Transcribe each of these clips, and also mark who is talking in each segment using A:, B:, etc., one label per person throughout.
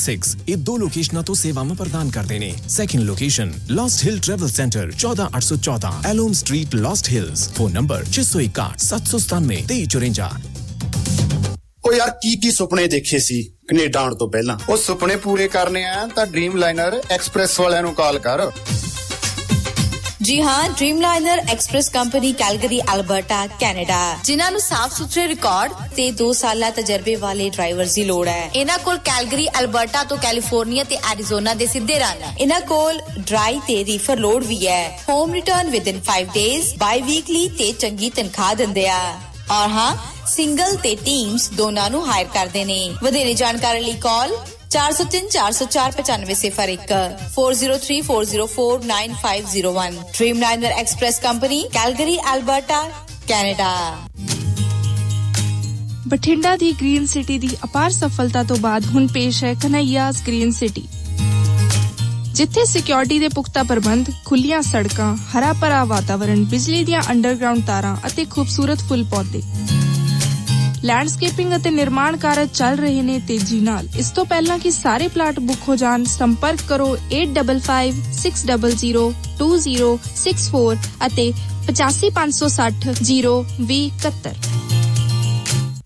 A: 66 ਇਹ ਦੋ ਲੋਕੇਸ਼ਨਾਂ ਤੋਂ ਸੇਵਾਵਾਂ ਪ੍ਰਦਾਨ ਕਰਦੇ ਨੇ second location last hill travel centre 14814 ਐਲੋਮ street last hills phone number 6017972354
B: ਉਹ ਯਾਰ ਕੀ ਕੀ ਸੁਪਨੇ ਦੇਖੇ ਸੀ ਕੈਨੇਡਾ ਆਉਣ ਤੋਂ ਪਹਿਲਾਂ ਉਹ ਸੁਪਨੇ ਪੂਰੇ ਕਰਨੇ ਆ ਤਾਂ ਡ੍ਰੀਮ ਲਾਈਨਰ ਐਕਸਪ੍ਰੈਸ ਵਾਲਿਆਂ ਨੂੰ ਕਾਲ ਕਰ
A: ਜੀ ਹਾਂ Dreamliner Express company Calgary Alberta Canada ਜਿਨ੍ਹਾਂ ਨੂੰ ਸਾਫ਼ ਸੁਥਰੇ ਰਿਕਾਰਡ ਤੇ 2 ਸਾਲਾਂ ਤਜਰਬੇ ਵਾਲੇ ਡਰਾਈਵਰਸ ਦੀ ਲੋੜ ਹੈ ਇਹਨਾਂ ਕੋਲ ਕੈਲਗਰੀ ਅਲਬਰਟਾ ਤੋਂ ਕੈਲੀਫੋਰਨੀਆ ਤੇ ਐਰੀਜ਼ੋਨਾ ਦੇ ਸਿੱਧੇ ਰਨ ਇਹਨਾਂ ਕੋਲ ਡਰਾਈ ਤੇ ਰੀਫਰ ਲੋਡ ਵੀ ਹੈ home return in 5 days biweekly ਤੇ ਚੰਗੀ ਤਨਖਾਹ ਦਿੰਦੇ ਆ ਔਰ ਹਾਂ ਸਿੰਗਲ ਤੇ ਟੀਮਸ ਦੋਨਾਂ ਨੂੰ ਹਾਇਰ ਕਰਦੇ ਨੇ ਵਧੇਰੇ ਜਾਣਕਾਰੀ ਲਈ call 4034049501 Dreamliner Express company Calgary Alberta Canada
B: Bathinda ਦੀ ਗ੍ਰੀਨ ਸਿਟੀ ਦੀ ਅਪਾਰ ਸਫਲਤਾ ਤੋਂ ਬਾਅਦ ਹੁਣ ਪੇਸ਼ ਹੈ ਕਨਈਆਸ ਗ੍ਰੀਨ ਸਿਟੀ ਜਿੱਥੇ ਸਿਕਿਉਰਿਟੀ ਦੇ ਪੁਖਤਾ ਪ੍ਰਬੰਧ, ਖੁੱਲੀਆਂ ਸੜਕਾਂ, ਹਰਾ ਭਰਾ ਵਾਤਾਵਰਣ, ਬਿਜਲੀ ਦੀਆਂ ਅੰਡਰਗਰਾਉਂਡ ਤਾਰਾਂ ਅਤੇ ਖੂਬਸੂਰਤ ਫੁੱਲ ਪੌਦੇ ਲੈਂਡਸਕੇਪਿੰਗ ਅਤੇ ਨਿਰਮਾਣ ਕਾਰਜ ਚੱਲ ਰਹੇ ਨੇ ਤੇਜ਼ੀ ਨਾਲ ਇਸ ਤੋਂ ਪਹਿਲਾਂ ਕਿ ਸਾਰੇ ਪਲਾਟ ਬੁੱਕ ਹੋ ਜਾਣ ਸੰਪਰਕ ਕਰੋ 8556002064 ਅਤੇ 8556002071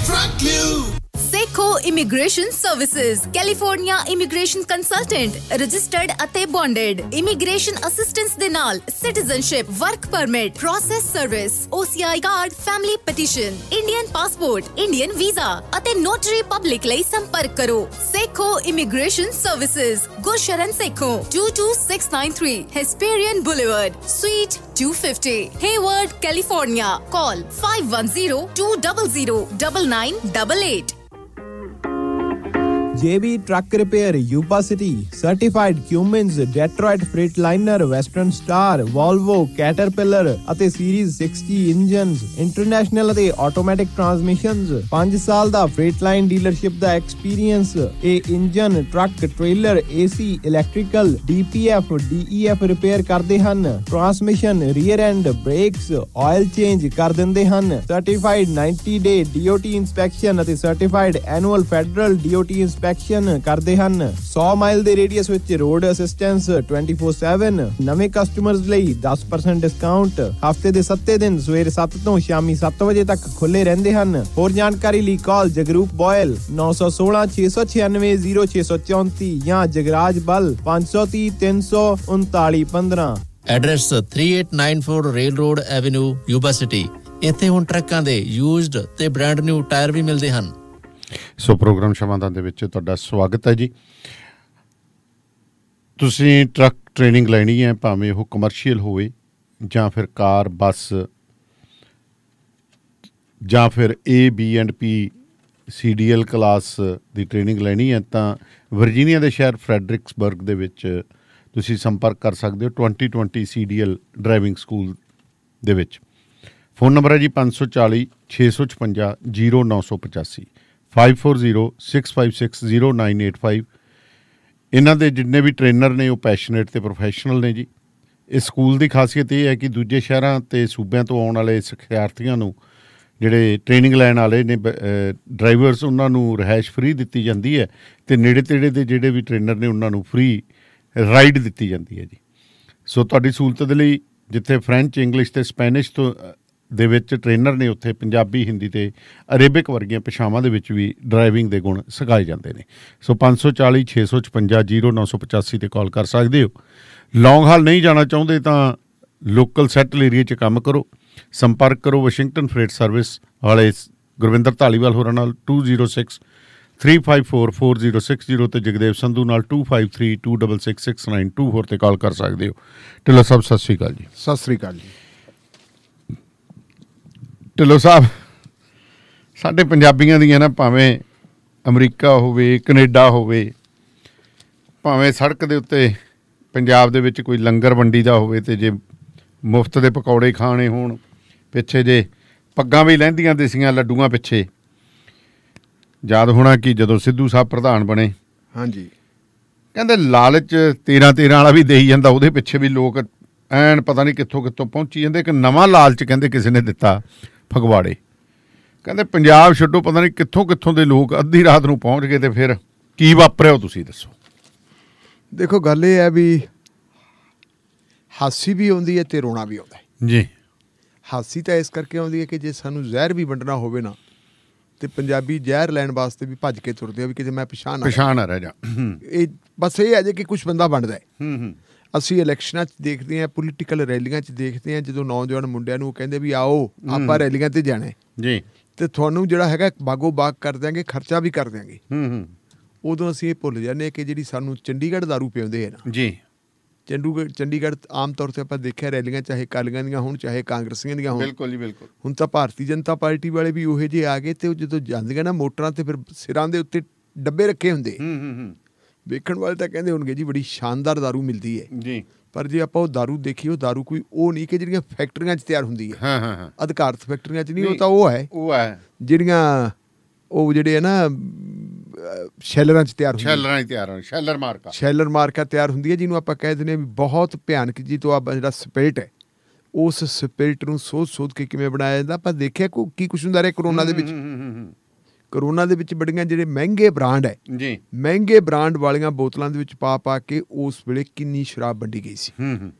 A: Frank you. ਸਿੱਖੋ immigration services California immigration consultant registered ਅਤੇ ਬੌਂਡਡ ਇਮੀਗ੍ਰੇਸ਼ਨ ਅਸਿਸਟੈਂਸ ਦੇ ਨਾਲ citizenship work permit process service OCI card family petition Indian passport Indian visa ਅਤੇ ਨੋਟਰੀ ਪਬਲਿਕ ਲਈ ਸੰਪਰਕ ਕਰੋ ਸਿੱਖੋ ਇਮੀਗ੍ਰੇਸ਼ਨ ਸਰਵਿਸਿਜ਼ ਗੁਰਸ਼ਰਨ ਸਿੱਖੋ 22693 Hesperian Boulevard
B: Suite 250 Hayward California call 510 200
A: 9988 JB Truck Repair, Yuba City, Certified Cummins, Detroit Freightliner, Western Star, Volvo, Caterpillar ਅਤੇ series 60 engines, international ਅਤੇ automatic transmissions, 5 ਸਾਲ ਦਾ ਫ੍ਰੇਟਲਾਈਨ ਡੀਲਰਸ਼ਿਪ ਦਾ ਐਕਸਪੀਰੀਅੰਸ, ਇਹ engine, truck, trailer, AC, electrical, DPF, DEF repair ਕਰਦੇ ਹਨ। Transmission, rear end, brakes, oil change ਕਰ ਦਿੰਦੇ ਹਨ। ਸਰਟੀਫਾਈਡ 90 ਡੇ DOT ਇਨਸਪੈਕਸ਼ਨ ਅਤੇ certified annual federal DOT inspection action ਕਰਦੇ ਹਨ 100 ਮਾਈਲ ਦੇ ਰੇਡੀਅਸ ਵਿੱਚ ਰੋਡ ਅਸਿਸਟੈਂਸ 24/7 ਨਵੇਂ ਕਸਟਮਰਸ ਲਈ 10% ਡਿਸਕਾਊਂਟ ਹਫਤੇ ਦੇ 7 ਦਿਨ ਸਵੇਰ 7 ਤੋਂ ਸ਼ਾਮੀ 7 ਵਜੇ ਤੱਕ ਖੁੱਲੇ ਰਹਿੰਦੇ ਹਨ ਹੋਰ ਜਾਣਕਾਰੀ ਲਈ ਕਾਲ ਜਗਰੂਪ ਬੋਇਲ 9166960634 ਜਾਂ Jagraj Bal 53033915
B: address 3894 rail road avenue Yuba City ਇੱਥੇ ਹੁਣ ਟਰੱਕਾਂ ਦੇ ਯੂਜ਼ਡ ਤੇ ਬ੍ਰਾਂਡ ਨਿਊ ਟਾਇਰ ਵੀ ਮਿਲਦੇ ਹਨ ਸੋ ਪ੍ਰੋਗਰਾਮ ਸ਼ਮਾਦਾਨ ਦੇ ਵਿੱਚ ਤੁਹਾਡਾ ਸਵਾਗਤ ਹੈ ਜੀ ਤੁਸੀਂ ਟਰੱਕ ਟ੍ਰੇਨਿੰਗ ਲੈਣੀ ਹੈ ਭਾਵੇਂ ਉਹ ਕਮਰਸ਼ੀਅਲ ਹੋਵੇ ਜਾਂ ਫਿਰ ਕਾਰ ਬੱਸ ਜਾਂ ਫਿਰ A B and P CDL class ਦੀ ਟ੍ਰੇਨਿੰਗ ਲੈਣੀ ਹੈ ਤਾਂ ਵਰਜੀਨੀਆ ਦੇ ਸ਼ਹਿਰ ਫ੍ਰੈਡਰਿਕਸਬਰਗ ਦੇ ਵਿੱਚ ਤੁਸੀਂ ਸੰਪਰਕ ਕਰ ਸਕਦੇ ਹੋ 2020 ਸੀਡੀਐਲ ਡਰਾਈਵਿੰਗ ਸਕੂਲ ਦੇ ਵਿੱਚ ਫੋਨ ਨੰਬਰ ਹੈ ਜੀ 540 656 0985 5406560985 ਇਹਨਾਂ ਦੇ ਜਿੰਨੇ ਵੀ ਟ੍ਰੇਨਰ ਨੇ ਉਹ ਪੈਸ਼ਨੇਟ ਤੇ ਪ੍ਰੋਫੈਸ਼ਨਲ ਨੇ ਜੀ ਇਸ ਸਕੂਲ ਦੀ ਖਾਸੀਅਤ ਇਹ ਹੈ ਕਿ ਦੂਜੇ ਸ਼ਹਿਰਾਂ ਤੇ ਸੂਬਿਆਂ ਤੋਂ ਆਉਣ ਵਾਲੇ ਸਿੱਖਿਆਰਥੀਆਂ ਨੂੰ ਜਿਹੜੇ ਟ੍ਰੇਨਿੰਗ ਲੈਣ ਵਾਲੇ ਨੇ ਡਰਾਈਵਰਸ ਉਹਨਾਂ ਨੂੰ ਰਹਿائش ਫ੍ਰੀ ਦਿੱਤੀ ਜਾਂਦੀ ਹੈ ਤੇ ਨੇੜੇ ਤੇੜੇ ਦੇ ਜਿਹੜੇ ਵੀ ਟ੍ਰੇਨਰ ਨੇ ਉਹਨਾਂ ਨੂੰ ਫ੍ਰੀ ਰਾਈਡ ਦਿੱਤੀ ਜਾਂਦੀ ਹੈ ਜੀ ਸੋ ਤੁਹਾਡੀ ਸਹੂਲਤ ਦੇ ਲਈ ਜਿੱਥੇ ਫ੍ਰੈਂਚ ਇੰਗਲਿਸ਼ ਤੇ ਸਪੈਨਿਸ਼ ਤੋਂ ਦੇ ਵਿੱਚ ਟ੍ਰੇਨਰ ਨੇ ਉੱਥੇ ਪੰਜਾਬੀ ਹਿੰਦੀ ਤੇ ਅਰੇਬਿਕ ਵਰਗੀਆਂ ਪਛਾਵਾਂ ਦੇ ਵਿੱਚ ਵੀ ਡਰਾਈਵਿੰਗ ਦੇ ਗੁਣ ਸਿਖਾਏ ਜਾਂਦੇ ਨੇ ਸੋ 540 656 0985 ਤੇ ਕਾਲ ਕਰ ਸਕਦੇ ਹੋ ਲੌਂਗ ਹਾਲ ਨਹੀਂ ਜਾਣਾ ਚਾਹੁੰਦੇ ਤਾਂ ਲੋਕਲ ਸੈਟਲ ਏਰੀਆ 'ਚ ਕੰਮ ਕਰੋ ਸੰਪਰਕ ਕਰੋ ਵਾਸ਼ਿੰਗਟਨ ਫਰੇਟ ਸਰਵਿਸ ਵਾਲੇ ਗੁਰਵਿੰਦਰ ਢਾਲੀਵਾਲ ਹੋਰਾਂ ਨਾਲ 206 3544060 ਤੇ ਜਗਦੇਵ ਸੰਧੂ ਨਾਲ 2532666924 ਤੇ ਕਾਲ ਕਰ ਸਕਦੇ ਹੋ ਟਿਲਾ ਸਭ ਸਤਿ ਸ੍ਰੀ ਅਕਾਲ ਜੀ ਸਤਿ ਸ੍ਰੀ ਅਕਾਲ ਜੀ ਢਿੱਲੋ ਸਾਹਿਬ ਸਾਡੇ ਪੰਜਾਬੀਆਂ ਦੀਆਂ ਨਾ ਭਾਵੇਂ ਅਮਰੀਕਾ ਹੋਵੇ ਕੈਨੇਡਾ ਹੋਵੇ ਭਾਵੇਂ ਸੜਕ ਦੇ ਉੱਤੇ ਪੰਜਾਬ ਦੇ ਵਿੱਚ ਕੋਈ ਲੰਗਰ ਵੰਡੀ ਦਾ ਹੋਵੇ ਤੇ ਜੇ ਮੁਫਤ ਦੇ ਪਕੌੜੇ ਖਾਣੇ ਹੋਣ ਪਿੱਛੇ ਜੇ ਪੱਗਾਂ ਵੀ ਲੈਂਦੀਆਂ ਦੇਸੀਆਂ ਲੱਡੂਆਂ ਪਿੱਛੇ ਯਾਦ ਹੋਣਾ ਕਿ ਜਦੋਂ ਸਿੱਧੂ ਸਾਹਿਬ ਪ੍ਰਧਾਨ ਬਣੇ ਹਾਂਜੀ ਕਹਿੰਦੇ ਲਾਲਚ 13 13 ਵਾਲਾ ਵੀ ਦੇਈ ਜਾਂਦਾ ਉਹਦੇ ਪਿੱਛੇ ਵੀ ਲੋਕ ਐਨ ਪਤਾ ਨਹੀਂ ਕਿੱਥੋਂ ਕਿੱਥੋਂ ਪਹੁੰਚੀ ਜਾਂਦੇ ਕਿ ਨਵਾਂ ਲਾਲਚ ਕਹਿੰਦੇ ਕਿਸੇ ਨੇ ਦਿੱਤਾ ਫਗਵਾੜੇ ਕਹਿੰਦੇ ਪੰਜਾਬ ਛੱਡੋ ਪਤਾ ਨਹੀਂ ਕਿੱਥੋਂ ਕਿੱਥੋਂ ਦੇ ਲੋਕ ਅੱਧੀ ਰਾਤ ਨੂੰ ਪਹੁੰਚ ਗਏ ਤੇ ਫਿਰ ਕੀ ਵਾਪਰਿਆ ਤੁਸੀਂ ਦੱਸੋ
A: ਦੇਖੋ ਗੱਲ ਇਹ ਹੈ ਵੀ ਹਾਸੀ ਵੀ ਆਉਂਦੀ ਹੈ ਤੇ ਰੋਣਾ ਵੀ ਆਉਂਦਾ ਹੈ ਜੀ ਹਾਸੀ ਤਾਂ ਇਸ ਕਰਕੇ ਆਉਂਦੀ ਹੈ ਕਿ ਜੇ ਸਾਨੂੰ ਜ਼ਹਿਰ ਵੀ ਵੰਡਣਾ ਹੋਵੇ ਨਾ ਤੇ ਪੰਜਾਬੀ ਜ਼ਹਿਰ ਲੈਣ ਵਾਸਤੇ ਵੀ ਭੱਜ ਕੇ ਤੁਰਦੇ ਆ ਵੀ ਕਿਤੇ ਮੈਂ ਪਛਾਣ ਨਾ ਪਛਾਣ ਨਾ ਰਹਿ ਜਾ ਇਹ ਬਸ ਇਹ ਹੈ ਜੇ ਕਿ ਕੁਝ ਬੰਦਾ ਵੰਡਦਾ ਹੈ ਹੂੰ ਹੂੰ ਅਸੀਂ ਇਲੈਕਸ਼ਨਾਂ 'ਚ ਦੇਖਦੇ ਹਾਂ ਪੋਲੀਟੀਕਲ ਰੈਲੀਆਂ 'ਚ ਦੇਖਦੇ ਹਾਂ ਜਦੋਂ ਨੌਜਵਾਨ ਮੁੰਡਿਆਂ ਨੂੰ ਕਹਿੰਦੇ ਵੀ ਆਓ ਆਪਾਂ ਰੈਲੀਆਂ ਤੇ ਜਾਣਾ ਜੀ ਤੇ ਤੁਹਾਨੂੰ ਜਿਹੜਾ ਹੈਗਾ ਬਾਗੋ ਬਾਗ ਕਰ ਦਿਆਂਗੇ ਖਰਚਾ ਵੀ ਕਰ ਦਿਆਂਗੇ ਹੂੰ ਹੂੰ ਉਦੋਂ ਅਸੀਂ ਇਹ ਭੁੱਲ ਜਾਂਦੇ ਕਿ ਜਿਹੜੀ ਸਾਨੂੰ ਚੰਡੀਗੜ੍ਹ ਦਾਰੂ ਪੀਉਂਦੇ ਆ ਨਾ ਜੀ ਚੰਡੀਗੜ੍ਹ ਚੰਡੀਗੜ੍ਹ ਆਮ ਤੌਰ ਤੇ ਆਪਾਂ ਦੇਖਿਆ ਰੈਲੀਆਂ ਚਾਹੇ ਕਾਲੀਆਂ ਦੀਆਂ ਹੋਣ ਚਾਹੇ ਕਾਂਗਰਸੀਆਂ ਦੀਆਂ ਹੋਣ ਬਿਲਕੁਲ ਜੀ ਬਿਲਕੁਲ ਹੁਣ ਤਾਂ ਭਾਰਤੀ ਜਨਤਾ ਪਾਰਟੀ ਵਾਲੇ ਵੀ ਉਹੇ ਜੇ ਆ ਗਏ ਤੇ ਜਦੋਂ ਜਾਂਦੀਆਂ ਨਾ ਮੋਟਰਾਂ ਤੇ ਫਿਰ ਸਿਰਾਂ ਦੇ ਉੱਤੇ ਡੱਬੇ ਰੱਖੇ ਹੁੰਦੇ ਹੂੰ ਹੂੰ ਹੂੰ ਵੇਖਣ ਵਾਲੇ ਤਾਂ ਕਹਿੰਦੇ ਹੋਣਗੇ ਜੀ ਬੜੀ ਸ਼ਾਨਦਾਰ दारू ਮਿਲਦੀ ਹੈ ਜੀ ਪਰ ਜੇ ਆਪਾਂ ਉਹ दारू ਦੇਖੀ ਉਹ दारू ਕੋਈ ਉਹ ਨਹੀਂ ਕਿ ਜਿਹੜੀਆਂ ਫੈਕਟਰੀਆਂ 'ਚ ਤਿਆਰ ਹੁੰਦੀ ਹੈ ਹਾਂ ਹਾਂ ਹਾਂ ਅਧਿਕਾਰਤ ਫੈਕਟਰੀਆਂ 'ਚ ਨਹੀਂ ਉਹ ਤਾਂ ਉਹ ਹੈ ਉਹ ਹੈ ਜਿਹੜੀਆਂ ਉਹ ਜਿਹੜੇ ਹੈ ਨਾ ਸ਼ੈਲਰਾਂ 'ਚ ਤਿਆਰ ਹੁੰਦੀ ਸ਼ੈਲਰਾਂ 'ਚ ਤਿਆਰ ਹੁੰਦੀ
B: ਸ਼ੈਲਰ ਮਾਰਕਾ ਸ਼ੈਲਰ
A: ਮਾਰਕਾ ਤਿਆਰ ਹੁੰਦੀ ਹੈ ਜਿਹਨੂੰ ਆਪਾਂ ਕਹਿ ਦਿੰਦੇ ਆ ਵੀ ਬਹੁਤ ਭਿਆਨਕ ਜੀ ਤੋਂ ਆ ਜਿਹੜਾ ਸਪਿਰਟ ਹੈ ਉਸ ਸਪਿਰਟ ਨੂੰ ਸੋਧ-ਸੋਧ ਕੇ ਕਿਵੇਂ ਬਣਾਇਆ ਜਾਂਦਾ ਆਪਾਂ ਦੇਖਿਆ ਕੋ ਕੀ ਕੁਛ ਹੁੰਦਾ ਰਿਹਾ ਕਰੋਨਾ ਦੇ ਵਿੱਚ ਕਰੋਨਾ ਦੇ ਵਿੱਚ ਬੜੀਆਂ ਜਿਹੜੇ ਮਹਿੰਗੇ ਬ੍ਰਾਂਡ ਹੈ ਜੀ ਮਹਿੰਗੇ ਬ੍ਰਾਂਡ ਵਾਲੀਆਂ ਬੋਤਲਾਂ ਦੇ ਵਿੱਚ ਪਾ ਪਾ ਕੇ ਉਸ ਵੇਲੇ ਕਿੰਨੀ ਸ਼ਰਾਬ ਵੰਡੀ ਗਈ ਸੀ ਹੂੰ ਹੂੰ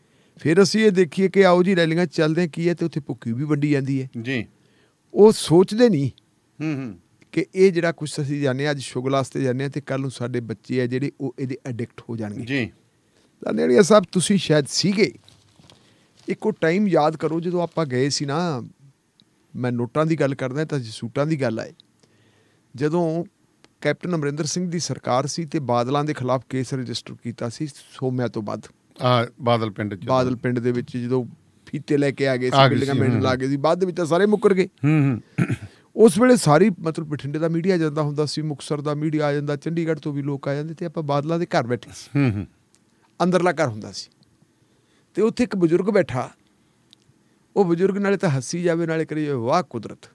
A: ਫਿਰ ਅਸੀਂ ਇਹ ਦੇਖੀਏ ਕਿ ਆਓ ਜੀ ਰੈਲੀਆਂ ਚੱਲਦੇ ਕੀ ਹੈ ਤੇ ਉੱਥੇ ਭੁੱਕੀ ਵੀ ਵੰਡੀ ਜਾਂਦੀ ਹੈ ਜੀ ਉਹ ਸੋਚਦੇ ਨਹੀਂ ਹੂੰ ਹੂੰ ਕਿ ਇਹ ਜਿਹੜਾ ਕੁਝ ਅਸੀਂ ਆ ਅੱਜ ਸ਼ੁਗਲ ਵਾਸਤੇ ਆ ਤੇ ਕੱਲ ਨੂੰ ਸਾਡੇ ਬੱਚੇ ਆ ਜਿਹੜੇ ਉਹ ਇਹਦੇ ਐਡਿਕਟ ਹੋ ਜਾਣਗੇ ਜੀ ਤਾਂ ਨੇੜੀਆ ਸਾਹਿਬ ਤੁਸੀਂ ਸ਼ਾਇਦ ਸੀਗੇ ਇੱਕੋ ਟਾਈਮ ਯਾਦ ਕਰੋ ਜਦੋਂ ਆਪਾਂ ਗਏ ਸੀ ਨਾ ਮੈਂ ਨੋਟਾਂ ਦੀ ਗੱਲ ਕਰਦਾ ਤਾਂ ਸੂਟਾਂ ਦੀ ਗੱਲ ਆਏ ਜਦੋਂ ਕੈਪਟਨ ਅਮਰਿੰਦਰ ਸਿੰਘ ਦੀ ਸਰਕਾਰ ਸੀ ਤੇ ਬਾਦਲਾਂ ਦੇ ਖਿਲਾਫ ਕੇਸ ਰਜਿਸਟਰ ਕੀਤਾ ਸੀ ਸੋਮਿਆ ਤੋਂ ਬਾਅਦ ਆ ਬਾਦਲ ਪਿੰਡ ਚ ਬਾਦਲ ਪਿੰਡ ਦੇ ਵਿੱਚ ਜਦੋਂ ਫੀਤੇ ਲੈ ਕੇ ਆ ਗਏ ਸੀ ਬਿਲਡਿੰਗਾਂ ਮੇਨ ਲਾ ਗਏ ਸੀ ਬਾਅਦ ਵਿੱਚ ਤਾਂ ਸਾਰੇ ਮੁੱਕਰ ਗਏ ਹੂੰ ਹੂੰ ਉਸ ਵੇਲੇ ਸਾਰੀ ਮਤਲਬ ਬਠਿੰਡੇ ਦਾ ਮੀਡੀਆ ਜਾਂਦਾ ਹੁੰਦਾ ਸੀ ਮੁਕਸਰ ਦਾ ਮੀਡੀਆ ਆ ਜਾਂਦਾ ਚੰਡੀਗੜ੍ਹ ਤੋਂ ਵੀ ਲੋਕ ਆ ਜਾਂਦੇ ਤੇ ਆਪਾਂ ਬਾਦਲਾਂ ਦੇ ਘਰ ਬੈਠੇ ਸੀ ਹੂੰ ਹੂੰ ਅੰਦਰਲਾ ਘਰ ਹੁੰਦਾ ਸੀ ਤੇ ਉੱਥੇ ਇੱਕ ਬਜ਼ੁਰਗ ਬੈਠਾ ਉਹ ਬਜ਼ੁਰਗ ਨਾਲੇ ਤਾਂ ਹੱਸੀ ਜਾਵੇ ਨਾਲੇ ਕਰੀ ਵਾਹ ਕੁਦਰਤ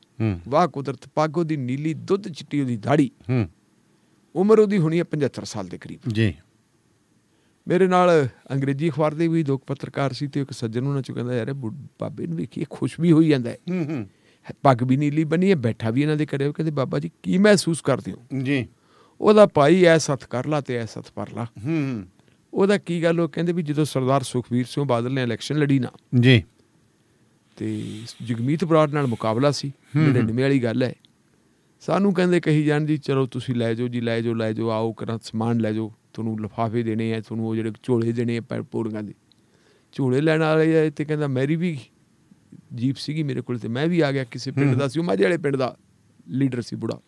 A: ਵਾਹ ਕੁਦਰਤ ਪਾਗੋ ਦੀ ਨੀਲੀ ਦੁੱਧ ਚਿੱਟੀ ਉਹਦੀ ਦਾੜੀ ਹੂੰ ਉਮਰ ਉਹਦੀ ਹੁਣੀ ਹੈ 75 ਸਾਲ ਦੇ ਕਰੀਬ ਜੀ ਮੇਰੇ ਨਾਲ ਅੰਗਰੇਜ਼ੀ ਅਖਬਾਰ ਦੇ ਵੀ ਲੋਕ ਪੱਤਰਕਾਰ ਸੀ ਤੇ ਇੱਕ ਸੱਜਣ ਉਹਨਾਂ ਚ ਕਹਿੰਦਾ ਯਾਰ ਬਾਬੇ ਨੂੰ ਵੇਖੀ ਖੁਸ਼ ਵੀ ਹੋਈ ਜਾਂਦਾ ਹੈ ਹੂੰ ਹੂੰ ਪੱਗ ਵੀ ਨੀਲੀ ਬਣੀ ਹੈ ਬੈਠਾ ਵੀ ਇਹਨਾਂ ਦੇ ਕਰਿਓ ਕਹਿੰਦੇ ਬਾਬਾ ਜੀ ਕੀ ਮਹਿਸੂਸ ਕਰਦੇ ਹੋ ਜੀ ਉਹਦਾ ਭਾਈ ਐ ਸਤ ਕਰ ਲਾ ਤੇ ਐ ਸਤ ਪਰ ਲਾ ਹੂੰ ਉਹਦਾ ਕੀ ਗੱਲ ਉਹ ਕਹਿੰਦੇ ਵੀ ਜਦੋਂ ਸਰਦਾਰ ਸੁਖਵੀਰ ਸਿੰਘ ਬਾਦਲ ਨੇ ਇਲੈਕਸ਼ਨ ਲੜੀ ਨਾ ਜੀ ਤੇ ਜਗਮੀਤ ਬਰਾੜ ਨਾਲ ਮੁਕਾਬਲਾ ਸੀ 99 ਵਾਲੀ ਗੱਲ ਹੈ ਸਾਨੂੰ ਕਹਿੰਦੇ ਕਹੀ ਜਾਣ ਜੀ ਚਲੋ ਤੁਸੀਂ ਲੈ ਜਾਓ ਜੀ ਲੈ ਜਾਓ ਲੈ ਜਾਓ ਆਓ ਕਰਾਂ ਸਮਾਨ ਲੈ ਜਾਓ ਤੁਹਾਨੂੰ ਲਫਾਫੇ ਦੇਣੇ ਆ ਤੁਹਾਨੂੰ ਉਹ ਜਿਹੜੇ ਝੋਲੇ ਦੇਣੇ ਆ ਪੌੜੀਆਂ ਦੇ ਝੋਲੇ ਲੈਣ ਵਾਲੇ ਆ ਤੇ ਕਹਿੰਦਾ ਮੈਰੀ ਵੀ ਜੀਪ ਸੀਗੀ ਮੇਰੇ ਕੋਲ ਤੇ ਮੈਂ ਵੀ ਆ ਗਿਆ ਕਿਸੇ ਪਿੰਡ ਦਾ ਸੀ ਉਹ ਮਾਝੇ ਵਾਲੇ ਪਿੰਡ ਦਾ ਲੀਡਰ ਸੀ ਬੁੜਾ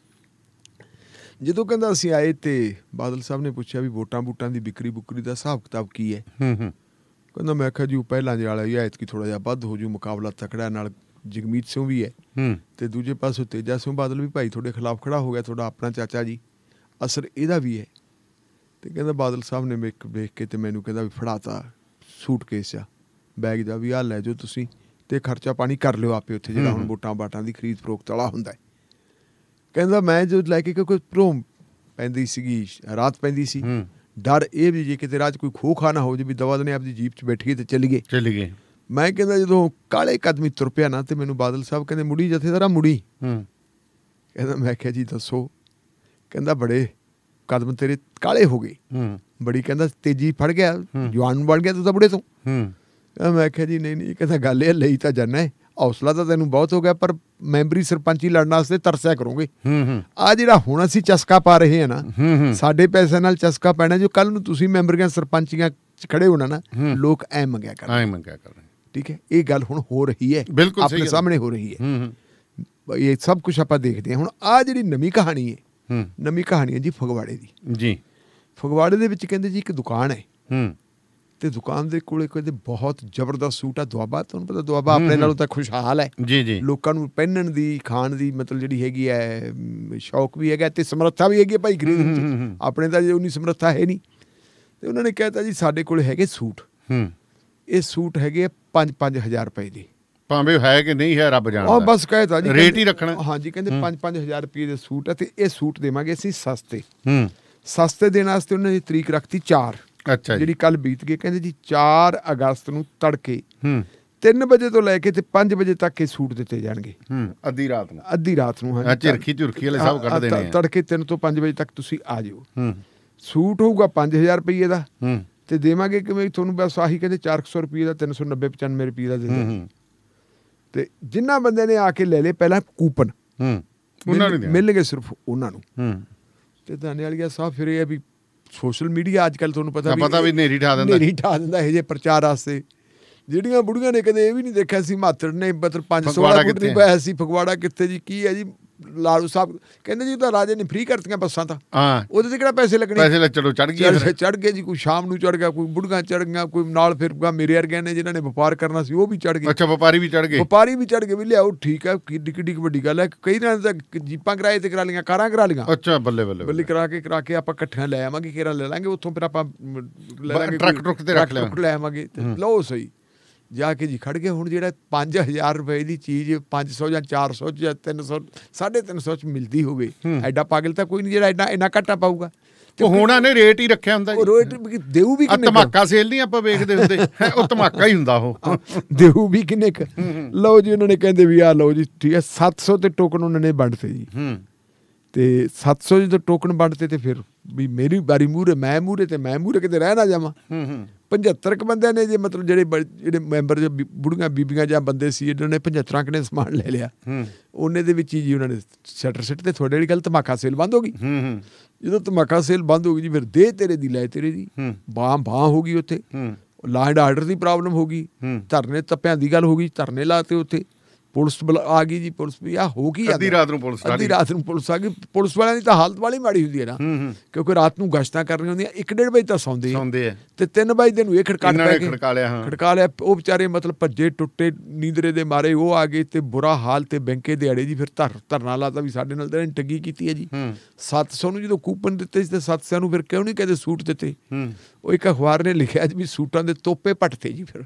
A: ਜਦੋਂ ਕਹਿੰਦਾ ਅਸੀਂ ਆਏ ਤੇ ਬਾਦਲ ਸਾਹਿਬ ਨੇ ਪੁੱਛਿਆ ਵੀ ਵੋਟਾਂ ਬੂਟਾਂ ਦੀ ਵਿਕਰੀ ਬੁਕਰੀ ਦਾ ਹਿਸਾਬ ਕਿਤਾਬ ਕੀ ਹੈ ਹੂੰ ਹੂੰ ਕਹਿੰਦਾ ਮੈਂ ਕਿਹਾ ਜੀ ਪਹਿਲਾਂ ਜਿਹੜਾ ਇਹ ਕੀ ਥੋੜਾ ਜਿਹਾ ਵੱਧ ਹੋ ਜੂ ਮੁਕਾਬਲਾ ਤਕੜਾ ਨਾਲ ਜਗਮੀਤ ਸਿੰਘ ਵੀ ਹੈ ਤੇ ਦੂਜੇ ਪਾਸੇ ਤੇਜਾ ਸਿੰਘ ਬਾਦਲ ਵੀ ਭਾਈ ਤੁਹਾਡੇ ਖਿਲਾਫ ਖੜਾ ਹੋ ਗਿਆ ਤੁਹਾਡਾ ਆਪਣਾ ਚਾਚਾ ਜੀ ਅਸਰ ਇਹਦਾ ਵੀ ਹੈ ਤੇ ਕਹਿੰਦਾ ਬਾਦਲ ਸਾਹਿਬ ਨੇ ਮੇਕ ਵੇਖ ਕੇ ਤੇ ਮੈਨੂੰ ਕਹਿੰਦਾ ਵੀ ਫੜਾਤਾ ਸੂਟਕੇਸ ਆ ਬੈਗ ਦਾ ਵੀ ਆ ਲੈ ਜਾਓ ਤੁਸੀਂ ਤੇ ਖਰਚਾ ਪਾਣੀ ਕਰ ਲਿਓ ਆਪੇ ਉੱਥੇ ਜਿਹੜਾ ਹੁਣ ਬੋਟਾਂ ਬਾਟਾਂ ਦੀ ਖਰੀਦ ਫਰੋਖਤ ਵਾਲਾ ਹੁੰਦਾ ਹੈ ਕਹਿੰਦਾ ਮੈਂ ਜੋ ਲੈ ਕੇ ਕੋਈ ਪ੍ਰੋਮ ਪੈਂਦੀ ਸੀਗੀ ਰਾਤ ਪੈਂਦੀ ਸੀ ਡਰ ਇਹ ਵੀ ਜੇ ਕਿਤੇ ਰਾਜ ਕੋਈ ਖੋਖਾ ਨਾ ਹੋ ਜੇ ਵੀ ਦਵਾ ਦਨੇ ਆਪਦੀ ਜੀਪ 'ਚ ਬੈਠ ਤੇ ਚਲੀ ਗਏ ਚਲੀ ਗਏ ਮੈਂ ਕਹਿੰਦਾ ਜਦੋਂ ਕਾਲੇ ਕਦਮੀ ਤੁਰ ਪਿਆ ਨਾ ਤੇ ਮੈਨੂੰ ਬਾਦਲ ਸਾਹਿਬ ਕਹਿੰਦੇ ਮੁੜੀ ਜਥੇਦਾਰਾ ਮੁੜੀ ਹੂੰ ਕਹਿੰਦਾ ਮੈਂ ਕਿਹਾ ਜੀ ਦੱਸੋ ਕਹਿੰਦਾ ਬੜੇ ਕਦਮ ਤੇਰੇ ਕਾਲੇ ਹੋ ਗਏ ਹੂੰ ਬੜੀ ਕਹਿੰਦਾ ਤੇਜੀ ਫੜ ਗਿਆ ਜਵਾਨ ਬਣ ਗਿਆ ਤੂੰ ਤਾਂ ਬੁੜੇ ਤੋਂ ਹੂੰ ਮੈਂ ਕਿਹਾ ਜੀ ਨਹੀਂ ਨਹੀਂ ਕਹਿੰਦਾ ਗੱਲ ਇਹ ਲਈ ਤਾਂ ਜਾਣਾ ਹੈ ਹੌਸਲਾ ਤਾਂ ਤੈਨੂੰ ਬਹੁਤ ਹੋ ਗਿਆ ਪਰ ਮੈਂਬਰੀ ਸਰਪੰਚੀ ਲੜਨ ਵਾਸਤੇ ਤਰਸਿਆ ਕਰੋਗੇ ਆ ਜਿਹੜਾ ਹੁਣ ਅਸੀਂ ਚਸਕਾ ਪਾ ਰਹੇ ਹਾਂ ਨਾ ਸਾਡੇ ਪੈਸੇ ਨਾਲ ਚਸਕਾ ਪੈਣਾ ਜੋ ਕੱਲ ਨੂੰ ਤੁਸੀਂ ਮੈਂਬਰੀਆਂ ਸਰਪੰਚੀਆਂ ਚ ਖੜੇ ਹੋਣਾ ਨਾ ਲੋਕ ਐ ਮੰਗਿਆ ਕਰਦੇ ਐ ਮੰਗਿਆ ਕਰਦੇ ਠੀਕ ਹੈ ਇਹ ਗੱਲ ਹੁਣ ਹੋ ਰਹੀ ਹੈ ਆਪਣੇ ਸਾਹਮਣੇ ਹੋ ਰਹੀ ਹੈ ਹੂੰ ਹੂੰ ਇਹ ਸਭ ਕੁਝ ਆਪਾਂ ਦੇਖਦੇ ਹਾਂ ਹੁਣ ਆ ਜਿਹੜੀ ਨਵੀਂ ਕਹਾਣੀ ਹੈ ਹੂੰ ਨਵੀਂ ਕਹਾਣੀ ਹੈ ਜੀ ਫਗਵਾੜੇ ਦੀ ਜੀ ਫਗਵਾੜੇ ਦੇ ਵਿੱਚ ਕਹਿੰਦੇ ਜੀ ਇੱਕ ਦੁਕਾਨ ਹੈ ਹੂੰ ਤੇ ਦੁਕਾਨ ਦੇ ਕੋਲੇ ਕਹਿੰਦੇ ਬਹੁਤ ਜ਼ਬਰਦਸਤ ਸੂਟ ਆ ਦੁਆਬਾ ਤੁਹਾਨੂੰ ਪਤਾ ਦੁਆਬਾ ਆਪਣੇ ਨਾਲੋਂ ਤਾਂ ਖੁਸ਼ਹਾਲ ਹੈ ਜੀ ਜੀ ਲੋਕਾਂ ਨੂੰ ਪਹਿਨਣ ਦੀ ਖਾਣ ਦੀ ਮਤਲਬ ਜਿਹੜੀ ਹੈਗੀ ਹੈ ਸ਼ੌਕ ਵੀ ਹੈਗਾ ਤੇ ਸਮਰੱਥਾ ਵੀ ਹੈਗੀ ਭਾਈ ਗਰੀਬ ਵਿੱਚ ਆਪਣੇ ਤਾਂ ਜੇ ਉਨੀ ਸਮਰੱਥਾ ਹੈ ਨਹੀਂ ਤੇ ਉਹਨਾਂ ਨੇ ਕਹਿਤਾ ਜੀ ਸਾਡੇ ਕੋਲ ਹੈਗੇ ਸੂਟ ਹੂੰ ਇਹ ਸੂਟ ਹੈਗੇ 5-5000 ਰੁਪਏ ਦੇ
B: ਭਾਵੇਂ ਹੈ ਕਿ ਨਹੀਂ ਹੈ ਰੱਬ ਜਾਣਦਾ ਉਹ ਬਸ ਕਹਿਤਾ ਜੀ ਰੇਟ ਹੀ
A: ਰੱਖਣਾ ਹਾਂਜੀ ਕਹਿੰਦੇ 5-5000 ਰੁਪਏ ਦੇ ਸੂਟ ਆ ਤੇ ਇਹ ਸੂਟ ਦੇਵਾਂਗੇ ਅਸੀਂ ਸਸਤੇ ਹੂੰ ਸਸਤੇ ਦੇਣ ਵਾਸਤੇ ਉਹਨਾਂ ਦੀ ਤਰੀਕ ਰੱਖਤੀ 4 ਅੱਛਾ ਜਿਹੜੀ ਕੱਲ ਬੀਤ ਗਈ ਕਹਿੰਦੇ ਜੀ 4 ਅਗਸਤ ਨੂੰ ਤੜਕੇ ਹੂੰ 3 ਵਜੇ ਤੋਂ ਲੈ ਕੇ ਤੇ 5 ਵਜੇ ਤੱਕ ਇਹ ਸੂਟ ਦਿੱਤੇ ਜਾਣਗੇ ਹੂੰ ਅੱਧੀ ਰਾਤ ਨੂੰ ਅੱਧੀ ਰਾਤ ਨੂੰ ਹਾਂ ਝਿਰਖੀ ਝੁਰਖੀ ਵਾਲੇ ਸਭ ਕੱਢ ਦੇਣੇ ਆ ਤੜਕੇ 3 ਤੋਂ 5 ਵਜੇ ਤੱਕ ਤੁਸੀਂ ਆ ਜਿਓ ਹੂੰ ਸੂਟ ਹੋਊਗਾ 5000 ਰੁਪਏ ਦਾ ਹੂੰ ਤੇ ਦੇਵਾਂਗੇ ਕਿਵੇਂ ਤੁਹਾਨੂੰ ਬਸ ਆਹੀ ਕਹਿੰਦੇ 400 ਰੁਪਏ ਦਾ 390 95 ਰੁਪਏ ਦਾ ਦੇ ਦੇ ਤੇ ਜਿੰਨਾ ਬੰਦੇ ਨੇ ਆ ਕੇ ਲੈ ਲੇ ਪਹਿਲਾਂ ਕੂਪਨ ਹੂੰ ਉਹਨਾਂ ਨੂੰ ਗਏ ਸਿਰਫ ਉਹਨਾਂ ਨੂੰ ਹੂੰ ਤੇ ਦਾਨੇ ਵਾਲੀਆ ਸਾਹਿਬ ਫਿਰ ਇਹ ਵੀ ਸੋਸ਼ਲ ਮੀਡੀਆ ਅੱਜ ਕੱਲ ਤੁਹਾਨੂੰ ਪਤਾ ਵੀ ਪਤਾ ਵੀ ਨੇਰੀ ਠਾ ਦਿੰਦਾ ਨੇਰੀ ਠਾ ਦਿੰਦਾ ਇਹ ਜੇ ਪ੍ਰਚਾਰ ਵਾਸਤੇ ਜਿਹੜੀਆਂ ਬੁੜੀਆਂ ਨੇ ਕਦੇ ਇਹ ਵੀ ਨਹੀਂ ਦੇਖਿਆ ਸੀ ਮਾਤੜ ਨੇ ਬਤਰ 500 ਫੁੱਟ ਨਹੀਂ ਪਾਇਆ ਸੀ ਫਗਵਾੜਾ ਕਿੱਥੇ ਜੀ ਕੀ ਹੈ ਜੀ ਲਾਲੂ ਸਾਹਿਬ ਕਹਿੰਦੇ ਜੀ ਤਾਂ ਰਾਜੇ ਨੇ ਫ੍ਰੀ ਕਰਤੀਆਂ ਬੱਸਾਂ ਤਾਂ ਹਾਂ ਉਹਦੇ ਤੇ ਕਿਹੜਾ ਪੈਸੇ ਲੱਗਣੇ ਪੈਸੇ ਲੱਚੜੋ ਚੜ ਗਏ ਚੜ ਗਏ ਜੀ ਕੋਈ ਸ਼ਾਮ ਨੂੰ ਚੜ ਗਿਆ ਕੋਈ ਬੁੜਗਾ ਚੜ ਗਿਆ ਕੋਈ ਨਾਲ ਫਿਰ ਮੇਰੇ ਵਰਗੇ ਨੇ ਜਿਨ੍ਹਾਂ ਨੇ ਵਪਾਰ ਕਰਨਾ ਸੀ ਉਹ ਵੀ ਚੜ ਗਏ ਅੱਛਾ ਵਪਾਰੀ ਵੀ ਚੜ ਗਏ ਵਪਾਰੀ ਵੀ ਚੜ ਗਏ ਵੀ ਲਿਆਓ ਠੀਕ ਹੈ ਕਿੱਡੀ ਕਿੱਡੀ ਵੱਡੀ ਗੱਲ ਹੈ ਕਈ ਨਾਲ ਤਾਂ ਜੀਪਾਂ ਕਿਰਾਏ ਤੇ ਕਰਾ ਲੀਆਂ ਕਾਰਾਂ ਕਰਾ ਲੀਆਂ ਅੱਛਾ ਬੱਲੇ ਬੱਲੇ ਬੱਲੇ ਕਰਾ ਕੇ ਕਰਾ ਕੇ ਆਪਾਂ ਇਕੱਠਿਆਂ ਲੈ ਆਵਾਂਗੇ ਕਿਹੜਾ ਲੈ ਲਾਂਗੇ ਉੱਥੋਂ ਫਿਰ ਆਪਾਂ ਲੈ ਲਾਂਗੇ ਟਰੱਕ ਟਰੱਕ ਤੇ ਰੱਖ ਆਵਾਂਗੇ ਲਓ ਸਹੀ ਜਾ ਕੇ ਜੀ ਖੜ ਗਏ ਹੁਣ ਜਿਹੜਾ 5000 ਰੁਪਏ ਦੀ ਚੀਜ਼ 500 ਜਾਂ 400 ਜਾਂ 300 350 ਚ ਮਿਲਦੀ ਹੋਵੇ ਐਡਾ ਪਾਗਲ ਤਾਂ ਕੋਈ ਨਹੀਂ ਜਿਹੜਾ ਐਡਾ ਇੰਨਾ ਘਟਾ ਪਾਊਗਾ ਉਹ ਹੋਣਾ ਨੇ ਰੇਟ ਹੀ ਰੱਖਿਆ ਹੁੰਦਾ ਜੀ ਰੇਟ ਦੇਊ ਵੀ ਕਿੰਨੇ ਧਮਾਕਾ ਸੇਲ ਨਹੀਂ ਆਪਾਂ ਵੇਖਦੇ ਹੁੰਦੇ ਉਹ ਧਮਾਕਾ ਹੀ ਹੁੰਦਾ ਉਹ ਦੇਊ ਵੀ ਕਿੰਨੇ ਲਓ ਜੀ ਉਹਨਾਂ ਨੇ ਕਹਿੰਦੇ ਵੀ ਆ ਲਓ ਜੀ ਠੀਕ ਹੈ 700 ਤੇ ਟੋਕਨ ਉਹਨਾਂ ਨੇ ਵੰਡਤੇ ਜੀ ਤੇ 700 ਜਦੋਂ ਟੋਕਨ ਵੰਡਤੇ ਤੇ ਫਿਰ ਵੀ ਮੇਰੀ ਬਾਰੀ ਮੂਰੇ ਮੈਂ ਮੂਰੇ ਤੇ ਮੈਂ ਮੂਰੇ ਕਿਤੇ ਰਹਿ ਨਾ ਜਾਵਾਂ ਹੂੰ ਹੂੰ 75 ਕ ਬੰਦਿਆਂ ਨੇ ਜੇ ਮਤਲਬ ਜਿਹੜੇ ਜਿਹੜੇ ਮੈਂਬਰ ਜੋ ਬੁੜੀਆਂ ਬੀਬੀਆਂ ਜਾਂ ਬੰਦੇ ਸੀ ਇਹਨਾਂ ਨੇ 75 ਕਨੇ ਸਮਾਨ ਲੈ ਲਿਆ ਹੂੰ ਉਹਨੇ ਦੇ ਵਿੱਚ ਹੀ ਜੀ ਉਹਨਾਂ ਨੇ ਸ਼ਟਰ ਸਿੱਟ ਤੇ ਤੁਹਾਡੇ ਵਾਲੀ ਗੱਲ ਧਮਾਕਾ ਸੇਲ ਬੰਦ ਹੋ ਗਈ ਹੂੰ ਹੂੰ ਜਦੋਂ ਧਮਾਕਾ ਸੇਲ ਬੰਦ ਹੋ ਗਈ ਜੀ ਫਿਰ ਦੇ ਤੇਰੇ ਦੀ ਲੈ ਤੇਰੇ ਦੀ ਬਾਹ ਬਾਹ ਹੋ ਗਈ ਉੱਥੇ ਹੂੰ ਲਾਈਨ ਆਰਡਰ ਦੀ ਪ੍ਰੋਬਲਮ ਹੋ ਗਈ ਧਰਨੇ ਤੱਪਿਆਂ ਦੀ ਗੱਲ ਹੋ ਗਈ ਧਰਨੇ ਲਾਤੇ ਉੱਥੇ ਪੁਲਿਸ ਆ ਗਈ ਜੀ ਪੁਲਿਸ ਵੀ ਆ ਹੋ ਗਈ ਅੱਧੀ ਰਾਤ ਨੂੰ ਪੁਲਿਸ ਆ ਗਈ ਅੱਧੀ ਰਾਤ ਨੂੰ ਪੁਲਿਸ ਆ ਗਈ ਪੁਲਿਸ ਵਾਲਿਆਂ ਦੀ ਤਾਂ ਹਾਲਤ ਵਾਲੀ ਮਾੜੀ ਹੁੰਦੀ ਹੈ ਨਾ ਕਿਉਂਕਿ ਰਾਤ ਨੂੰ ਗਸ਼ਤਾਂ ਕਰਨੀਆਂ ਹੁੰਦੀਆਂ 1:30 ਵਜੇ ਤਾਂ ਸੌਂਦੇ ਆ ਤੇ 3 ਵਜੇ ਦੇ ਨੂੰ ਇਹ ਖੜਕਾਟ ਪੈ ਗਈ ਖੜਕਾ ਲਿਆ ਹਾਂ ਖੜਕਾ ਲਿਆ ਉਹ ਵਿਚਾਰੇ ਮਤਲਬ ਭੱਜੇ ਟੁੱਟੇ ਨੀਂਦਰੇ ਦੇ ਮਾਰੇ ਉਹ ਆ ਗਏ ਤੇ ਬੁਰਾ ਹਾਲ ਤੇ ਬੈਂਕੇ ਦੇ ਅੜੇ ਜੀ ਫਿਰ ਧਰ ਧਰਨਾ ਲਾਤਾ ਵੀ ਸਾਡੇ ਨਾਲ ਤਾਂ ਟੱਗੀ ਕੀਤੀ ਹੈ ਜੀ 700 ਨੂੰ ਜਦੋਂ ਕੂਪਨ ਦਿੱਤੇ ਸੀ ਤੇ 700 ਨੂੰ ਫਿਰ ਕਿਉਂ ਨਹੀਂ ਕਹਦੇ ਸੂਟ ਦਿੱਤੇ ਉਹ ਇੱਕ ਅਖਬਾਰ ਨੇ ਲਿਖਿਆ ਜੀ ਵੀ ਸੂਟਾਂ ਦੇ ਤੋਪੇ ਪੱਟਤੇ ਜੀ ਫਿਰ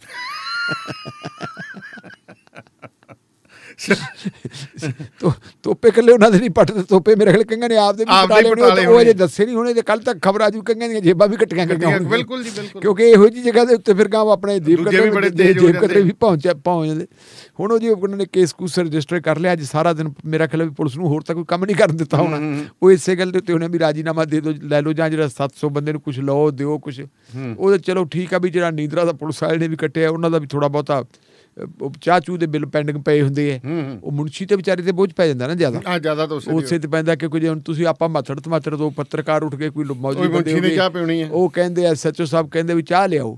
A: ਤੋਪੇ ਕੱਲੇ ਉਹਨਾਂ ਦੇ ਨਹੀਂ ਪੱਟਦੇ ਤੋਪੇ ਮੇਰੇ ਖਲੇ ਕੰਗਾਂ ਨੇ ਆਪਦੇ ਵੀ ਪਟਾਲੇ ਉਹ ਜੇ ਦੱਸੇ ਨਹੀਂ ਹੋਣੇ ਤੇ ਕੱਲ ਤੱਕ ਖਬਰ ਆ ਜੂ ਕੰਗਾਂ ਦੀਆਂ ਜੇਬਾਂ ਵੀ ਕੱਟੀਆਂ ਗਈਆਂ ਬਿਲਕੁਲ ਜੀ ਬਿਲਕੁਲ ਕਿਉਂਕਿ ਇਹੋ ਜੀ ਜਗ੍ਹਾ ਦੇ ਉੱਤੇ ਫਿਰ ਗਾਂ ਆਪਣੇ ਦੀਪ ਕਰਦੇ ਜੇਬ ਕਰਦੇ ਵੀ ਪਹੁੰਚ ਪਹੁੰਚ ਜਾਂਦੇ ਹੁਣ ਉਹ ਜੀ ਉਹਨਾਂ ਨੇ ਕੇਸ ਕੂਸ ਰਜਿਸਟਰ ਕਰ ਲਿਆ ਅੱਜ ਸਾਰਾ ਦਿਨ ਮੇਰਾ ਖਿਆਲ ਵੀ ਪੁਲਿਸ ਨੂੰ ਹੋਰ ਤਾਂ ਕੋਈ ਕੰਮ ਨਹੀਂ ਕਰਨ ਦਿੱਤਾ ਹੋਣਾ ਉਹ ਇਸੇ ਗੱਲ ਦੇ ਉੱਤੇ ਉਹਨੇ ਵੀ ਰਾਜੀਨਾਮਾ ਦੇ ਦੋ ਲੈ ਲਓ ਜਾਂ ਜਿਹੜਾ 700 ਬੰਦੇ ਨੂੰ ਕੁਝ ਲਓ ਦਿਓ ਕੁਝ ਉਹ ਚਲੋ ਠੀਕ ਆ ਵੀ ਜਿਹੜਾ ਨੀਂਦਰਾ ਦਾ ਪੁਲਿਸ ਵਾਲੇ ਨੇ ਵੀ ਕੱਟਿਆ ਉਹਨਾਂ ਦਾ ਵੀ ਥੋੜਾ ਬਹੁਤਾ ਚਾਚੂ ਦੇ ਬਿੱਲ ਪੈਂਡਿੰਗ ਪਏ ਹੁੰਦੇ ਆ ਉਹ ਮੁਨਸ਼ੀ ਤੇ ਵਿਚਾਰੇ ਤੇ ਬੋਝ ਪੈ ਜਾਂਦਾ ਨਾ ਜ਼ਿਆਦਾ ਹਾਂ ਜ਼ਿਆਦਾ ਤਾਂ ਉਸੇ ਤੇ ਪੈਂਦਾ ਕਿ ਜੇ ਹੁਣ ਤੁਸੀਂ ਆਪਾਂ ਮੱਥੜ ਤਮਾਥੜ ਤੋਂ ਪੱਤਰਕਾਰ ਉੱਠ ਕੇ ਕੋਈ ਮੌਜੂਦ ਬੰਦੇ ਨੇ ਚਾਹ ਪੀਣੀ ਹੈ ਉਹ ਕਹਿੰਦੇ ਆ ਸੱਚੋ ਸਾਹਿਬ ਕਹਿੰਦੇ ਵੀ ਚਾਹ ਲਿਆਓ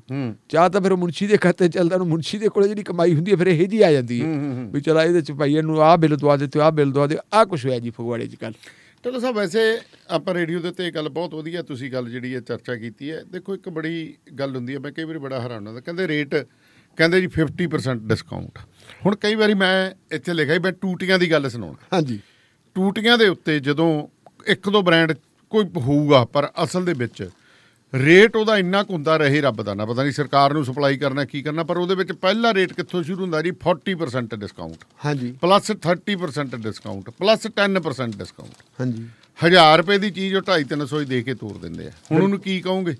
A: ਚਾਹ ਤਾਂ ਫਿਰ ਮੁਨਸ਼ੀ ਦੇ ਖਾਤੇ ਚੱਲਦਾ ਨੂੰ ਮੁਨਸ਼ੀ ਦੇ ਕੋਲੇ ਜਿਹੜੀ ਕਮਾਈ ਹੁੰਦੀ ਹੈ ਫਿਰ ਇਹੇ ਜੀ ਆ ਜਾਂਦੀ ਹੈ ਵੀ ਚਲਾ ਇਹਦੇ ਚ ਭਾਈ ਇਹਨੂੰ ਆਹ ਬਿੱਲ ਦਵਾ ਦਿੱਤੇ ਆਹ ਬਿੱਲ ਦਵਾ ਦੇ ਆਹ ਕੁਛ ਹੋਇਆ ਜੀ ਫਗਵਾੜੇ ਚ ਕੱਲ
B: ਚਲੋ ਸਾਹਿਬ ਵੈਸੇ ਆਪਾਂ ਰੇਡੀਓ ਦੇ ਉੱਤੇ ਗੱਲ ਬਹੁਤ ਵਧੀਆ ਤੁਸੀਂ ਗੱਲ ਜਿਹੜੀ ਹੈ ਚਰਚਾ ਕੀਤੀ ਹੈ ਦੇਖੋ ਇੱਕ ਬੜੀ ਗੱਲ ਹੁੰਦੀ ਹੈ ਮੈਂ ਕਈ ਵਾਰੀ ਬੜਾ ਹੈਰਾਨ ਹੁੰਦਾ ਕਹਿੰਦੇ ਰੇਟ ਕਹਿੰਦੇ ਜੀ 50% ਡਿਸਕਾਊਂਟ ਹੁਣ ਕਈ ਵਾਰੀ ਮੈਂ ਇੱਥੇ ਲਿਖਿਆ ਮੈਂ ਟੂਟੀਆਂ ਦੀ ਗੱਲ ਸੁਣਾਉਣਾ ਹਾਂਜੀ ਟੂਟੀਆਂ ਦੇ ਉੱਤੇ ਜਦੋਂ ਇੱਕ ਦੋ ਬ੍ਰਾਂਡ ਕੋਈ ਹੋਊਗਾ ਪਰ ਅਸਲ ਦੇ ਵਿੱਚ ਰੇਟ ਉਹਦਾ ਇੰਨਾ ਕੁ ਹੁੰਦਾ ਰਹੇ ਰੱਬ ਦਾ ਨਾ ਪਤਾ ਨਹੀਂ ਸਰਕਾਰ ਨੂੰ ਸਪਲਾਈ ਕਰਨਾ ਕੀ ਕਰਨਾ ਪਰ ਉਹਦੇ ਵਿੱਚ ਪਹਿਲਾ ਰੇਟ ਕਿੱਥੋਂ ਸ਼ੁਰੂ ਹੁੰਦਾ ਜੀ 40% ਡਿਸਕਾਊਂਟ ਹਾਂਜੀ ਪਲੱਸ 30% ਡਿਸਕਾਊਂਟ ਪਲੱਸ 10% ਡਿਸਕਾਊਂਟ ਹਾਂਜੀ 1000 ਰੁਪਏ ਦੀ ਚੀਜ਼ ਉਹ 2.5 300 ਹੀ ਦੇ ਕੇ ਤੋਰ ਦਿੰਦੇ ਆ ਹੁਣ ਉਹਨੂੰ ਕੀ ਕਹੋਗੇ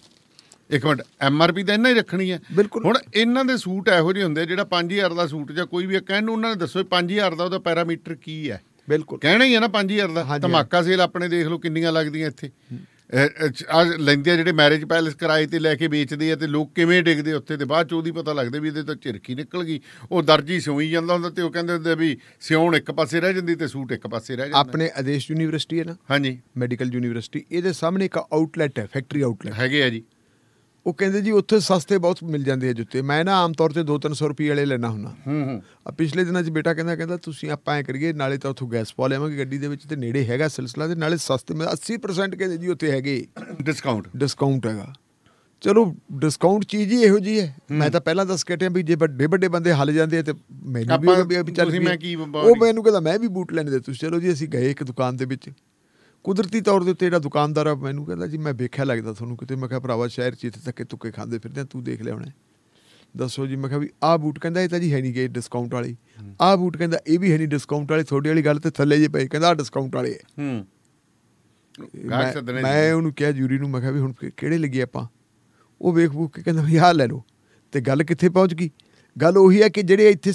B: ਇੱਕ ਮਿੰਟ ਐਮ ਆਰ ਪੀ ਤਾਂ ਇਹਨਾਂ ਹੀ ਰੱਖਣੀ ਹੈ ਹੁਣ ਇਹਨਾਂ ਦੇ ਸੂਟ ਇਹੋ ਜਿਹੇ ਹੁੰਦੇ ਜਿਹੜਾ 5000 ਦਾ ਸੂਟ ਜਾਂ ਕੋਈ ਵੀ ਕਹਿਣ ਨੂੰ ਉਹਨਾਂ ਨੇ ਦੱਸੋ 5000 ਦਾ ਉਹਦਾ ਪੈਰਾਮੀਟਰ ਕੀ ਹੈ ਬਿਲਕੁਲ ਕਹਿਣਾ ਹੀ ਹੈ ਨਾ 5000 ਦਾ ਧਮਾਕਾ ਸੇਲ ਆਪਣੇ ਦੇਖ ਲਓ ਕਿੰਨੀਆਂ ਲੱਗਦੀਆਂ ਇੱਥੇ ਅੱਜ ਲੈਂਦੇ ਆ ਜਿਹੜੇ ਮੈਰਿਜ ਪੈਲਸ ਕਿਰਾਏ ਤੇ ਲੈ ਕੇ ਵੇਚਦੇ ਆ ਤੇ ਲੋਕ ਕਿਵੇਂ ਡਿੱਗਦੇ ਉੱਥੇ ਤੇ ਬਾਅਦ ਚ ਉਹਦੀ ਪਤਾ ਲੱਗਦਾ ਵੀ ਇਹਦੇ ਤਾਂ ਝਿਰਕੀ ਨਿਕਲ ਗਈ
A: ਉਹ ਦਰਜੀ ਸਿਉਈ ਜਾਂਦਾ ਹੁੰਦਾ ਤੇ ਉਹ ਕਹਿੰਦੇ ਹੁੰਦੇ ਵੀ ਸਿਉਣ ਇੱਕ ਪਾਸੇ
B: ਰਹਿ ਜਾਂਦੀ ਤੇ ਸੂਟ ਇੱਕ ਪਾਸੇ ਰਹਿ ਜਾਂਦਾ ਆਪਣੇ
A: ਆਦੇਸ਼ ਯੂਨੀਵਰਸਿਟੀ ਹੈ ਨਾ ਹਾਂਜੀ ਮੈਡੀਕਲ ਯੂਨੀਵਰਸਿਟੀ ਇਹਦੇ ਸਾਹਮਣੇ ਇੱਕ ਆਊਟਲੈਟ ਹੈ ਫੈਕਟਰੀ ਆਊਟਲੈਟ ਹੈਗੇ ਆ ਜੀ ਉਹ ਕਹਿੰਦੇ ਜੀ ਉੱਥੇ ਸਸਤੇ ਬਹੁਤ ਮਿਲ ਜਾਂਦੇ ਆ ਜੁੱਤੇ ਮੈਂ ਨਾ ਆਮ ਤੌਰ ਤੇ 2-300 ਰੁਪਏ ਵਾਲੇ ਲੈਣਾ ਹੁੰਦਾ ਹੂੰ ਹੂੰ ਆ ਪਿਛਲੇ ਦਿਨਾਂ 'ਚ ਬੇਟਾ ਕਹਿੰਦਾ ਕਹਿੰਦਾ ਤੁਸੀਂ ਆਪਾਂ ਐ ਕਰੀਏ ਨਾਲੇ ਤਾਂ ਉੱਥੋਂ ਗੈਸ ਪਾ ਲਿਆਵਾਂਗੇ ਗੱਡੀ ਦੇ ਵਿੱਚ ਤੇ ਨੇੜੇ ਹੈਗਾ ਸਿਲਸਿਲਾ ਤੇ ਨਾਲੇ ਸਸਤੇ ਮੈਂ 80% ਕਹਿੰਦੇ ਜੀ ਉੱਥੇ ਹੈਗੇ ਡਿਸਕਾਊਂਟ ਡਿਸਕਾਊਂਟ ਹੈਗਾ ਚਲੋ ਡਿਸਕਾਊਂਟ ਚੀਜ਼ ਹੀ ਇਹੋ ਜੀ ਹੈ ਮੈਂ ਤਾਂ ਪਹਿਲਾਂ ਦੱਸ ਕੇ ਟਿਆ ਵੀ ਜੇ ਵੱਡੇ ਵੱਡੇ ਬੰਦੇ ਹਲ ਜਾਂਦੇ ਤੇ ਮੈਨੂੰ ਵੀ ਵੀ ਚੱਲ ਉਹ ਮੈਨੂੰ ਕਹਿੰਦਾ ਮੈਂ ਵੀ ਬੂਟ ਲੈਣੇ ਦੇ ਤੁਸੀਂ ਚਲੋ ਜੀ ਅਸੀਂ ਗਏ ਇੱਕ ਦੁਕਾਨ ਦੇ ਵਿੱਚ ਕੁਦਰਤੀ ਤੌਰ ਦੇ ਉੱਤੇ ਜਿਹੜਾ ਦੁਕਾਨਦਾਰ ਆ ਮੈਨੂੰ ਕਹਿੰਦਾ ਜੀ ਮੈਂ ਵੇਖਿਆ ਲੱਗਦਾ ਤੁਹਾਨੂੰ ਕਿਤੇ ਮੈਂ ਕਿਹਾ ਭਰਾਵਾ ਸ਼ਹਿਰ 'ਚ ਇੱਥੇ ਤੱਕ ਤੁੱਕੇ ਖਾਂਦੇ ਫਿਰਦੇ ਤੂੰ ਦੇਖ ਲਿਆ ਹੋਣਾ ਦੱਸੋ ਜੀ ਮੈਂ ਕਿਹਾ ਵੀ ਆਹ ਬੂਟ ਕਹਿੰਦਾ ਇਹ ਤਾਂ ਜੀ ਹੈ ਨਹੀਂ ਗਏ ਡਿਸਕਾਊਂਟ ਵਾਲੀ ਆਹ ਬੂਟ ਕਹਿੰਦਾ ਇਹ ਵੀ ਹੈ ਨਹੀਂ ਡਿਸਕਾਊਂਟ ਵਾਲੀ ਥੋੜੀ ਵਾਲੀ ਗੱਲ ਤੇ ਥੱਲੇ ਜੇ ਪਏ ਕਹਿੰਦਾ ਆ ਡਿਸਕਾਊਂਟ ਵਾਲੇ ਹੂੰ ਮੈਂ ਉਹਨੂੰ ਕਿਹਾ ਜੂਰੀ ਨੂੰ ਮੈਂ ਕਿਹਾ ਵੀ ਹੁਣ ਕਿਹੜੇ ਲੱਗੇ ਆਪਾਂ ਉਹ ਵੇਖ ਬੂਕ ਕੇ ਕਹਿੰਦਾ ਵੀ ਆਹ ਲੈ ਲਓ ਤੇ ਗੱਲ ਕਿੱਥੇ ਪਹੁੰਚ ਗਈ ਗੱਲ ਉਹੀ ਹੈ ਕਿ ਜਿਹੜੇ ਇੱਥੇ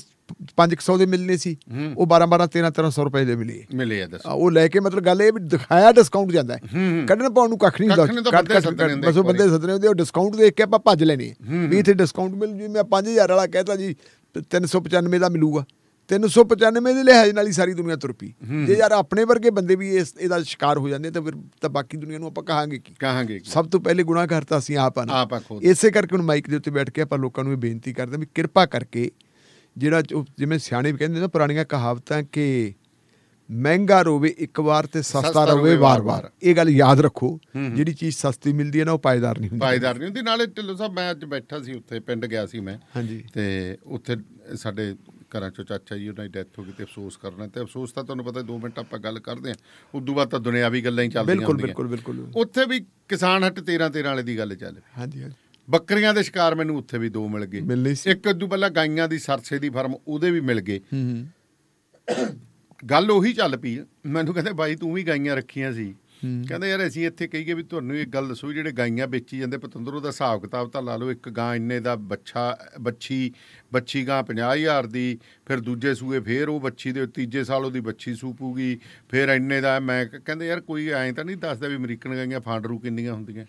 A: 500 ਦੇ ਮਿਲਨੇ ਸੀ ਉਹ 12 12 13 1300 ਰੁਪਏ ਦੇ ਮਿਲੇ
B: ਮਿਲੇ ਆ ਦੱਸੋ ਉਹ
A: ਲੈ ਕੇ ਮਤਲਬ ਗੱਲ ਇਹ ਵੀ ਦਿਖਾਇਆ ਡਿਸਕਾਊਂਟ ਜਾਂਦਾ ਹੈ ਕੱਢਣ ਪਾਉਣ ਨੂੰ ਕੱਖ ਨਹੀਂ ਹੁੰਦਾ ਕੱਢ ਕੱਢ ਬਸ ਉਹ ਬੰਦੇ ਸੱਤ ਹੁੰਦੇ ਉਹ ਡਿਸਕਾਊਂਟ ਦੇਖ ਕੇ ਆਪਾਂ ਭੱਜ ਲੈਣੇ ਵੀ ਇੱਥੇ ਡਿਸਕਾਊਂਟ ਮਿਲ ਜੀ ਮੈਂ 5000 ਵਾਲਾ ਕਹਿਤਾ ਜੀ 395 ਦਾ ਮਿਲੂਗਾ 395 ਦੇ ਲਿਹਾਜ਼ ਨਾਲ ਹੀ ਸਾਰੀ ਦੁਨੀਆ ਤੁਰ ਪਈ ਜੇ ਯਾਰ ਆਪਣੇ ਵਰਗੇ ਬੰਦੇ ਵੀ ਇਸ ਇਹਦਾ ਸ਼ਿਕਾਰ ਹੋ ਜਾਂਦੇ ਤਾਂ ਫਿਰ ਤਾਂ ਬਾਕੀ ਦੁਨੀਆ ਨੂੰ ਆਪਾਂ ਕਹਾਂਗੇ ਕੀ ਕਹਾਂਗੇ ਸਭ ਤੋਂ ਪਹਿਲੇ ਗੁਨਾਹ ਕਰਤਾ ਅਸੀਂ ਆਪਾਂ ਆਣਾ ਇਸੇ ਕਰਕੇ ਹੁਣ ਮਾਈਕ ਦੇ ਉੱਤੇ ਬੈਠ ਕੇ ਆਪਾਂ ਲੋਕਾਂ ਨੂੰ ਇਹ ਬੇਨਤੀ ਕਰਦੇ ਵੀ ਕਿਰਪਾ ਕਰਕੇ ਜਿਹੜਾ ਜਿਵੇਂ ਸਿਆਣੇ ਵੀ ਕਹਿੰਦੇ ਨੇ ਪੁਰਾਣੀਆਂ ਕਹਾਵਤਾਂ ਕਿ ਮਹਿੰਗਾ ਰੋਵੇ ਇੱਕ ਵਾਰ ਤੇ ਸਸਤਾ ਰੋਵੇ ਵਾਰ-ਵਾਰ ਇਹ ਗੱਲ ਯਾਦ ਰੱਖੋ ਜਿਹੜੀ ਚੀਜ਼ ਸਸਤੀ ਮਿਲਦੀ ਹੈ ਨਾ ਉਹ ਪਾਇਦਾਰ ਨਹੀਂ ਹੁੰਦੀ ਪਾਇਦਾਰ ਨਹੀਂ
B: ਹੁੰਦੀ ਨਾਲੇ ਢਿੱਲੋ ਸਾਹਿਬ ਮੈਂ ਅੱਜ ਬੈਠਾ ਸੀ ਉੱਥੇ ਪਿੰਡ ਗਿਆ ਸੀ ਮੈਂ ਹਾਂਜੀ ਤੇ ਉੱਥੇ ਸਾਡੇ ਘਰਾਂ ਚੋਂ ਚਾਚਾ ਜੀ ਉਹਨਾਂ ਦੀ ਡੈਥ ਹੋ ਗਈ ਤੇ ਅਫਸੋਸ ਕਰਨਾ ਤੇ ਅਫਸੋਸ ਤਾਂ ਤੁਹਾਨੂੰ ਪਤਾ 2 ਮਿੰਟ ਆਪਾਂ ਗੱਲ ਕਰਦੇ ਆਂ ਉਸ ਤੋਂ ਬਾਅਦ ਤਾਂ ਦੁਨਿਆਵੀ ਗੱਲਾਂ ਹੀ ਚੱਲਦੀਆਂ ਬਿਲਕੁਲ ਬਿਲਕੁਲ ਬਿਲਕੁਲ ਉੱਥੇ ਵੀ ਕਿਸਾਨ ਹੱਟ 13 13 ਵਾਲੇ ਦੀ ਗੱਲ ਚੱਲ ਹਾਂਜੀ ਹਾਂਜੀ ਬੱਕਰੀਆਂ ਦੇ ਸ਼ਿਕਾਰ ਮੈਨੂੰ ਉੱਥੇ ਵੀ ਦੋ ਮਿਲ ਗਏ ਇੱਕ ਅੱਜੂ ਪਹਿਲਾਂ ਗਾਈਆਂ ਦੀ ਸਰਸੇ ਦੀ ਫਰਮ ਉਹਦੇ ਵੀ ਮਿਲ ਗਏ ਗੱਲ ਉਹੀ ਚੱਲ ਪਈ ਮੈਨੂੰ ਕਹਿੰਦੇ ਬਾਈ ਤੂੰ ਵੀ ਗਾਈਆਂ ਰੱਖੀਆਂ ਸੀ ਕਹਿੰਦੇ ਯਾਰ ਅਸੀਂ ਇੱਥੇ ਕਹੀਏ ਵੀ ਤੁਹਾਨੂੰ ਇੱਕ ਗੱਲ ਦੱਸੋ ਜਿਹੜੇ ਗਾਈਆਂ ਵੇਚੀ ਜਾਂਦੇ ਪਤੰਦਰੋ ਦਾ ਹਿਸਾਬ ਕਿਤਾਬ ਤਾਂ ਲਾ ਲਓ ਇੱਕ ਗਾਂ ਇੰਨੇ ਦਾ ਬੱਚਾ ਬੱਚੀ ਬੱਚੀ ਗਾਂ 50000 ਦੀ ਫਿਰ ਦੂਜੇ ਸੂਏ ਫੇਰ ਉਹ ਬੱਚੀ ਦੇ ਤੀਜੇ ਸਾਲ ਉਹਦੀ ਬੱਚੀ ਸੂਪੂਗੀ ਫਿਰ ਇੰਨੇ ਦਾ ਮੈਂ ਕਹਿੰਦੇ ਯਾਰ ਕੋਈ ਐਂ ਤਾਂ ਨਹੀਂ ਦੱਸਦਾ ਵੀ ਅਮਰੀਕਨ ਗਾਈਆਂ ਫਾਂਡਰੂ ਕਿੰਨੀਆਂ ਹੁੰਦੀਆਂ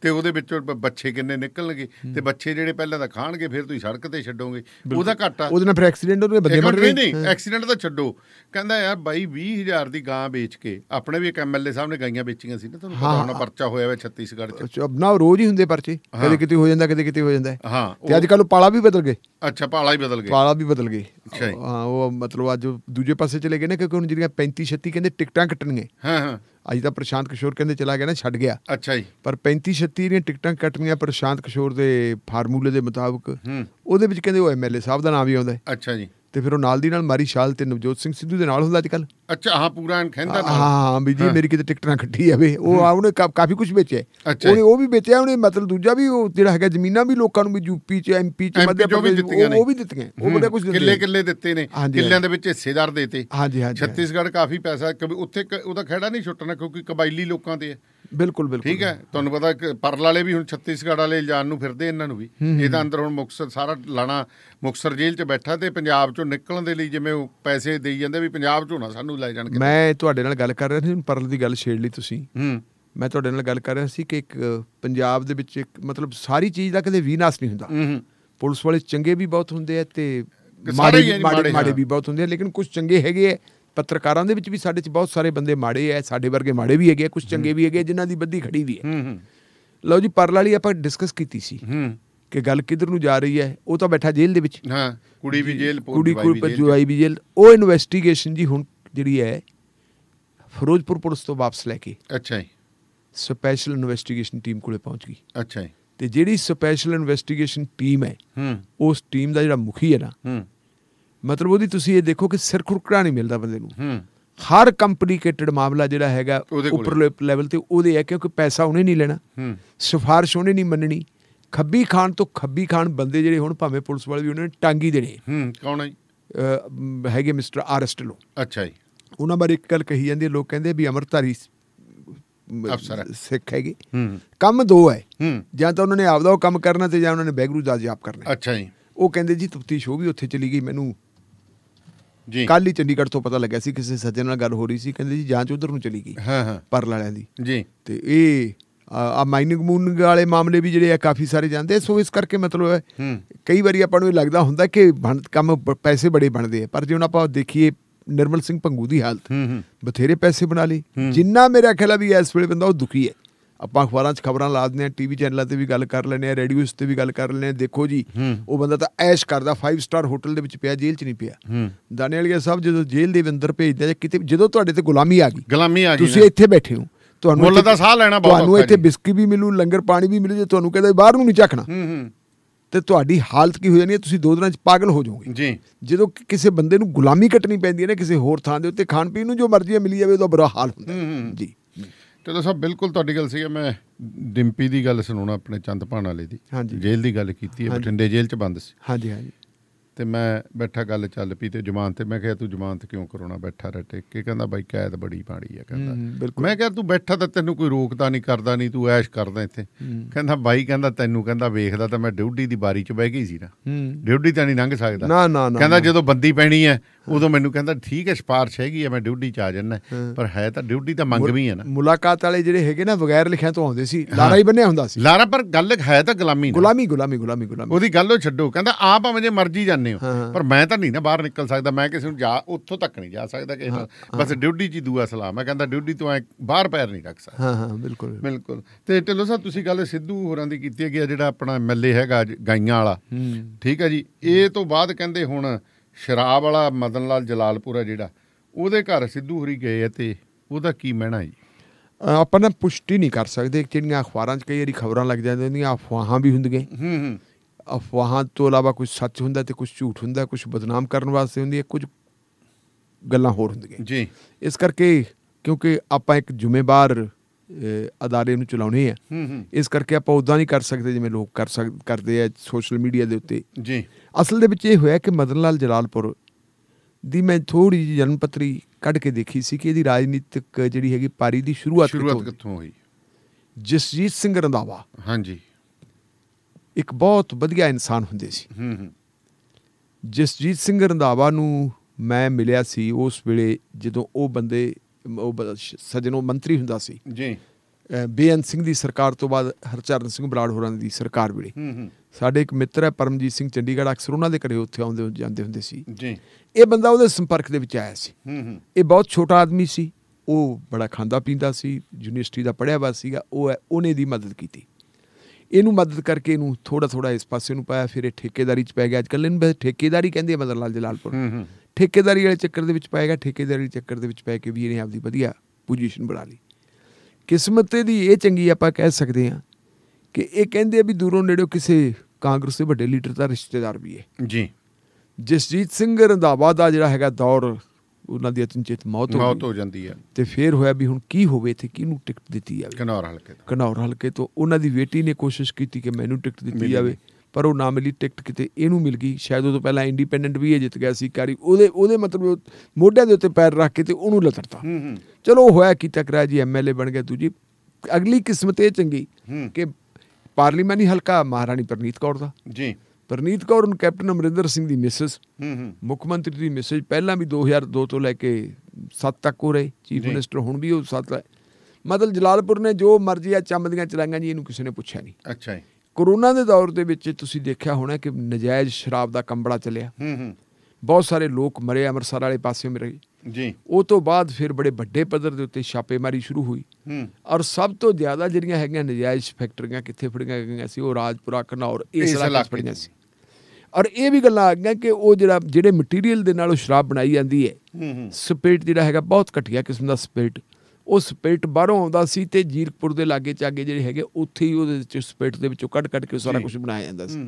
B: ਤੇ ਉਹਦੇ ਵਿੱਚੋਂ ਬੱਚੇ ਕਿੰਨੇ ਨਿਕਲਣਗੇ ਤੇ ਬੱਚੇ ਜਿਹੜੇ ਪਹਿਲਾਂ ਤਾਂ ਖਾਣਗੇ ਫਿਰ ਤੁਸੀਂ ਸੜਕ ਤੇ ਛੱਡੋਗੇ ਉਹਦਾ ਘਾਟਾ ਉਹਦੇ ਨਾਲ
A: ਫਿਰ ਐਕਸੀਡੈਂਟ ਹੋਵੇ ਬੰਦੇ ਮਰ ਰਹੇ ਨਹੀਂ
B: ਐਕਸੀਡੈਂਟ ਤਾਂ ਛੱਡੋ ਕਹਿੰਦਾ ਯਾਰ ਬਾਈ 20000 ਦੀ ਗਾਂ ਵੇਚ ਕੇ ਆਪਣੇ ਵੀ ਇੱਕ ਐਮਐਲਏ ਸਾਹਿਬ ਨੇ ਦਵਾਈਆਂ ਵੇਚੀਆਂ ਸੀ ਨਾ ਤੁਹਾਨੂੰ ਪਤਾ ਹੋਣਾ ਪਰਚਾ ਹੋਇਆ ਹੋਇਆ ਛੱਤੀਸਗੜ੍ਹ ਚ
A: ਨਾ ਰੋਜ਼ ਹੀ ਹੁੰਦੇ ਪਰਚੇ ਕਦੇ ਕਿਤੇ ਹੋ ਜਾਂਦਾ ਕਦੇ ਕਿਤੇ ਹੋ ਜਾਂਦਾ ਹਾਂ ਤੇ ਅੱਜ ਕੱਲ ਪਾਲਾ ਵੀ ਬਦਲ ਗਏ
B: ਅੱਛਾ ਪਾਲਾ ਹੀ ਬਦਲ ਗਏ ਪਾਲਾ
A: ਵੀ ਬਦਲ ਗਏ ਹਾਂ ਉਹ ਮਤਲਬ ਅੱਜ ਦੂਜੇ ਪਾਸੇ ਚਲੇ ਗਏ ਨੇ ਕਿਉਂਕਿ ਹੁਣ ਜਿਹੜੀਆਂ 35 36 ਕਹਿੰਦੇ ਟਿਕਟਾਂ ਕੱਟਣਗੇ ਹਾਂ ਹਾਂ ਅੱਜ ਤਾਂ ਪ੍ਰਸ਼ਾਂਤ ਕਿਸ਼ੋਰ ਕਹਿੰਦੇ ਚਲਾ ਗਿਆ ਨਾ ਛੱਡ ਗਿਆ ਅੱਛਾ ਜੀ ਪਰ 35 36 ਦੀਆਂ ਟਿਕਟਾਂ ਕੱਟਣੀਆਂ ਪ੍ਰਸ਼ਾਂਤ ਕਿਸ਼ੋਰ ਦੇ ਫਾਰਮੂਲੇ ਦੇ ਮੁਤਾਬਕ ਉਹਦੇ ਵਿੱਚ ਕਹਿੰਦੇ ਉਹ ਐਮਐਲਏ ਸਾਹਿਬ ਦਾ ਨਾਮ ਵੀ ਆਉਂਦਾ ਹੈ ਅੱਛਾ ਜੀ ਤੇ ਫਿਰ ਉਹ ਨਾਲ ਦੀ ਨਾਲ ਮਾਰੀ ਸ਼ਾਲ ਤੇ ਨਵਜੋਤ ਸਿੰਘ ਸਿੱਧੂ ਦੇ ਨਾਲ ਹੁੰਦਾ ਅੱਜ ਕੱਲ
B: ਅੱਛਾ ਹਾਂ ਪੂਰਾ ਐਨ ਖੈਂਦਾ ਨਾ ਹਾਂ
A: ਵੀ ਜੀ ਮੇਰੀ ਕਿਤੇ ਟਿਕਟਾਂ ਖੱਟੀ ਆਵੇ ਉਹ ਉਹਨੇ ਕਾਫੀ ਕੁਝ ਵੇਚਿਆ ਉਹਨੇ ਉਹ ਵੀ ਵੇਚਿਆ ਉਹਨੇ ਮਤਲਬ ਦੂਜਾ ਵੀ ਉਹ ਜਿਹੜਾ ਹੈਗਾ ਜ਼ਮੀਨਾਂ ਵੀ ਲੋਕਾਂ ਨੂੰ ਵੀ ਯੂਪੀ ਚ ਐਮਪੀ ਚ ਮੱਧ ਪ੍ਰਦੇਸ਼ ਉਹ ਵੀ ਦਿੱਤੀਆਂ ਉਹ ਬੜਾ ਕੁਝ ਦਿੱਤੇ ਕਿੱਲੇ
B: ਕਿੱਲੇ ਦਿੱਤੇ ਨੇ ਕਿੱਲਿਆਂ ਦੇ ਵਿੱਚ ਹਿੱਸੇਦਾਰ ਦੇਤੇ ਹਾਂਜੀ ਹਾਂਜੀ ਛੱਤੀਸਗੜ੍ਹ ਕਾਫੀ ਪੈਸਾ ਉੱਥੇ ਉਹਦਾ ਖੜਾ ਨਹੀਂ ਛੁੱਟਣਾ ਕਿਉਂਕਿ ਕਬਾਇਲੀ ਲੋਕਾਂ ਦੇ ਹੈ ਬਿਲਕੁਲ ਬਿਲਕੁਲ ਠੀਕ ਹੈ ਤੁਹਾਨੂੰ ਪਤਾ ਪਰਲ ਵਾਲੇ ਵੀ ਹੁਣ ਛੱਤੀਸਗੜ੍ਹ ਵਾਲੇ ਜਾਣ ਨੂੰ ਫਿਰਦੇ ਇਹਨਾਂ ਨੂੰ ਵੀ ਇਹਦਾ ਅੰਦਰ ਹੁਣ ਮੁਕਸਰ ਸਾਰਾ ਲਾਣਾ ਮੁਕਸਰ ਜੇਲ੍ਹ 'ਚ ਬੈਠਾ ਤੇ ਪੰਜਾਬ 'ਚੋਂ ਨਿਕਲਣ ਦੇ ਲਈ ਜਿਵੇਂ ਉਹ ਪੈਸੇ ਦੇਈ ਜਾਂਦੇ ਵੀ ਪੰਜਾਬ 'ਚੋਂ ਨਾ ਸਾਨੂੰ ਲੈ ਜਾਣ
A: ਮੈਂ ਤੁਹਾਡੇ ਨਾਲ ਗੱਲ ਕਰ ਰਿਹਾ ਸੀ ਪਰਲ ਦੀ ਗੱਲ ਛੇੜ ਲਈ ਤੁਸੀਂ ਹੂੰ ਮੈਂ ਤੁਹਾਡੇ ਨਾਲ ਗੱਲ ਕਰ ਰਿਹਾ ਸੀ ਕਿ ਇੱਕ ਪੰਜਾਬ ਦੇ ਵਿੱਚ ਇੱਕ ਮਤਲਬ ਸਾਰੀ ਚੀਜ਼ ਦਾ ਕਦੇ ਵਿਨਾਸ਼ ਨਹੀਂ ਹੁੰਦਾ ਹੂੰ ਪੁਲਿਸ ਵਾਲੇ ਚੰਗੇ ਵੀ ਬਹੁਤ ਹੁੰਦੇ ਆ ਤੇ ਮਾੜੇ ਮਾੜੇ ਵੀ ਬਹੁਤ ਹੁੰਦੇ ਆ ਲੇਕਿਨ ਕੁਝ ਚੰਗੇ ਹੈਗੇ ਆ ਪੱਤਰਕਾਰਾਂ ਦੇ ਵਿੱਚ ਵੀ ਸਾਡੇ 'ਚ ਬਹੁਤ ਸਾਰੇ ਬੰਦੇ ਮਾੜੇ ਐ ਸਾਡੇ ਵਰਗੇ ਮਾੜੇ ਵੀ ਹੈਗੇ ਕੁਝ ਚੰਗੇ ਵੀ ਹੈਗੇ ਜਿਨ੍ਹਾਂ ਦੀ ਬੱਦੀ ਖੜੀ ਵੀ ਹੈ ਲਓ ਜੀ ਪਰਲ ਵਾਲੀ ਆਪਾਂ ਡਿਸਕਸ ਕੀਤੀ ਸੀ ਕਿ ਗੱਲ ਕਿੱਧਰ ਨੂੰ ਜਾ ਰਹੀ ਹੈ ਉਹ ਤਾਂ ਬੈਠਾ ਜੇਲ੍ਹ ਦੇ ਵਿੱਚ ਹਾਂ ਕੁੜੀ ਵੀ ਜੇਲ੍ਹ ਕੁੜੀ ਕੁੜੀ ਜੁਆਈ ਵੀ ਜੇਲ੍ਹ ਉਹ ਇਨਵੈਸਟੀਗੇਸ਼ਨ ਜੀ ਹੁਣ ਜਿਹੜੀ ਹੈ ਫਿਰੋਜ਼ਪੁਰ ਪੁਲਿਸ ਤੋਂ ਵਾਪਸ ਲੈ ਕੇ ਅੱਛਾ ਜੀ ਸਪੈਸ਼ਲ ਇਨਵੈਸਟੀਗੇਸ਼ਨ ਟੀਮ ਕੋਲੇ ਪਹੁੰਚ ਗਈ ਅੱਛਾ ਜੀ ਤੇ ਜਿਹੜੀ ਸਪੈਸ਼ਲ ਇਨਵੈਸਟੀਗੇਸ਼ਨ ਟੀਮ ਹੈ ਹੂੰ ਉਸ ਟੀਮ ਦਾ ਜਿਹੜਾ ਮੁਖੀ ਹੈ ਨਾ ਹੂੰ ਮਤਲਬ ਉਹਦੀ ਤੁਸੀਂ ਇਹ ਦੇਖੋ ਕਿ ਸਿਰ ਖੁਰਕਣਾ ਨਹੀਂ ਮਿਲਦਾ ਬੰਦੇ ਨੂੰ ਹਮ ਹਰ ਕੰਪਲਿਕੇਟਡ ਮਾਮਲਾ ਜਿਹੜਾ ਹੈਗਾ ਉੱਪਰਲੇ ਲੈਵਲ ਤੇ ਉਹਦੇ ਹੈ ਕਿਉਂਕਿ ਪੈਸਾ ਉਹਨੇ ਨਹੀਂ ਲੈਣਾ ਹਮ ਸਿਫਾਰਿਸ਼ ਉਹਨੇ ਨਹੀਂ ਮੰਨਣੀ ਖੱਬੀ ਖਾਨ ਤੋਂ ਖੱਬੀ ਖਾਨ ਬੰਦੇ ਜਿਹੜੇ ਹੁਣ ਭਾਵੇਂ ਪੁਲਿਸ ਵਾਲੇ ਵੀ ਉਹਨਾਂ ਨੇ ਟਾਂਗੀ ਦੇਣੀ ਹੂੰ ਕੌਣ ਹੈ ਹੈਗੇ ਮਿਸਟਰ ਆਰਸਟਲੋ ਅੱਛਾ ਜੀ ਉਹਨਾਂ ਬਾਰੇ ਇੱਕ ਗੱਲ ਕਹੀ ਜਾਂਦੀ ਹੈ ਲੋਕ ਕਹਿੰਦੇ ਵੀ ਅਮਰਤਾਰੀ ਅਫਸਰ ਸਿੱਖ ਹੈਗੇ ਹੂੰ ਕੰਮ ਦੋ ਹੈ ਜਾਂ ਤਾਂ ਉਹਨਾਂ ਨੇ ਆਪਦਾ ਉਹ ਕੰਮ ਕਰਨਾ ਤੇ ਜਾਂ ਉਹਨਾਂ ਨੇ ਬੈਗਰੂ ਦਾ ਜਾਪ ਕਰਨਾ ਅੱਛਾ ਜੀ ਉਹ ਕਹਿੰਦੇ ਜੀ ਤਫਤੀਸ਼ ਹੋ ਵੀ ਉੱਥੇ ਚਲੀ ਗਈ ਮੈਨੂੰ ਜੀ ਕੱਲ ਹੀ ਚੰਡੀਗੜ੍ਹ ਤੋਂ ਪਤਾ ਲੱਗਿਆ ਸੀ ਕਿਸੇ ਸੱਜਣ ਨਾਲ ਗੱਲ ਹੋ ਰਹੀ ਸੀ ਕਹਿੰਦੇ ਜੀ ਜਾਂਚ ਉਧਰ ਨੂੰ ਚਲੀ ਗਈ ਹਾਂ ਹਾਂ ਪਰਲ ਵਾਲਿਆਂ ਦੀ ਜੀ ਤੇ ਇਹ ਆ ਮਾਈਨਿੰਗ ਮੂਨਿੰਗ ਵਾਲੇ ਮਾਮਲੇ ਵੀ ਜਿਹੜੇ ਆ ਕਾਫੀ ਸਾਰੇ ਜਾਂਦੇ ਸੋ ਇਸ ਕਰਕੇ ਮਤਲਬ ਹੈ ਕਈ ਵਾਰੀ ਆਪਾਂ ਨੂੰ ਇਹ ਲੱਗਦਾ ਹੁੰਦਾ ਕਿ ਕੰਮ ਪੈਸੇ ਬੜੇ ਬਣਦੇ ਆ ਪਰ ਜੇ ਹੁਣ ਆਪਾਂ ਦੇਖੀਏ ਨਿਰਮਲ ਸਿੰਘ ਪੰਗੂ ਦੀ ਹਾਲਤ ਬਥੇਰੇ ਪੈਸੇ ਬਣਾ ਲਈ ਜਿੰਨਾ ਮੇਰਾ ਖਿਆਲ ਵੀ ਇਸ ਵੇਲੇ ਬੰਦਾ ਉਹ ਦੁਖੀ ਹੈ ਆਪਾਂ ਅਖਬਾਰਾਂ 'ਚ ਖਬਰਾਂ ਲਾ ਦਿੰਦੇ ਆ ਟੀਵੀ ਚੈਨਲਾਂ ਤੇ ਵੀ ਗੱਲ ਕਰ ਲੈਂਦੇ ਆ ਰੇਡੀਓਸ ਤੇ ਵੀ ਗੱਲ ਕਰ ਲੈਂਦੇ ਆ ਦੇਖੋ ਜੀ ਉਹ ਬੰਦਾ ਤਾਂ ਐਸ਼ ਕਰਦਾ 5 ਸਟਾਰ ਹੋਟਲ ਦੇ ਵਿੱਚ ਪਿਆ ਜੇਲ੍ਹ 'ਚ ਨਹੀਂ ਪਿਆ ਦਾਨੇਲਗੇ ਸਾਹਿਬ ਜਦੋਂ ਜੇਲ੍ਹ ਦੇ ਅੰਦਰ ਭੇਜਦੇ ਆ ਕਿਤੇ ਜਦੋਂ ਤੁਹਾਡੇ ਤੇ ਗੁਲਾਮੀ ਆ ਗਈ ਗੁਲਾਮੀ ਆ ਗਈ ਤੁਸੀਂ ਇੱਥੇ ਬੈਠੇ ਹੋ ਤੁਹਾਨੂੰ ਮੁੱਲ ਦਾ ਸਾਹ ਲੈਣਾ ਬਹੁਤ ਤੁਹਾਨੂੰ ਇੱਥੇ ਬਿਸਕੀ ਵੀ ਮਿਲੂ ਲੰਗਰ ਪਾਣੀ ਵੀ ਮਿਲੂ ਜੇ ਤੁਹਾਨੂੰ ਕਹਿੰਦਾ ਬਾਹਰ ਨੂੰ ਨਹੀਂ ਚੱਕਣਾ ਤੇ ਤੁਹਾਡੀ ਹਾਲਤ ਕੀ ਹੋ ਜਾਣੀ ਹੈ ਤੁਸੀਂ ਦੋ ਦਿਨਾਂ 'ਚ ਪਾਗਲ ਹੋ ਜਾਓਗੇ ਜੀ ਜਦੋਂ ਕਿਸੇ ਬੰਦੇ ਨੂੰ ਗੁਲਾਮੀ ਕੱਟਣੀ ਪੈਂਦੀ ਹੈ ਨਾ ਕਿਸੇ ਹੋਰ ਥਾਂ ਦੇ ਉੱਤੇ ਖਾਣ ਪੀਣ ਨੂੰ ਜੋ ਮਰਜ਼ੀ ਮਿਲੀ ਜਾਵੇ ਉਹਦਾ ਬੁਰਾ ਹਾਲ ਹੁੰਦਾ ਜੀ
B: ਚਲੋ ਸਭ ਬਿਲਕੁਲ ਤੁਹਾਡੀ ਗੱਲ ਸੀ ਮੈਂ ਡਿੰਪੀ ਦੀ ਗੱਲ ਸੁਣਾਉਣਾ ਆਪਣੇ ਚੰਦਪਾਣ ਵਾਲੇ ਦੀ ਜੇਲ੍ਹ ਦੀ ਗੱਲ ਕੀਤੀ ਹੈ ਬਠਿੰਡੇ ਜੇਲ੍ਹ 'ਚ ਬੰਦ ਸੀ ਹਾਂਜੀ ਹਾਂਜੀ ਤੇ ਮੈਂ ਬੈਠਾ ਗੱਲ ਚੱਲ ਪਈ ਤੇ ਜਮਾਨ ਤੇ ਮੈਂ ਕਿਹਾ ਤੂੰ ਤੇ ਕਿਉਂ ਕਰੋਣਾ ਬੈਠਾ ਰਹਿ ਟਿਕ ਕੇ ਕਹਿੰਦਾ ਬਾਈ ਕੈਦ ਬੜੀ ਪਾੜੀ ਆ ਕਹਿੰਦਾ ਮੈਂ ਕਿਹਾ ਤੂੰ ਬੈਠਾ ਤਾਂ ਤੈਨੂੰ ਕੋਈ ਰੋਕਦਾ ਨਹੀਂ ਕਰਦਾ ਨਹੀਂ ਤੂੰ ਐਸ਼ ਕਰਦਾ ਇੱਥੇ ਕਹਿੰਦਾ ਬਾਈ ਕਹਿੰਦਾ ਤੈਨੂੰ ਕਹਿੰਦਾ ਵੇਖਦਾ ਤਾਂ ਮੈਂ ਡਿਊਟੀ ਦੀ ਬਾਰੀ 'ਚ ਬਹਿ ਗਈ ਸੀ ਨਾ ਡਿਊਟੀ ਤਾਂ ਨਹੀਂ ਲੰਘ ਸਕਦਾ ਕਹਿੰਦਾ ਜਦੋਂ ਬੰਦੀ ਪੈਣੀ ਹੈ ਉਦੋਂ ਮੈਨੂੰ ਕਹਿੰਦਾ ਠੀਕ ਹੈ ਸਪਾਰਸ਼ ਹੈਗੀ ਐ ਮੈਂ ਡਿਊਟੀ ਚ ਆ ਜਾਣਾ ਪਰ ਹੈ ਤਾਂ
A: ਡਿਊਟੀ ਤਾਂ ਮੰਗ ਵੀ ਹੈ ਨਾ ਮੁਲਾਕਾਤ ਵਾਲੇ ਜਿਹੜੇ ਹੈਗੇ ਨਾ ਬਗੈਰ ਲਿਖਿਆ ਤੋਂ ਆਉਂਦੇ ਸੀ ਲਾਰਾ ਹੀ ਬੰਨਿਆ ਹੁੰਦਾ ਸੀ ਲਾਰਾ ਪਰ ਗੱਲ ਹੈ ਤਾਂ ਗੁਲਾਮੀ ਗੁਲਾਮੀ ਗੁਲਾਮੀ ਗੁਲਾਮੀ ਗੁਲਾਮੀ ਉਹਦੀ ਗੱਲ ਉਹ ਛੱਡੋ ਕਹਿੰਦਾ
B: ਆ ਭਾਵੇਂ ਜੇ ਮਰਜ਼ੀ ਜਾਂਦੇ ਹੋ ਪਰ ਮੈਂ ਤਾਂ ਨਹੀਂ ਨਾ ਬਾਹਰ ਨਿਕਲ ਸਕਦਾ ਮੈਂ ਕਿਸੇ ਨੂੰ ਜਾ ਉੱਥੋਂ ਤੱਕ ਨਹੀਂ ਜਾ ਸਕਦਾ ਕਿਸੇ ਨਾਲ ਬਸ ਡਿਊਟੀ ਚ ਦੂਆ ਸਲਾਮ ਮੈਂ ਕਹਿੰਦਾ ਡਿਊਟੀ ਤੋਂ ਐ ਬਾਹਰ ਪੈਰ ਨਹੀਂ ਰੱਖ ਸਕਦਾ
A: ਹਾਂ ਹਾਂ ਬਿਲਕੁਲ
B: ਬਿਲਕੁਲ ਤੇ ਢਿੱਲੋ ਸਾਹਿਬ ਤੁਸੀਂ ਗੱਲ ਸਿੱਧੂ ਹੋਰਾਂ ਦੀ ਕੀਤੀ ਹੈ ਕਿ ਜਿਹੜਾ ਆਪਣਾ ਐਮਐਲਏ ਹੈਗਾ ਗਾਈਆਂ ਵਾਲਾ ਠੀਕ ਹੈ ਜੀ ਇਹ ਤੋਂ ਬਾਅਦ ਕਹਿੰਦੇ ਹੁਣ ਸ਼ਰਾਬ ਵਾਲਾ ਮਦਨ ਲਾਲ ਜਲਾਲਪੁਰਾ ਜਿਹੜਾ
A: ਉਹਦੇ ਘਰ ਸਿੱਧੂ ਹਰੀ ਗਏ ਤੇ ਉਹਦਾ ਕੀ ਮਹਿਣਾ ਹੈ ਆਪਾਂ ਨਾ ਪੁਸ਼ਟੀ ਨਹੀਂ ਕਰ ਸਕਦੇ ਜਿਹੜੀਆਂ ਅਖਬਾਰਾਂ 'ਚ ਕਈ ਵਾਰੀ ਖਬਰਾਂ ਲੱਗ ਜਾਂਦੀਆਂ ਅਫਵਾਹਾਂ ਵੀ ਹੁੰਦੀਆਂ ਹੂੰ ਹੂੰ ਅਫਵਾਹਾਂ ਤੋਂ ਇਲਾਵਾ ਕੁਝ ਸੱਚ ਹੁੰਦਾ ਤੇ ਕੁਝ ਝੂਠ ਹੁੰਦਾ ਕੁਝ ਬਦਨਾਮ ਕਰਨ ਵਾਸਤੇ ਹੁੰਦੀ ਹੈ ਕੁਝ ਗੱਲਾਂ ਹੋਰ ਹੁੰਦੀਆਂ ਜੀ ਇਸ ਕਰਕੇ ਕਿਉਂਕਿ ਆਪਾਂ ਇੱਕ ਜ਼ਿੰਮੇਵਾਰ ਅਦਾਰੇ ਨੂੰ ਚਲਾਉਣੇ ਆ ਇਸ ਕਰਕੇ ਆਪਾਂ ਉਦਾਂ ਨਹੀਂ ਕਰ ਸਕਦੇ ਜਿਵੇਂ ਲੋਕ ਕਰ ਕਰਦੇ ਆ ਸੋਸ਼ਲ ਮੀਡੀਆ ਦੇ ਉੱਤੇ ਜੀ ਅਸਲ ਦੇ ਵਿੱਚ ਇਹ ਹੋਇਆ ਕਿ ਮਦਨ ਲਾਲ ਜਲਾਲਪੁਰ ਦੀ ਮੈਂ ਥੋੜੀ ਜਿਹੀ ਜਨਮ ਪੱਤਰੀ ਕੱਢ ਕੇ ਦੇਖੀ ਸੀ ਕਿ ਇਹਦੀ ਰਾਜਨੀਤਿਕ ਜਿਹੜੀ ਹੈਗੀ ਪਾਰੀ ਦੀ ਸ਼ੁਰੂਆਤ ਕਿੱਥੋਂ ਹੋਈ ਜਸਜੀਤ ਸਿੰਘ ਰੰਦਾਵਾ ਹਾਂਜੀ ਇੱਕ ਬਹੁਤ ਵਧੀਆ ਇਨਸਾਨ ਹੁੰਦੇ ਸੀ ਹੂੰ ਹੂੰ ਜਸਜੀਤ ਸਿੰਘ ਰੰਦਾਵਾ ਨੂੰ ਮੈਂ ਮਿਲਿਆ ਸੀ ਉਸ ਵੇਲੇ ਜਦੋਂ ਉਹ ਬੰਦੇ ਉਹ ਮੰਤਰੀ ਹੁੰਦਾ ਸੀ ਜੀ ਬੀਐਨ ਸਿੰਘ ਦੀ ਸਰਕਾਰ ਤੋਂ ਬਾਅਦ ਹਰਚਰਨ ਸਿੰਘ ਬਰਾੜ ਹੋਰਾਂ ਦੀ ਸਰਕਾਰ ਵੇਲੇ ਸਾਡੇ ਇੱਕ ਮਿੱਤਰ ਹੈ ਪਰਮਜੀਤ ਸਿੰਘ ਚੰਡੀਗੜ੍ਹ ਅਕਸਰ ਉਹਨਾਂ ਦੇ ਘਰੇ ਉੱਥੇ ਆਉਂਦੇ ਜਾਂਦੇ ਹੁੰਦੇ ਸੀ ਜੀ ਇਹ ਬੰਦਾ ਉਹਦੇ ਸੰਪਰਕ ਦੇ ਵਿੱਚ ਆਇਆ ਸੀ ਹੂੰ ਹੂੰ ਇਹ ਬਹੁਤ ਛੋਟਾ ਆਦਮੀ ਸੀ ਉਹ ਬੜਾ ਖਾਂਦਾ ਪੀਂਦਾ ਸੀ ਯੂਨੀਵਰਸਿਟੀ ਦਾ ਪੜਿਆ ਵਾ ਸੀਗਾ ਉਹ ਉਹਨੇ ਦੀ ਮਦਦ ਕੀਤੀ ਇਹਨੂੰ ਮਦਦ ਕਰਕੇ ਇਹਨੂੰ ਥੋੜਾ ਥੋੜਾ ਇਸ ਪਾਸੇ ਨੂੰ ਪਾਇਆ ਫਿਰ ਇਹ ਠੇਕੇਦਾਰੀ 'ਚ ਪੈ ਗਿਆ ਅੱਜ ਕੱਲ ਇਹਨੂੰ ਠੇਕੇਦਾਰੀ ਕਹਿੰਦੇ ਆ ਜਲਾਲਪੁਰ ਲਾਲ ਜਲਾਲਪੁਰ ਠੇਕੇਦਾਰੀ ਵਾਲੇ ਚੱਕਰ ਦੇ ਵਿੱਚ ਪਾਏਗਾ ਠੇਕੇਦਾਰੀ ਵਾਲੇ ਚੱਕਰ ਦੇ ਵਿੱਚ ਪੈ ਕੇ ਵੀ ਇਹਨੇ ਆਪਦੀ ਵਧੀਆ ਪੋਜੀਸ਼ਨ ਬਣਾ ਲਈ ਕਿਸਮਤ ਦੀ ਇਹ ਚੰਗੀ ਆਪਾਂ ਕਹਿ ਸਕਦੇ ਹਾਂ ਕਿ ਇਹ ਕਹਿੰਦੇ ਆ ਵੀ ਦੂਰੋਂ ਨੇੜੋਂ ਕਿਸੇ ਕਾਂਗਰਸ ਦੇ ਵੱਡੇ ਲੀਡਰ ਦਾ ਰਿਸ਼ਤੇਦਾਰ ਵੀ ਹੈ ਜੀ ਜਸਜੀਤ ਸਿੰਘ ਰੰਧਾਵਾ ਦਾ ਜਿਹੜਾ ਹੈਗਾ ਦੌਰ ਉਹਨਾਂ ਦੀ ਅਚਨਚੇਤ ਮੌਤ ਹੋ ਗਈ ਮੌਤ ਹੋ ਜਾਂਦੀ ਹੈ ਤੇ ਫੇਰ ਹੋਇਆ ਵੀ ਹੁਣ ਕੀ ਹੋਵੇ ਇੱਥੇ ਕਿਹਨੂੰ ਟਿਕਟ ਦਿੱਤੀ ਜਾਵੇ ਕਨੌਰ ਹਲਕੇ ਤੋਂ ਕਨੌਰ ਹਲਕੇ ਤੋਂ ਉਹਨਾਂ ਦੀ ਬੇਟੀ ਨੇ ਕੋਸ਼ਿਸ਼ ਕੀਤੀ ਕਿ ਮੈਨੂੰ ਟਿਕਟ ਦਿੱਤੀ ਜਾਵੇ ਪਰ ਉਹ ਨਾ ਮਿਲੀ ਟਿਕਟ ਕਿਤੇ ਇਹਨੂੰ ਮਿਲ ਗਈ ਸ਼ਾਇਦ ਉਹ ਤੋਂ ਪਹਿਲਾਂ ਇੰਡੀਪੈਂਡੈਂਟ ਵੀ ਇਹ ਜਿੱਤ ਗਿਆ ਸੀ ਕਾਰੀ ਉਹਦੇ ਉਹਦੇ ਮਤਲਬ ਮੋਢਿਆਂ ਦੇ ਉੱਤੇ ਪੈਰ ਰੱਖ ਕੇ ਤੇ ਉਹਨੂੰ ਲਤੜਤਾ ਚਲੋ ਹੋਇਆ ਕੀ ਟਕਰਾ ਜੀ ਐਮਐਲਏ ਬਣ ਗਿਆ ਦੂਜੀ ਅਗਲੀ ਕਿਸਮਤ ਇਹ ਚੰਗੀ ਕਿ ਹੀ ਹਲਕਾ ਮਹਾਰਾਣੀ ਪ੍ਰਨੀਤ ਕੌਰ ਦਾ ਜੀ ਪ੍ਰਨੀਤ ਕੌਰ ਨੂੰ ਕੈਪਟਨ ਅਮਰਿੰਦਰ ਸਿੰਘ ਦੀ ਮਿਸਿਸ ਮੁੱਖ ਮੰਤਰੀ ਦੀ ਮਿਸਿਸ ਪਹਿਲਾਂ ਵੀ 2002 ਤੋਂ ਲੈ ਕੇ 7 ਤੱਕ ਹੋ ਰਹੇ ਚੀਫ ਮਿਨਿਸਟਰ ਹੁਣ ਵੀ ਉਹ 7 ਮਤਲਬ ਜਲਾਲਪੁਰ ਨੇ ਜੋ ਮਰਜ਼ੀ ਆ ਚੰਮ ਦੀਆਂ ਚਲਾਈਆਂ ਜੀ ਇਹਨੂੰ ਕਿਸੇ ਨੇ ਪੁੱਛਿਆ ਨਹੀਂ ਅੱਛਾ ਜੀ ਕਰੋਨਾ ਦੇ ਦੌਰ ਦੇ ਵਿੱਚ ਤੁਸੀਂ ਦੇਖਿਆ ਹੋਣਾ ਕਿ ਨਜਾਇਜ਼ ਸ਼ਰਾਬ ਦਾ ਕੰਬੜਾ ਚੱਲਿਆ ਹੂੰ ਹੂੰ ਬਹੁਤ ਸਾਰੇ ਲੋਕ ਮਰੇ ਅੰਮ੍ਰਿਤਸਰ ਵਾਲੇ ਪਾਸੇ ਮਰੇ ਜੀ ਉਹ ਤੋਂ ਬਾਅਦ ਫਿਰ ਬੜੇ ਵੱਡੇ ਪੱਧਰ ਦੇ ਉੱਤੇ ਛਾਪੇਮਾਰੀ ਸ਼ੁਰੂ ਹੋਈ ਹੂੰ ਔਰ ਸਭ ਤੋਂ ਜ਼ਿਆਦਾ ਜਿਹੜੀਆਂ ਹੈਗੀਆਂ ਨਜਾਇਜ਼ ਫੈਕਟਰੀਆਂ ਕਿੱਥੇ ਫੜੀਆਂ ਗਈਆਂ ਸੀ ਉਹ ਰਾਜਪੁਰਾ ਕਨੌਰ ਇਸ ਇਲਾਕੇ ਫੜੀਆਂ ਸੀ ਔਰ ਇਹ ਵੀ ਗੱਲਾਂ ਆ ਗਈਆਂ ਕਿ ਉਹ ਜਿਹੜਾ ਜਿਹੜੇ ਮਟੀਰੀਅਲ ਦੇ ਨਾਲ ਉਹ ਸ਼ਰਾਬ ਬਣਾਈ ਜਾਂਦੀ ਹੈ ਹੂੰ ਹੂੰ ਸਪਿਰਟ ਜਿਹੜਾ ਹੈਗਾ ਬਹੁਤ ਘਟੀਆ ਕਿਸਮ ਦਾ ਸਪਿਰਟ ਉਹ ਸਪਿਰਟ ਬਾਹਰੋਂ ਆਉਂਦਾ ਸੀ ਤੇ ਜੀਰਕਪੁਰ ਦੇ ਲਾਗੇ ਚਾਗੇ ਜਿਹੜੇ ਹੈਗੇ ਉੱਥੇ ਹੀ ਉਹਦੇ ਵਿੱਚ ਸਪਿਰਟ ਦੇ ਵਿੱਚੋਂ ਕੱਢ ਕੱਢ ਕੇ ਸਾਰਾ ਕੁਝ ਬਣਾਇਆ ਜਾਂਦਾ ਸੀ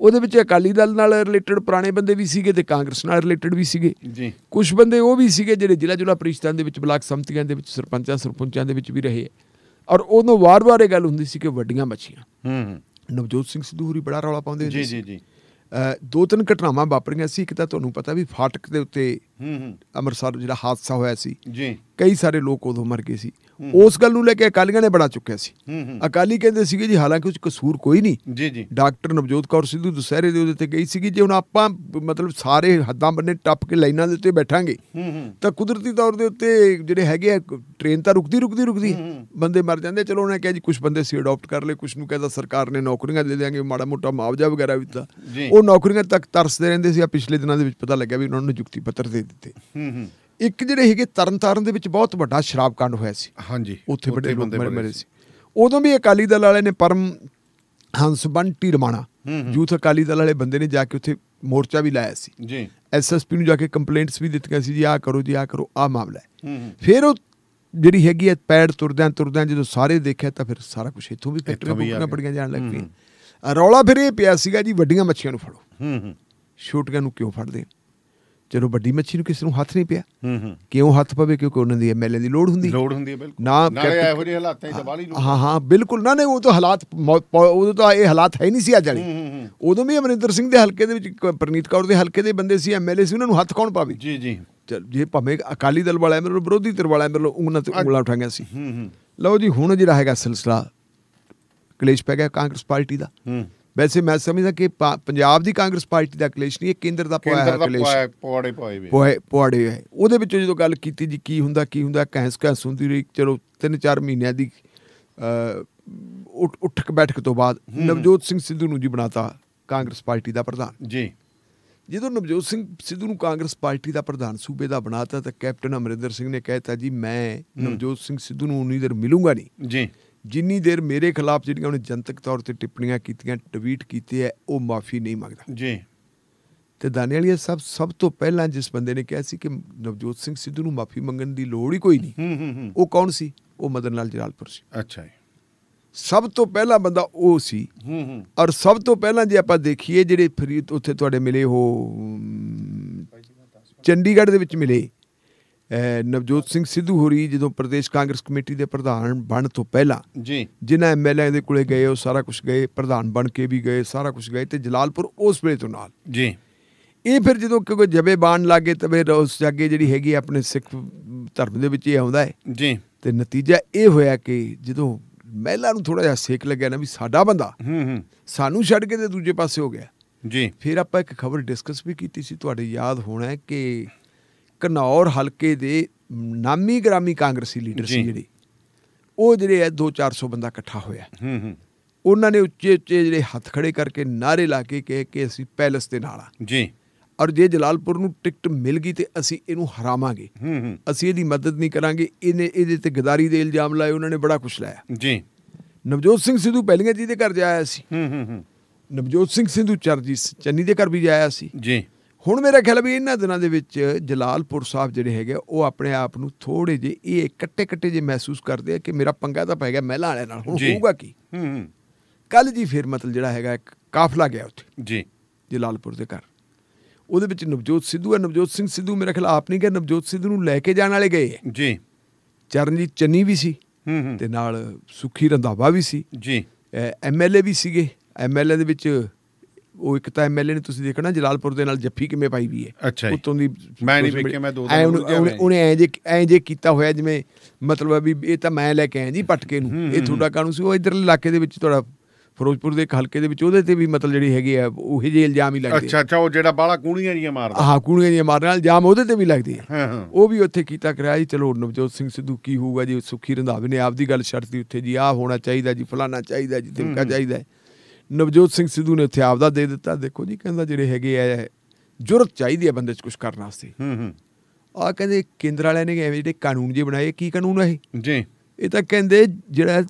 A: ਉਹਦੇ ਵਿੱਚ ਅਕਾਲੀ ਦਲ ਨਾਲ ਰਿਲੇਟਡ ਪੁਰਾਣੇ ਬੰਦੇ ਵੀ ਸੀਗੇ ਤੇ ਕਾਂਗਰਸ ਨਾਲ ਰਿਲੇਟਡ ਵੀ ਸੀਗੇ ਜੀ ਕੁਝ ਬੰਦੇ ਉਹ ਵੀ ਸੀਗੇ ਜਿਹੜੇ ਜ਼ਿਲ੍ਹਾ ਜੁਲਾ ਪ੍ਰੀਸ਼ਦਾਂ ਦੇ ਵਿੱਚ ਬਲਾਕ ਸੰਮਤੀਆਂ ਦੇ ਵਿੱਚ ਸਰਪੰਚਾਂ ਸਰਪੰਚਾਂ ਦੇ ਵਿੱਚ ਵੀ ਰਹੇ ਔਰ ਉਹਨੂੰ ਵਾਰ-ਵਾਰ ਇਹ ਗੱਲ ਹੁੰਦੀ ਸੀ ਕਿ ਵੱਡੀਆਂ ਮੱਛੀਆਂ ਹੂੰ ਨਵਜੋਤ ਸਿੰਘ ਸਿੱਧੂ ਹੋਰੀ ਬੜਾ ਰੌਲਾ ਪਾਉਂਦੇ ਹੁੰਦੇ ਸੀ ਜੀ ਜੀ ਜੀ ਦੋ ਤਿੰਨ ਘਟਨਾਵਾਂ ਵਾਪਰੀਆਂ ਸੀ ਇੱਕ ਤਾਂ ਤੁਹਾਨੂੰ ਪਤਾ ਵੀ ਫਾਟਕ ਦੇ ਉੱਤੇ ਹੂੰ ਹੂੰ ਅੰਮ੍ਰਿਤਸਰ ਜਿਹੜਾ ਹਾਦਸਾ ਹੋਇਆ ਸੀ ਜੀ ਕਈ ਸਾਰੇ ਲੋਕ ਉਦੋਂ ਮਰ ਗਏ ਸੀ ਉਸ ਗੱਲ ਨੂੰ ਲੈ ਕੇ ਅਕਾਲੀਆਂ ਨੇ ਬੜਾ ਚੁੱਕਿਆ ਸੀ ਅਕਾਲੀ ਕਹਿੰਦੇ ਸੀਗੇ ਜੀ ਹਾਲਾਂਕਿ ਉਸ ਕਸੂਰ ਕੋਈ ਨਹੀਂ ਜੀ ਜੀ ਡਾਕਟਰ ਨਵਜੋਤ ਕੌਰ ਸਿੱਧੂ ਦੁਸਹਿਰੇ ਦੇ ਉੱਤੇ ਗਈ ਸੀਗੀ ਜੇ ਹੁਣ ਆਪਾਂ ਮਤਲਬ ਸਾਰੇ ਹੱਦਾਂ ਬੰਨੇ ਟੱਪ ਕੇ ਲਾਈਨਾਂ ਦੇ ਉੱਤੇ ਬੈਠਾਂਗੇ ਤਾਂ ਕੁਦਰਤੀ ਤੌਰ ਦੇ ਉੱਤੇ ਜਿਹੜੇ ਹੈਗੇ ਆ ਟ੍ਰੇਨ ਤਾਂ ਰੁਕਦੀ ਰੁਕਦੀ ਰੁਕਦੀ ਬੰਦੇ ਮਰ ਜਾਂਦੇ ਚਲੋ ਉਹਨੇ ਕਿਹਾ ਜੀ ਕੁਝ ਬੰਦੇ ਸੀ ਅਡਾਪਟ ਕਰ ਲਏ ਕੁਝ ਨੂੰ ਕਹਿੰਦਾ ਸਰਕਾਰ ਨੇ ਨੌਕਰੀਆਂ ਦੇ ਦੇਾਂਗੇ ਮਾੜਾ ਮੋਟਾ ਮਾਵਜਾ ਵਗੈਰਾ ਵੀ ਤਾਂ ਉਹ ਨੌਕਰੀਆਂ ਤੱਕ ਤਰਸਦੇ ਰਹਿੰਦੇ ਸੀ ਆ ਪਿਛਲੇ ਦਿਨਾਂ ਦੇ ਵਿੱਚ ਪਤਾ ਲੱਗਿਆ ਵੀ ਉਹਨਾਂ ਨੂੰ ਨਿਯੁਕਤੀ ਪੱਤਰ ਦੇ ਦਿੱਤੇ ਹੂੰ ਹੂੰ ਇੱਕ ਜਿਹੜੇ ਹੈਗੇ ਤਰਨਤਾਰਨ ਦੇ ਵਿੱਚ ਬਹੁਤ ਵੱਡਾ ਸ਼ਰਾਬ ਕਾਂਡ ਹੋਇਆ ਸੀ ਹਾਂਜੀ ਉੱਥੇ ਵੱਡੇ ਬੰਦੇ ਮਰੇ ਸੀ ਉਦੋਂ ਵੀ ਅਕਾਲੀ ਦਲ ਵਾਲੇ ਨੇ ਪਰਮ ਹੰਸ ਬੰਟੀ ਰਮਾਣਾ ਯੂਥ ਅਕਾਲੀ ਦਲ ਵਾਲੇ ਬੰਦੇ ਨੇ ਜਾ ਕੇ ਉੱਥੇ ਮੋਰਚਾ ਵੀ ਲਾਇਆ ਸੀ ਜੀ ਐਸਐਸਪੀ ਨੂੰ ਜਾ ਕੇ ਕੰਪਲੇਂਟਸ ਵੀ ਦਿੱਤੀਆਂ ਸੀ ਜੀ ਆ ਕਰੋ ਜੀ ਆ ਕਰੋ ਆ ਮਾਮਲਾ ਹੈ ਫਿਰ ਉਹ ਜਿਹੜੀ ਹੈਗੀ ਐ ਪੈੜ ਤੁਰਦਿਆਂ ਤੁਰਦਿਆਂ ਜਦੋਂ ਸਾਰੇ ਦੇਖਿਆ ਤਾਂ ਫਿਰ ਸਾਰਾ ਕੁਝ ਇੱਥੋਂ ਵੀ ਫੈਕਟਰੀਆਂ ਬੁੱਕਣਾ ਪੜੀਆਂ ਜਾਣ ਲੱਗ ਪਈ ਰੌਲਾ ਫਿਰ ਇਹ ਪਿਆ ਸੀਗਾ ਜੀ ਵੱਡੀਆਂ ਮੱਛੀਆਂ ਨੂੰ ਫੜੋ ਹੂੰ ਹੂੰ ਛੋਟੀਆਂ ਨੂੰ ਕਿਉਂ ਫੜਦੇ ਚਲੋ ਵੱਡੀ ਮੱਛੀ ਨੂੰ ਕਿਸੇ ਨੂੰ ਹੱਥ ਨਹੀਂ ਪਿਆ ਹੂੰ ਹੂੰ ਕਿਉਂ ਹੱਥ ਪਵੇ ਕਿਉਂਕਿ ਉਹਨਾਂ ਦੀ ਐਮਐਲਏ ਦੀ ਲੋੜ ਹੁੰਦੀ ਲੋੜ ਹੁੰਦੀ ਹੈ ਬਿਲਕੁਲ ਨਾ ਨਾਲੇ ਇਹੋ ਜਿਹੇ
B: ਹਾਲਾਤਾਂ 'ਚ ਦਬਾਲੀ ਨੂੰ ਹਾਂ
A: ਹਾਂ ਬਿਲਕੁਲ ਨਾ ਨਹੀਂ ਉਹ ਤਾਂ ਹਾਲਾਤ ਉਹ ਤਾਂ ਇਹ ਹਾਲਾਤ ਹੈ ਨਹੀਂ ਸੀ ਅੱਜ ਵਾਲੇ ਉਦੋਂ ਵੀ ਅਮਰਿੰਦਰ ਸਿੰਘ ਦੇ ਹਲਕੇ ਦੇ ਵਿੱਚ ਪ੍ਰਨੀਤ ਕੌਰ ਦੇ ਹਲਕੇ ਦੇ ਬੰਦੇ ਸੀ ਐਮਐਲਏ ਸੀ ਉਹਨਾਂ ਨੂੰ ਹੱਥ ਕੌਣ ਪਾਵੇ ਜੀ ਜੀ ਚਲ ਜੇ ਭਾਵੇਂ ਅਕਾਲੀ ਦਲ ਵਾਲਾ ਮੇਰੇ ਵਿਰੋਧੀ ਧਿਰ ਵਾਲਾ ਮੇਰੇ ਉਹਨਾਂ ਤੇ ਉਂਗਲਾਂ ਉਠਾਈਆਂ ਸੀ ਲਓ ਜੀ ਹੁਣ ਜਿਹੜਾ ਹੈਗਾ ਸਿਲਸਿਲਾ ਕਲੇਸ਼ ਪੈ ਗਿਆ ਕਾਂਗਰਸ ਪਾਰਟੀ ਦਾ ਵੈਸੇ ਮੈਂ ਸਮਝਦਾ ਕਿ ਪੰਜਾਬ ਦੀ ਕਾਂਗਰਸ ਪਾਰਟੀ ਦਾ ਕਲੇਸ਼ ਨਹੀਂ ਇਹ ਕੇਂਦਰ ਦਾ ਪਾਇਆ ਹੈ ਕਲੇਸ਼ ਪਵਾੜੇ ਪਾਏ ਹੋਏ ਪਵਾੜੇ ਹੈ ਉਹਦੇ ਵਿੱਚ ਜਦੋਂ ਗੱਲ ਕੀਤੀ ਜੀ ਕੀ ਹੁੰਦਾ ਕੀ ਹੁੰਦਾ ਕੈਂਸ ਕੈਂਸ ਹੁੰਦੀ ਰਹੀ ਚਲੋ 3-4 ਮਹੀਨਿਆਂ ਦੀ ਉੱਠਕ ਬੈਠਕ ਤੋਂ ਬਾਅਦ ਨਵਜੋਤ ਸਿੰਘ ਸਿੱਧੂ ਨੂੰ ਜੀ ਬਣਾਤਾ ਕਾਂਗਰਸ ਪਾਰਟੀ ਦਾ ਪ੍ਰਧਾਨ ਜੀ ਜਦੋਂ ਨਵਜੋਤ ਸਿੰਘ ਸਿੱਧੂ ਨੂੰ ਕਾਂਗਰਸ ਪਾਰਟੀ ਦਾ ਪ੍ਰਧਾਨ ਸੂਬੇ ਦਾ ਬਣਾਤਾ ਤਾਂ ਕੈਪਟਨ ਅਮਰਿੰਦਰ ਸਿੰਘ ਨੇ ਕਹਿਤਾ ਜੀ ਮੈਂ ਨਵਜੋਤ ਸਿੰਘ ਸਿੱਧੂ ਨੂੰ ਉਨੀ ਦੇਰ ਮਿਲੂੰਗਾ ਨਹੀਂ ਜੀ ਜਿੰਨੀ ਦੇਰ ਮੇਰੇ ਖਿਲਾਫ ਜਿਹੜੀਆਂ ਉਹਨੇ ਜਨਤਕ ਤੌਰ ਤੇ ਟਿੱਪਣੀਆਂ ਕੀਤੀਆਂ ਟਵੀਟ ਕੀਤੇ ਐ ਉਹ ਮਾਫੀ ਨਹੀਂ ਮੰਗਦਾ ਜੀ ਤੇ ਦਾਨੀਆਲੀਆ ਸਭ ਸਭ ਤੋਂ ਪਹਿਲਾਂ ਜਿਸ ਬੰਦੇ ਨੇ ਕਿਹਾ ਸੀ ਕਿ ਨਵਜੋਤ ਸਿੰਘ ਸਿੱਧੂ ਨੂੰ ਮਾਫੀ ਮੰਗਣ ਦੀ ਲੋੜ ਹੀ ਕੋਈ ਨਹੀਂ ਉਹ ਕੌਣ ਸੀ ਉਹ ਮਦਨ ਲਾਲ ਜਲਾਲਪੁਰ ਸੀ ਅੱਛਾ ਜੀ ਸਭ ਤੋਂ ਪਹਿਲਾ ਬੰਦਾ ਉਹ ਸੀ ਹੂੰ ਹੂੰ ਔਰ ਸਭ ਤੋਂ ਪਹਿਲਾਂ ਜੇ ਆਪਾਂ ਦੇਖੀਏ ਜਿਹੜੇ ਫਰੀਦ ਉੱਥੇ ਤੁਹਾਡੇ ਮਿਲੇ ਹੋ ਚੰਡੀਗੜ੍ਹ ਦੇ ਵਿੱਚ ਮਿਲੇ ਨਵਜੋਤ ਸਿੰਘ ਸਿੱਧੂ ਹੋਰੀ ਜਦੋਂ ਪ੍ਰਦੇਸ਼ ਕਾਂਗਰਸ ਕਮੇਟੀ ਦੇ ਪ੍ਰਧਾਨ ਬਣ ਤੋਂ ਪਹਿਲਾਂ ਜੀ ਜਿਨ੍ਹਾਂ ਐਮਐਲਏ ਦੇ ਕੋਲੇ ਗਏ ਉਹ ਸਾਰਾ ਕੁਝ ਗਏ ਪ੍ਰਧਾਨ ਬਣ ਕੇ ਵੀ ਗਏ ਸਾਰਾ ਕੁਝ ਗਏ ਤੇ ਜਲਾਲਪੁਰ ਉਸ ਵੇਲੇ ਤੋਂ ਨਾਲ ਜੀ ਇਹ ਫਿਰ ਜਦੋਂ ਕਿਉਂਕਿ ਜਵੇ ਬਾਣ ਲਾਗੇ ਤਵੇ ਉਸ ਜਾਗੇ ਜਿਹੜੀ ਹੈਗੀ ਆਪਣੇ ਸਿੱਖ ਧਰਮ ਦੇ ਵਿੱਚ ਇਹ ਆਉਂਦਾ ਹੈ ਜੀ ਤੇ ਨਤੀਜਾ ਇਹ ਹੋਇਆ ਕਿ ਜਦੋਂ ਮਹਿਲਾ ਨੂੰ ਥੋੜਾ ਜਿਹਾ ਸੇਕ ਲੱਗਿਆ ਨਾ ਵੀ ਸਾਡਾ ਬੰਦਾ ਹੂੰ ਹੂੰ ਸਾਨੂੰ ਛੱਡ ਕੇ ਤੇ ਦੂਜੇ ਪਾਸੇ ਹੋ ਗਿਆ ਜੀ ਫਿਰ ਆਪਾਂ ਇੱਕ ਖਬਰ ਡਿਸਕਸ ਵੀ ਕੀਤੀ ਸੀ ਤੁਹਾਡੇ ਯਾਦ ਹੋਣਾ ਹੈ ਕਿ ਕਨੌਰ ਹਲਕੇ ਦੇ ਨਾਮੀ ਗ੍ਰਾਮੀ ਕਾਂਗਰਸੀ ਲੀਡਰ ਸੀ ਜਿਹੜੇ ਉਹ ਜਿਹੜੇ ਐ 2-400 ਬੰਦਾ ਇਕੱਠਾ ਹੋਇਆ ਹੂੰ ਹੂੰ ਉਹਨਾਂ ਨੇ ਉੱਚੇ ਉੱਚੇ ਜਿਹੜੇ ਹੱਥ ਖੜੇ ਕਰਕੇ ਨਾਰੇ ਲਾ ਕੇ ਕਹੇ ਕਿ ਅਸੀਂ ਪੈਲਸ ਦੇ ਨਾਲ ਆ ਜੀ ਔਰ ਜੇ ਜਲਾਲਪੁਰ ਨੂੰ ਟਿਕਟ ਮਿਲ ਗਈ ਤੇ ਅਸੀਂ ਇਹਨੂੰ ਹਰਾਵਾਂਗੇ ਹੂੰ ਹੂੰ ਅਸੀਂ ਇਹਦੀ ਮਦਦ ਨਹੀਂ ਕਰਾਂਗੇ ਇਹਨੇ ਇਹਦੇ ਤੇ ਗਦਾਰੀ ਦੇ ਇਲਜ਼ਾਮ ਲਾਏ ਉਹਨਾਂ ਨੇ ਬੜਾ ਕੁਛ ਲਾਇਆ ਜੀ ਨਵਜੋਤ ਸਿੰਘ ਸਿੱਧੂ ਪਹਿਲੀਆਂ ਜੀ ਦੇ ਘਰ ਜਾਇਆ ਸੀ ਹੂੰ ਹੂੰ ਨਵਜੋਤ ਸਿੰਘ ਸਿੱਧੂ ਚਰਜੀ ਚੰਨੀ ਦੇ ਘਰ ਵੀ ਜਾਇਆ ਸੀ ਜੀ ਹੁਣ ਮੇਰਾ ਖਿਆਲ ਵੀ ਇਹਨਾਂ ਦਿਨਾਂ ਦੇ ਵਿੱਚ ਜਲਾਲਪੁਰ ਸਾਹਿਬ ਜਿਹੜੇ ਹੈਗੇ ਉਹ ਆਪਣੇ ਆਪ ਨੂੰ ਥੋੜੇ ਜਿਹੇ ਇਹ ਕੱਟੇ-ਕੱਟੇ ਜੇ ਮਹਿਸੂਸ ਕਰਦੇ ਆ ਕਿ ਮੇਰਾ ਪੰਗਾ ਤਾਂ ਪੈ ਗਿਆ ਮਹਿਲਾ ਵਾਲਿਆਂ ਨਾਲ ਹੁਣ ਹੋਊਗਾ ਕੀ ਹੂੰ ਕੱਲ ਜੀ ਫਿਰ ਮਤਲਬ ਜਿਹੜਾ ਹੈਗਾ ਇੱਕ ਕਾਫਲਾ ਗਿਆ ਉੱਥੇ ਜੀ ਜਲਾਲਪੁਰ ਦੇ ਘਰ ਉਹਦੇ ਵਿੱਚ ਨਵਜੋਤ ਸਿੱਧੂ ਹੈ ਨਵਜੋਤ ਸਿੰਘ ਸਿੱਧੂ ਮੇਰੇ ਖਿਆਲ ਆਪ ਨਹੀਂ ਕਿ ਨਵਜੋਤ ਸਿੱਧੂ ਨੂੰ ਲੈ ਕੇ ਜਾਣ ਵਾਲੇ ਗਏ ਜੀ ਚਰਨਜੀਤ ਚੰਨੀ ਵੀ ਸੀ ਹੂੰ ਹੂੰ ਤੇ ਨਾਲ ਸੁਖੀ ਰੰਧਾਵਾ ਵੀ ਸੀ ਜੀ ਐਮਐਲਏ ਵੀ ਸੀਗੇ ਐਮਐਲਏ ਦੇ ਵਿੱਚ ਉਹ ਇੱਕ ਤਾਂ ਐਮਐਲਏ ਨੇ ਤੁਸੀਂ ਦੇਖਣਾ ਜਲਾਲਪੁਰ ਦੇ ਨਾਲ ਜੱਫੀ ਕਿਵੇਂ ਪਾਈ ਵੀ ਹੈ ਉਤੋਂ ਦੀ ਮੈਂ ਨਹੀਂ ਵੇਖਿਆ ਮੈਂ ਦੋ ਦਿਨ ਉਹਨੇ ਐ ਜੇ ਐ ਜੇ ਕੀਤਾ ਹੋਇਆ ਜਿਵੇਂ ਮਤਲਬ ਹੈ ਵੀ ਇਹ ਤਾਂ ਮੈਂ ਲੈ ਕੇ ਆਇਆ ਜੀ ਪਟਕੇ ਨੂੰ ਇਹ ਤੁਹਾਡਾ ਕਾਨੂੰਨ ਸੀ ਉਹ ਇਧਰਲੇ ਇਲਾਕੇ ਦੇ ਵਿੱਚ ਤੁਹਾਡਾ ਫਿਰੋਜ਼ਪੁਰ ਦੇ ਹਲਕੇ ਦੇ ਵਿੱਚ ਉਹਦੇ ਤੇ ਵੀ ਮਤਲਬ ਜਿਹੜੀ ਹੈਗੀ ਆ ਉਹ ਜੇ ਇਲਜ਼ਾਮ ਹੀ ਲੱਗਦੇ ਅੱਛਾ
B: ਅੱਛਾ ਉਹ ਜਿਹੜਾ ਬਾਲਾ ਕੂਣੀਆਂ ਜੀਆਂ ਮਾਰਦਾ ਹਾਂ
A: ਕੂਣੀਆਂ ਜੀਆਂ ਮਾਰਨ ਨਾਲ ਇਲਜ਼ਾਮ ਉਹਦੇ ਤੇ ਵੀ ਲੱਗਦੇ ਆ ਉਹ ਵੀ ਉੱਥੇ ਕੀਤਾ ਕਰਿਆ ਜੀ ਚਲੋ ਨਵਜੋਤ ਸਿੰਘ ਸਿੱਧੂ ਕੀ ਹੋਊਗਾ ਜੀ ਸੁਖੀ ਰੰਧਾਵੇ ਨੇ ਆਪਦੀ ਗੱਲ ਛੱਡਤੀ ਉੱਥੇ ਜੀ ਆਹ ਹੋਣਾ ਚਾਹੀਦਾ ਜੀ ਫਲਾਣਾ ਚਾਹੀਦਾ ਜੀ ਤਿਮਕਾ ਚਾਹੀਦਾ ਨਵਜੋਤ ਸਿੰਘ ਸਿੱਧੂ ਨੇ ਇੱਥੇ ਆਪਦਾ ਦੇ ਦਿੱਤਾ ਦੇਖੋ ਜੀ ਕਹਿੰਦਾ ਜਿਹੜੇ ਹੈਗੇ ਆ ਜੁਰਤ ਚਾਹੀਦੀ ਹੈ ਬੰਦੇ 'ਚ ਕੁਝ ਕਰਨ ਵਾਸਤੇ ਹੂੰ ਹੂੰ ਆ ਕਹਿੰਦੇ ਕੇਂਦਰ ਵਾਲਿਆਂ ਨੇ ਐਵੇਂ ਜਿਹੜੇ ਕਾਨੂੰਨ ਜੇ ਬਣਾਏ ਕੀ ਕਾਨੂੰਨ ਹੈ ਇਹ ਜੀ ਇਹ ਤਾਂ ਕਹਿੰਦੇ ਜਿਹੜਾ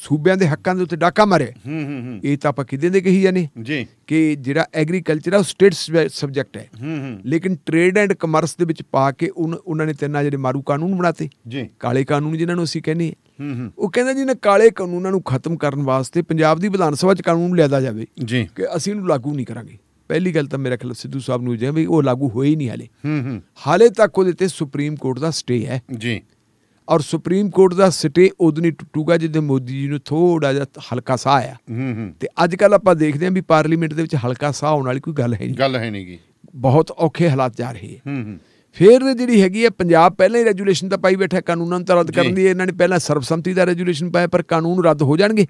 A: ਸੂਬਿਆਂ ਦੇ ਹੱਕਾਂ ਦੇ ਉੱਤੇ ਡਾਕਾ ਮਾਰਿਆ ਹੂੰ ਹੂੰ ਇਹ ਤਾਂ ਆਪਾਂ ਕਿਦੇ ਦੇ ਕਹੀ ਜਾਨੀ ਜੀ ਕਿ ਜਿਹੜਾ ਐਗਰੀਕਲਚਰ ਆ ਉਹ ਸਟੇਟ ਸਬਜੈਕਟ ਹੈ ਹੂੰ ਹੂੰ ਲੇਕਿਨ ਟ੍ਰੇਡ ਐਂਡ ਕਮਰਸ ਦੇ ਵਿੱਚ ਪਾ ਕੇ ਉਹਨਾਂ ਨੇ ਤਿੰਨਾਂ ਜਿਹੜੇ ਮਾਰੂ ਕਾਨੂੰਨ ਬਣਾਤੇ ਜੀ ਕਾਲੇ ਕਾਨੂੰਨ ਜਿਨ੍ਹਾਂ ਨੂੰ ਅਸੀਂ ਕਹਿੰਦੇ ਹੂੰ ਹੂੰ ਉਹ ਕਹਿੰਦਾ ਜੀ ਇਹਨਾਂ ਕਾਲੇ ਕਾਨੂੰਨਾਂ ਨੂੰ ਖਤਮ ਕਰਨ ਵਾਸਤੇ ਪੰਜਾਬ ਦੀ ਵਿਧਾਨ ਸਭਾ 'ਚ ਕਾਨੂੰਨ ਲਿਆਦਾ ਜਾਵੇ ਜੀ ਕਿ ਅਸੀਂ ਇਹਨੂੰ ਲਾਗੂ ਨਹੀਂ ਕਰਾਂਗੇ ਪਹਿਲੀ ਗੱਲ ਤਾਂ ਮੇਰੇ ਖਿਆਲ ਸਿੱਧੂ ਸਾਹਿਬ ਨੂੰ ਜੇ ਵੀ ਉਹ ਲਾਗੂ ਹੋਏ ਹੀ ਨਹੀਂ ਹਾਲੇ ਹੂੰ ਹੂੰ ਹਾਲੇ ਤੱਕ ਉਹਦੇ ਤੇ ਸੁਪਰੀਮ ਕੋਰਟ ਦਾ ਸਟੇ ਹੈ ਜੀ ਔਰ ਸੁਪਰੀਮ ਕੋਰਟ ਦਾ ਸਟੇ ਉਦਨੀ ਟੁੱਟੂਗਾ ਜਦੋਂ ਮੋਦੀ ਜੀ ਨੂੰ ਥੋੜਾ ਜਿਹਾ ਹਲਕਾ ਸਾਹ ਆ ਤੇ ਅੱਜ ਕੱਲ ਆਪਾਂ ਦੇਖਦੇ ਆਂ ਵੀ ਪਾਰਲੀਮੈਂਟ ਦੇ ਵਿੱਚ ਹਲਕਾ ਸਾਹ ਹੋਣ ਵਾਲੀ ਕੋਈ ਗੱਲ ਹੈ ਨਹੀਂ ਗੱਲ ਹੈ ਨਹੀਂ ਗੀ ਬਹੁਤ ਔਖੇ ਹਾਲਾਤ ਜਾ ਰਹੇ ਹੈ ਫਿਰ ਜਿਹੜੀ ਹੈਗੀ ਹੈ ਪੰਜਾਬ ਪਹਿਲਾਂ ਹੀ ਰੈਜੂਲੇਸ਼ਨ ਤਾਂ ਪਾਈ ਬੈਠਾ ਕਾਨੂੰਨਾਂ ਨੂੰ ਰੱਦ ਕਰਨ ਦੀ ਇਹਨਾਂ ਨੇ ਪਹਿਲਾਂ ਸਰਬਸੰਮਤੀ ਦਾ ਰੈਜੂਲੇਸ਼ਨ ਪਾਇਆ ਪਰ ਕਾਨੂੰਨ ਰੱਦ ਹੋ ਜਾਣਗੇ